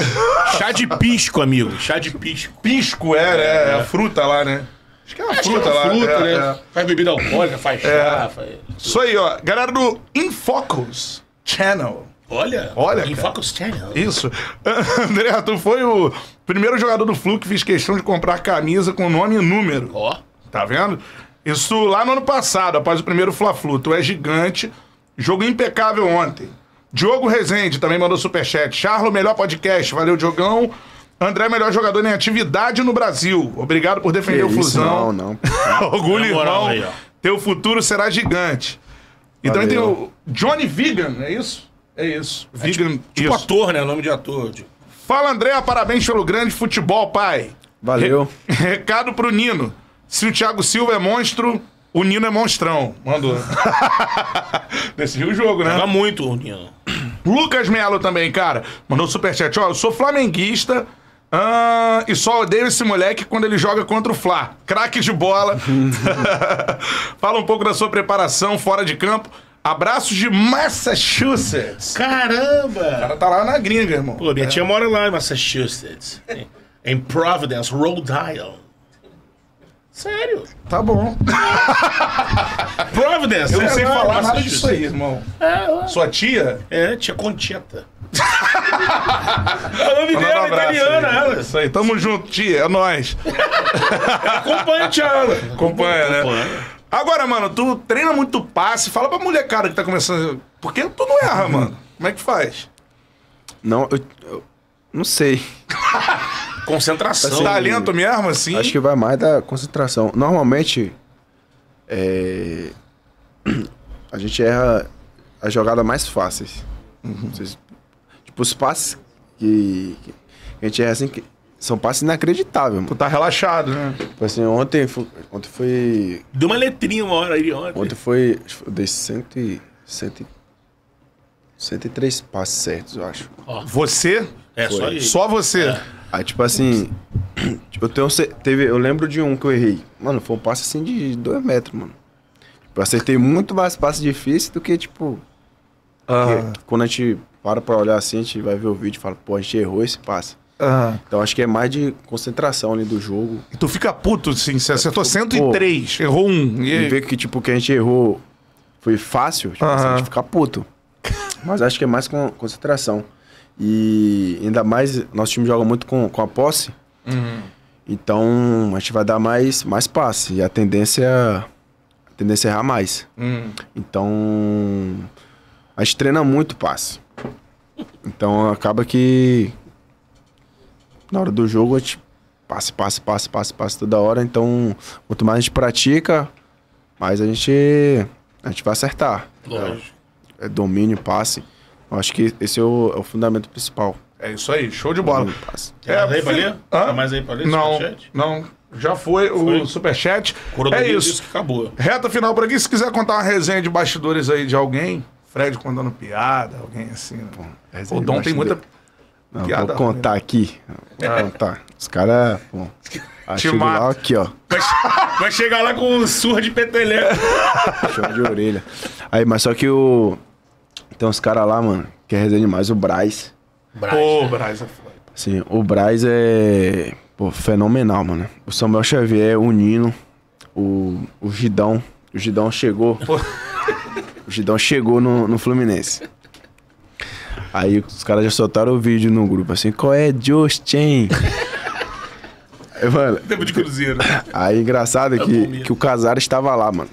Chá de pisco, amigo. Chá de pisco. Pisco era, é, é, é a fruta lá, né? Acho que é uma Acho fruta, que é uma lá. É, fruta né? é, né? Faz bebida alcoólica, faz é. chá. Faz... Isso aí, ó. Galera do Infocus Channel. Olha, Olha Infocus Channel. Isso. *laughs* André, tu foi o primeiro jogador do Flu que fez questão de comprar camisa com nome e número. Ó. Tá vendo? Isso lá no ano passado, após o primeiro Fla-Flu. Tu é gigante. Jogo impecável ontem. Diogo Rezende também mandou superchat. Charlo, melhor podcast. Valeu, Diogão. André, melhor jogador em atividade no Brasil. Obrigado por defender que o Flusão. Não, não. *laughs* Orgulho, irmão. Aí, Teu futuro será gigante. E também tem o Johnny Vigan, é isso? É isso. É Vigan. tipo, tipo isso. ator, né? O nome de ator. Tipo. Fala, André. Parabéns pelo grande futebol, pai. Valeu. Re *laughs* recado pro Nino. Se o Thiago Silva é monstro, o Nino é monstrão. Mandou. Decidiu *laughs* o jogo, né? Joga muito o Nino. Lucas Melo também, cara. Mandou superchat. Ó, eu sou flamenguista. e só odeio esse moleque quando ele joga contra o Fla. Craque de bola. *laughs* *laughs* Fala um pouco da sua preparação fora de campo. Abraços de Massachusetts. Caramba! O cara tá lá na gringa, irmão. Pô, minha é. tia mora lá em Massachusetts. em Providence, Rhode Island. Sério? Tá bom. Providence. Eu não sei é, falar nada disso aí, irmão. É, lá. Sua tia? É, tia Concheta. é o nome dela, um italiana, aí. ela. Isso aí, tamo junto, tia, é nóis. Acompanha, tia. Acompanha, Acompanha, né? Acompanha. Agora, mano, tu treina muito passe, fala pra molecada que tá começando. Porque tu não erra, mano. Como é que faz? Não, eu, eu não sei. Concentração. assim, talento mesmo, assim? Acho que vai mais da concentração. Normalmente, é... *clears throat* a gente erra as jogadas mais fáceis. Uhum. Tipo, os passes que, a gente erra assim, que são passes inacreditáveis, mano. Tu tá relaxado, né? Tipo assim, ontem, foi, ontem foi... Deu uma letrinha uma hora aí ontem. Ontem foi... Eu dei cento e... Cento e 103 passes certos, eu acho. Você? É, só, só, você. É. Aí, tipo assim. *clears throat* Tipo, eu, tenho, teve, eu lembro de um que eu errei. Mano, foi um passe assim de dois metros, mano. Tipo, eu acertei muito mais passe difícil do que, tipo. Ah. Que, quando a gente para pra olhar assim, a gente vai ver o vídeo e fala, pô, a gente errou esse passe. Então acho que é mais de concentração ali do jogo. E tu fica puto, assim, você acertou 103, pô, errou um. E, e ver que, tipo, que a gente errou foi fácil, tipo, assim, a gente fica puto. Mas acho que é mais com concentração. E ainda mais, nosso time joga muito com, com a posse. Uhum. Então a gente vai dar mais, mais passe. E a tendência, a tendência é errar mais. Uhum. Então a gente treina muito passe. Então acaba que na hora do jogo a gente passa, passa, passa, passa, passa toda hora. Então quanto mais a gente pratica, mais a gente, a gente vai acertar. Lógico. É, é domínio, passe. Eu acho que esse é o, é o fundamento principal. É isso aí, show de bola. É, é, mais aí pra ler? mais aí pra ler? Não, não. Já foi, foi. o superchat. Coroa é isso. que acabou. Reta final por aqui. Se quiser contar uma resenha de bastidores aí de alguém, Fred contando piada, alguém assim. Né? o Dom tem muita não, piada. Vou contar né? aqui. Vou é. contar. Os caras, pô. Te lá, aqui, ó. Vai, vai, chegar lá com um surra de petelé. Show *laughs* de orelha. Aí, mas só que o. Então os caras lá, mano, que é resenha demais, o Braz. Braz. Pô, né? Braz é foda. Sim, o Braz é pô, fenomenal, mano. O Samuel Xavier, o Nino, o, o Gidão. O Gidão chegou. Pô. O Gidão chegou no, no Fluminense. Aí os caras já soltaram o vídeo no grupo assim, qual é Justin? mano, Tempo de cruzeiro. Aí engraçado é, é que, que o Casares estava lá, mano.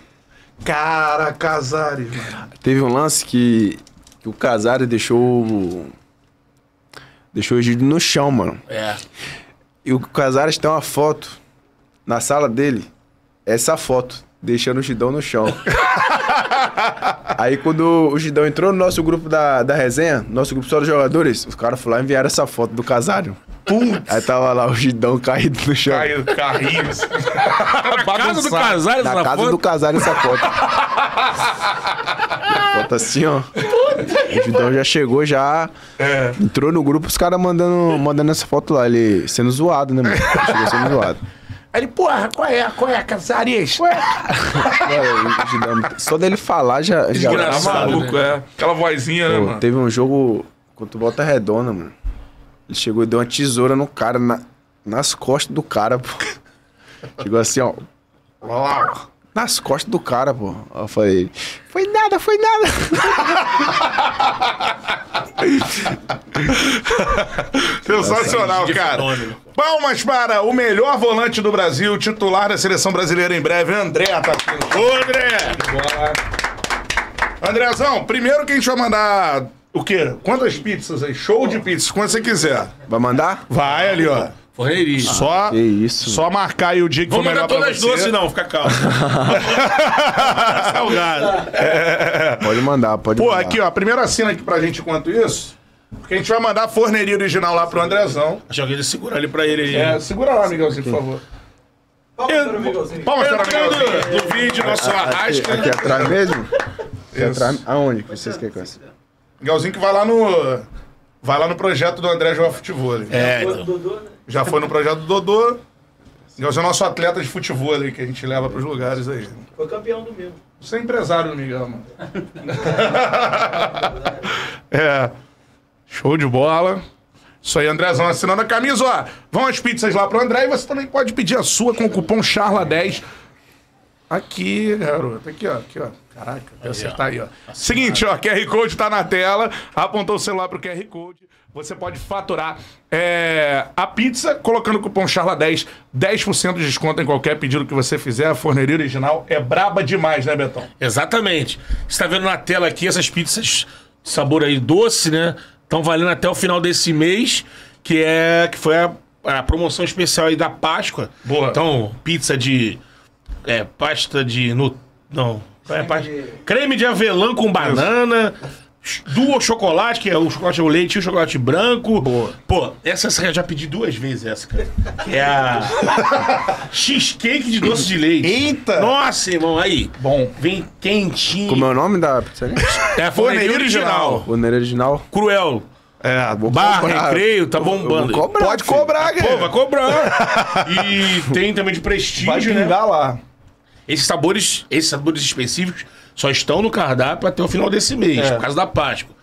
Cara, Casares, mano. Teve um lance que que o Casares deixou. Deixou o Egídio no chão, mano. É. E o Casares tem uma foto na sala dele, essa foto, deixando o Gidão no chão. *laughs* Aí quando o Gidão entrou no nosso grupo da, da resenha, nosso grupo só de jogadores, os caras foram lá e enviaram essa foto do casário. Pum! Aí tava lá o Gidão caído no chão. Caiu, carrinho. na casa do casário essa foto. Na casa do casário essa foto. Bota assim, ó. O Vidão então, já chegou, já é. entrou no grupo, os caras mandando, mandando essa foto lá. Ele sendo zoado, né, mano? Ele chegou sendo zoado. Aí ele, porra, qual é, qual é, Casares? Ué. Só dele falar já. Desgraçado, já maluco, né? é. Aquela vozinha, né, Pô, né, mano? Teve um jogo contra o Volta Redonda, mano. Ele chegou e deu uma tesoura no cara, na, nas costas do cara, pô. Chegou assim, ó nas costas do cara, pô. Eu falei, foi nada, foi nada. *laughs* Sensacional, é cara. Palmas para o melhor volante do Brasil, titular da seleção brasileira em breve, André tá Ô, André! Andrezão, primeiro que a gente vai mandar o quê? Quantas pizzas aí? Show de pizzas, quando você quiser. Vai mandar? Vai ali, ó. Forneirismo. Só, ah, isso, só marcar aí o dia que Vamos for melhor pra você. todas doces não, fica calmo. *laughs* Salgado. É. Pode mandar, pode Pô, mandar. aqui ó, a primeira cena aqui pra gente enquanto isso. Porque a gente vai mandar a forneria original lá pro Andrezão. Acho que ele segura ali pra ele aí. É, segura lá, Miguelzinho, por favor. Palmas Palma para o Do vídeo, nosso arrasta. Aqui, aqui atrás mesmo? Aqui atrás, aonde que vocês querem conhecer? Miguelzinho que vai lá no... Vai lá no projeto do André jogar futebol. É, então. Né? Já foi no projeto do Dodô. Deus é o nosso atleta de futebol ali que a gente leva para os lugares aí. Foi campeão do mesmo Você é empresário Miguel, mano. *laughs* é. Show de bola. Isso aí, Andrezão assinando a camisa, ó. Vão as pizzas lá pro André e você também pode pedir a sua com o cupom CHARLA10. Aqui, garoto. Aqui, ó. Aqui, ó. Caraca, aí, acertar aí, ó. Seguinte, ó. QR Code tá na tela. Apontou o celular pro QR Code. Você pode faturar é, a pizza colocando o cupom CHARLA10, 10% de desconto em qualquer pedido que você fizer. A forneria original é braba demais, né, Betão? Exatamente. Você está vendo na tela aqui essas pizzas sabor aí doce, né? Estão valendo até o final desse mês, que é que foi a, a promoção especial aí da Páscoa. Boa. Então, pizza de é, pasta de no, não, é, creme, de... creme de avelã com banana, duo chocolate, que é o chocolate ao leite e o chocolate branco. Boa. Pô, essa, eu já pedi duas vezes essa, cara. Que é a *laughs* cheesecake de doce de leite. Eita! Nossa, irmão, aí. Bom. Vem quentinho. Como é o nome da pizzaria? É a Forneria Original. Forneria Original. Cruel. É, vou Barra, cobrar. recreio, tá bombando. Cobrar, Pode filho. cobrar, cara. Pô, vai cobrar. *laughs* e tem também de prestígio, vai né? pingar né? lá. Esses sabores, esses sabores específicos só estão no cardápio até o final desse mês, é. por causa da Páscoa.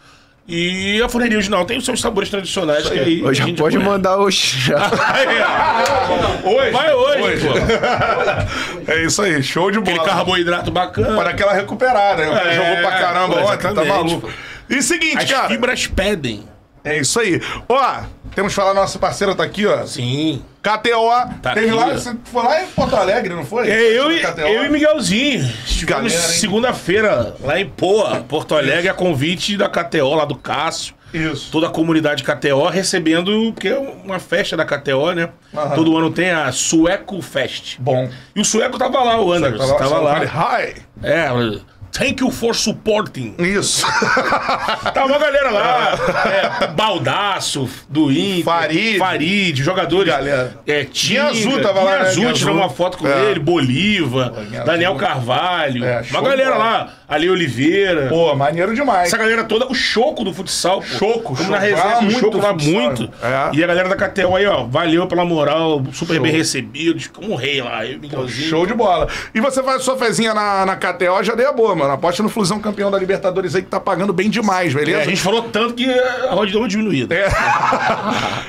E a forneria original tem os seus sabores tradicionais Isso que aí. Hoje pode mandar hoje. *laughs* hoje. Vai hoje, hoje. pô. É isso aí, show de bola. Aquele carboidrato bacana. Para aquela recuperada, né? O cara é, jogou pra caramba, ó, tá maluco. E seguinte, As cara. As fibras pedem. É isso aí. Ó, temos que falar, nosso parceiro tá aqui, ó. Sim. KTO. Tá teve lá, você foi lá em Porto Alegre, não foi? É, eu, e, eu e Miguelzinho. Estivemos segunda-feira lá em Poa, Porto Alegre, isso. a convite da KTO, lá do Cássio. Isso. Toda a comunidade KTO recebendo, o que é uma festa da KTO, né? Aham. Todo ano tem a Sueco Fest. Bom. E o Sueco tava lá, o Anderson. O tava, tava lá. High. É, Thank you for supporting. Isso. *laughs* tá uma galera lá. É, Baldaço, do Inter. Farid. Farid, jogadores. Galera. É, Tinha Azul tava lá. Né? Tinha Azul, tirou uma foto com é. ele. Bolívar, Daniel Carvalho. É, uma galera lá. Ali Oliveira. Pô, maneiro demais. Essa galera toda, o choco do futsal. Choco, choco. Na reserva, ah, muito choco lá muito. É. E a galera da KTO aí, ó, valeu pela moral, super show. bem recebidos, um rei lá. Pô, show de bola. E você faz sua fezinha na, na KTO, já deu a boa, mano. Aposta no Flusão campeão da Libertadores aí que tá pagando bem demais, é, beleza? É, a gente falou tanto que a roda deu uma é diminuída. É. *laughs*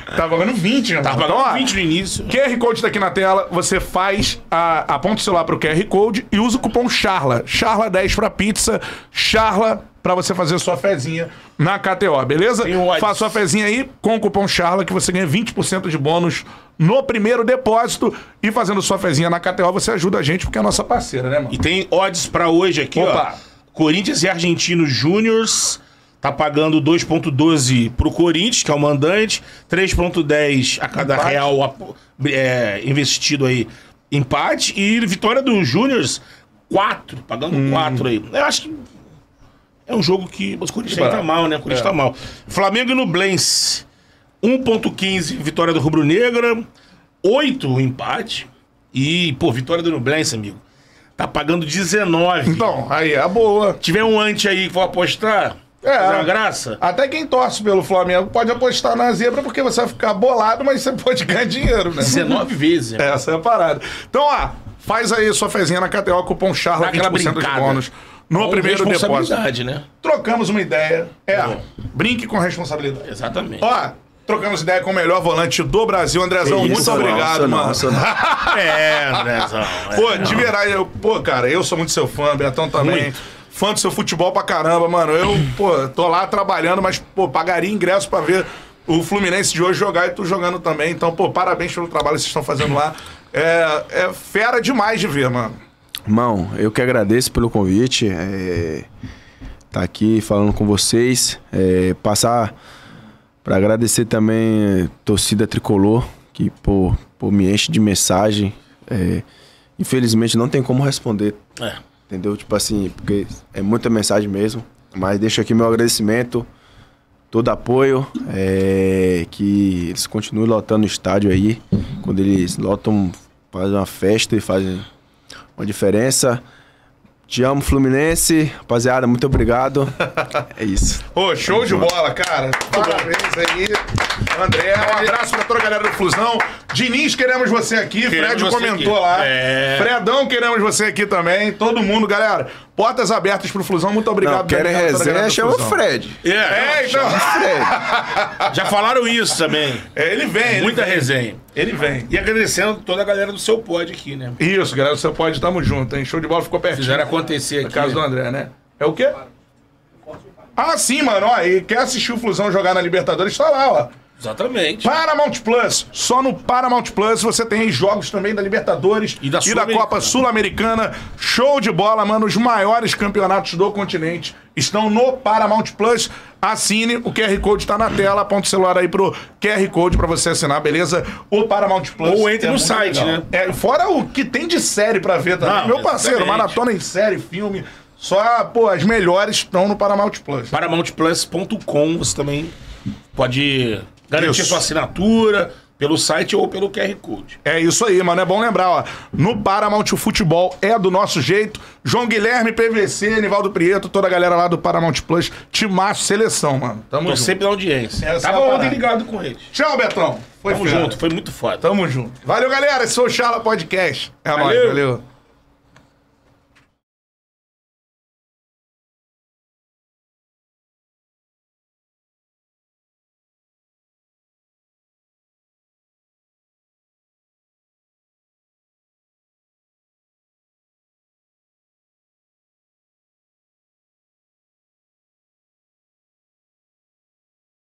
Tava tá pagando 20, né? Tava tá pagando então, 20 no início. QR Code tá aqui na tela, você faz, a, aponta o celular pro QR Code e usa o cupom CHARLA. CHARLA10 pra PIN pizza Charla para você fazer sua fezinha na KTO, beleza? Faça sua fezinha aí com o cupom Charla que você ganha 20% de bônus no primeiro depósito e fazendo sua fezinha na KTO você ajuda a gente porque é a nossa parceira, né, mano? E tem odds para hoje aqui, Opa. ó. Corinthians e Argentino Júniors tá pagando 2.12 pro Corinthians, que é o mandante, 3.10 a cada Empate. real é, investido aí empate e vitória do Júniors quatro, pagando tá hum. quatro aí. Eu acho que é um jogo que o Corinthians tá mal, né? O Corinthians tá é. tá mal. Flamengo e Nublense. 1.15, vitória do Rubro Negra. 8, empate. E, pô, vitória do Nublense, amigo. Tá pagando 19. Então, aí é a boa. Tiver um ante aí que for apostar, é. Fazer uma graça? Até quem torce pelo Flamengo pode apostar na zebra porque você vai ficar bolado, mas você pode ganhar dinheiro, né? 19 vezes. Né? Essa é a parada. Então, ó, Faz aí sua fezinha na KTO, cupom CHARLA, Dá 20% de bônus. No com primeiro depósito. né? Trocamos uma ideia. É, Bom. brinque com responsabilidade. Exatamente. Ó, trocamos ideia com o melhor volante do Brasil. Andrezão, isso, muito obrigado, não, mano. Não, não. *laughs* é, Andrezão. É, pô, de verdade, eu, pô, cara, eu sou muito seu fã, Betão também. Muito. Fã do seu futebol pra caramba, mano. Eu, pô, tô lá trabalhando, mas, pô, pagaria ingresso pra ver o Fluminense de hoje jogar e tu jogando também. Então, pô, parabéns pelo trabalho que vocês estão fazendo lá. É, é fera demais de ver, mano. Mão, eu que agradeço pelo convite. É, tá aqui falando com vocês. É, passar para agradecer também é, torcida tricolor, que pô, pô, me enche de mensagem. É, infelizmente não tem como responder. É. Entendeu? Tipo assim, porque é muita mensagem mesmo. Mas deixo aqui meu agradecimento todo apoio, é, que eles continuem lotando o estádio aí. Quando eles lotam, fazem uma festa e fazem uma diferença. Te amo, Fluminense. Rapaziada, muito obrigado. É isso. Ô, show de bom. bola, cara. Parabéns aí. André, um abraço pra toda a galera do Flusão. Diniz, queremos você aqui. Queremos Fred você comentou aqui. lá. É... Fredão, queremos você aqui também. Todo mundo, galera. Portas abertas pro Flusão, muito obrigado. Não, querem resenha, chama o Fred. Yeah. É, é, então. Chama o Fred. *laughs* Já falaram isso também. É, ele vem. Muita ele vem. resenha. Ele vem. E agradecendo toda a galera do seu pod aqui, né? Isso, galera do seu pod, tamo junto, hein? Show de bola ficou pertinho. Fizeram acontecer aqui. No caso né? do André, né? É o quê? Ah, sim, mano. Ó, e quer assistir o Flusão jogar na Libertadores? Tá lá, ó. Exatamente. Paramount Plus. Só no Paramount Plus você tem jogos também da Libertadores e da, e da Copa Sul-Americana. Show de bola, mano. Os maiores campeonatos do continente estão no Paramount Plus. Assine, o QR Code está na tela. Aponta o celular aí pro QR Code para você assinar, beleza? O Paramount Plus. Ou entre é no site, legal. né? É, fora o que tem de série para ver também. Não, Meu parceiro, exatamente. maratona em série, filme. Só, pô, as melhores estão no Paramount Plus. ParamountPlus.com, você também pode Garantir sua assinatura pelo site ou pelo QR Code. É isso aí, mano. É bom lembrar, ó. No Paramount o Futebol é do nosso jeito. João Guilherme, PVC, Nivaldo Prieto, toda a galera lá do Paramount Plus, Timaço Seleção, mano. Tamo Tô junto. sempre na audiência. Essa Tava é ontem ligado com eles. Tchau, Betão. Foi Tamo fera. junto, foi muito foda. Tamo junto. Valeu, galera. Esse foi o Charla Podcast. É valeu. nóis, valeu.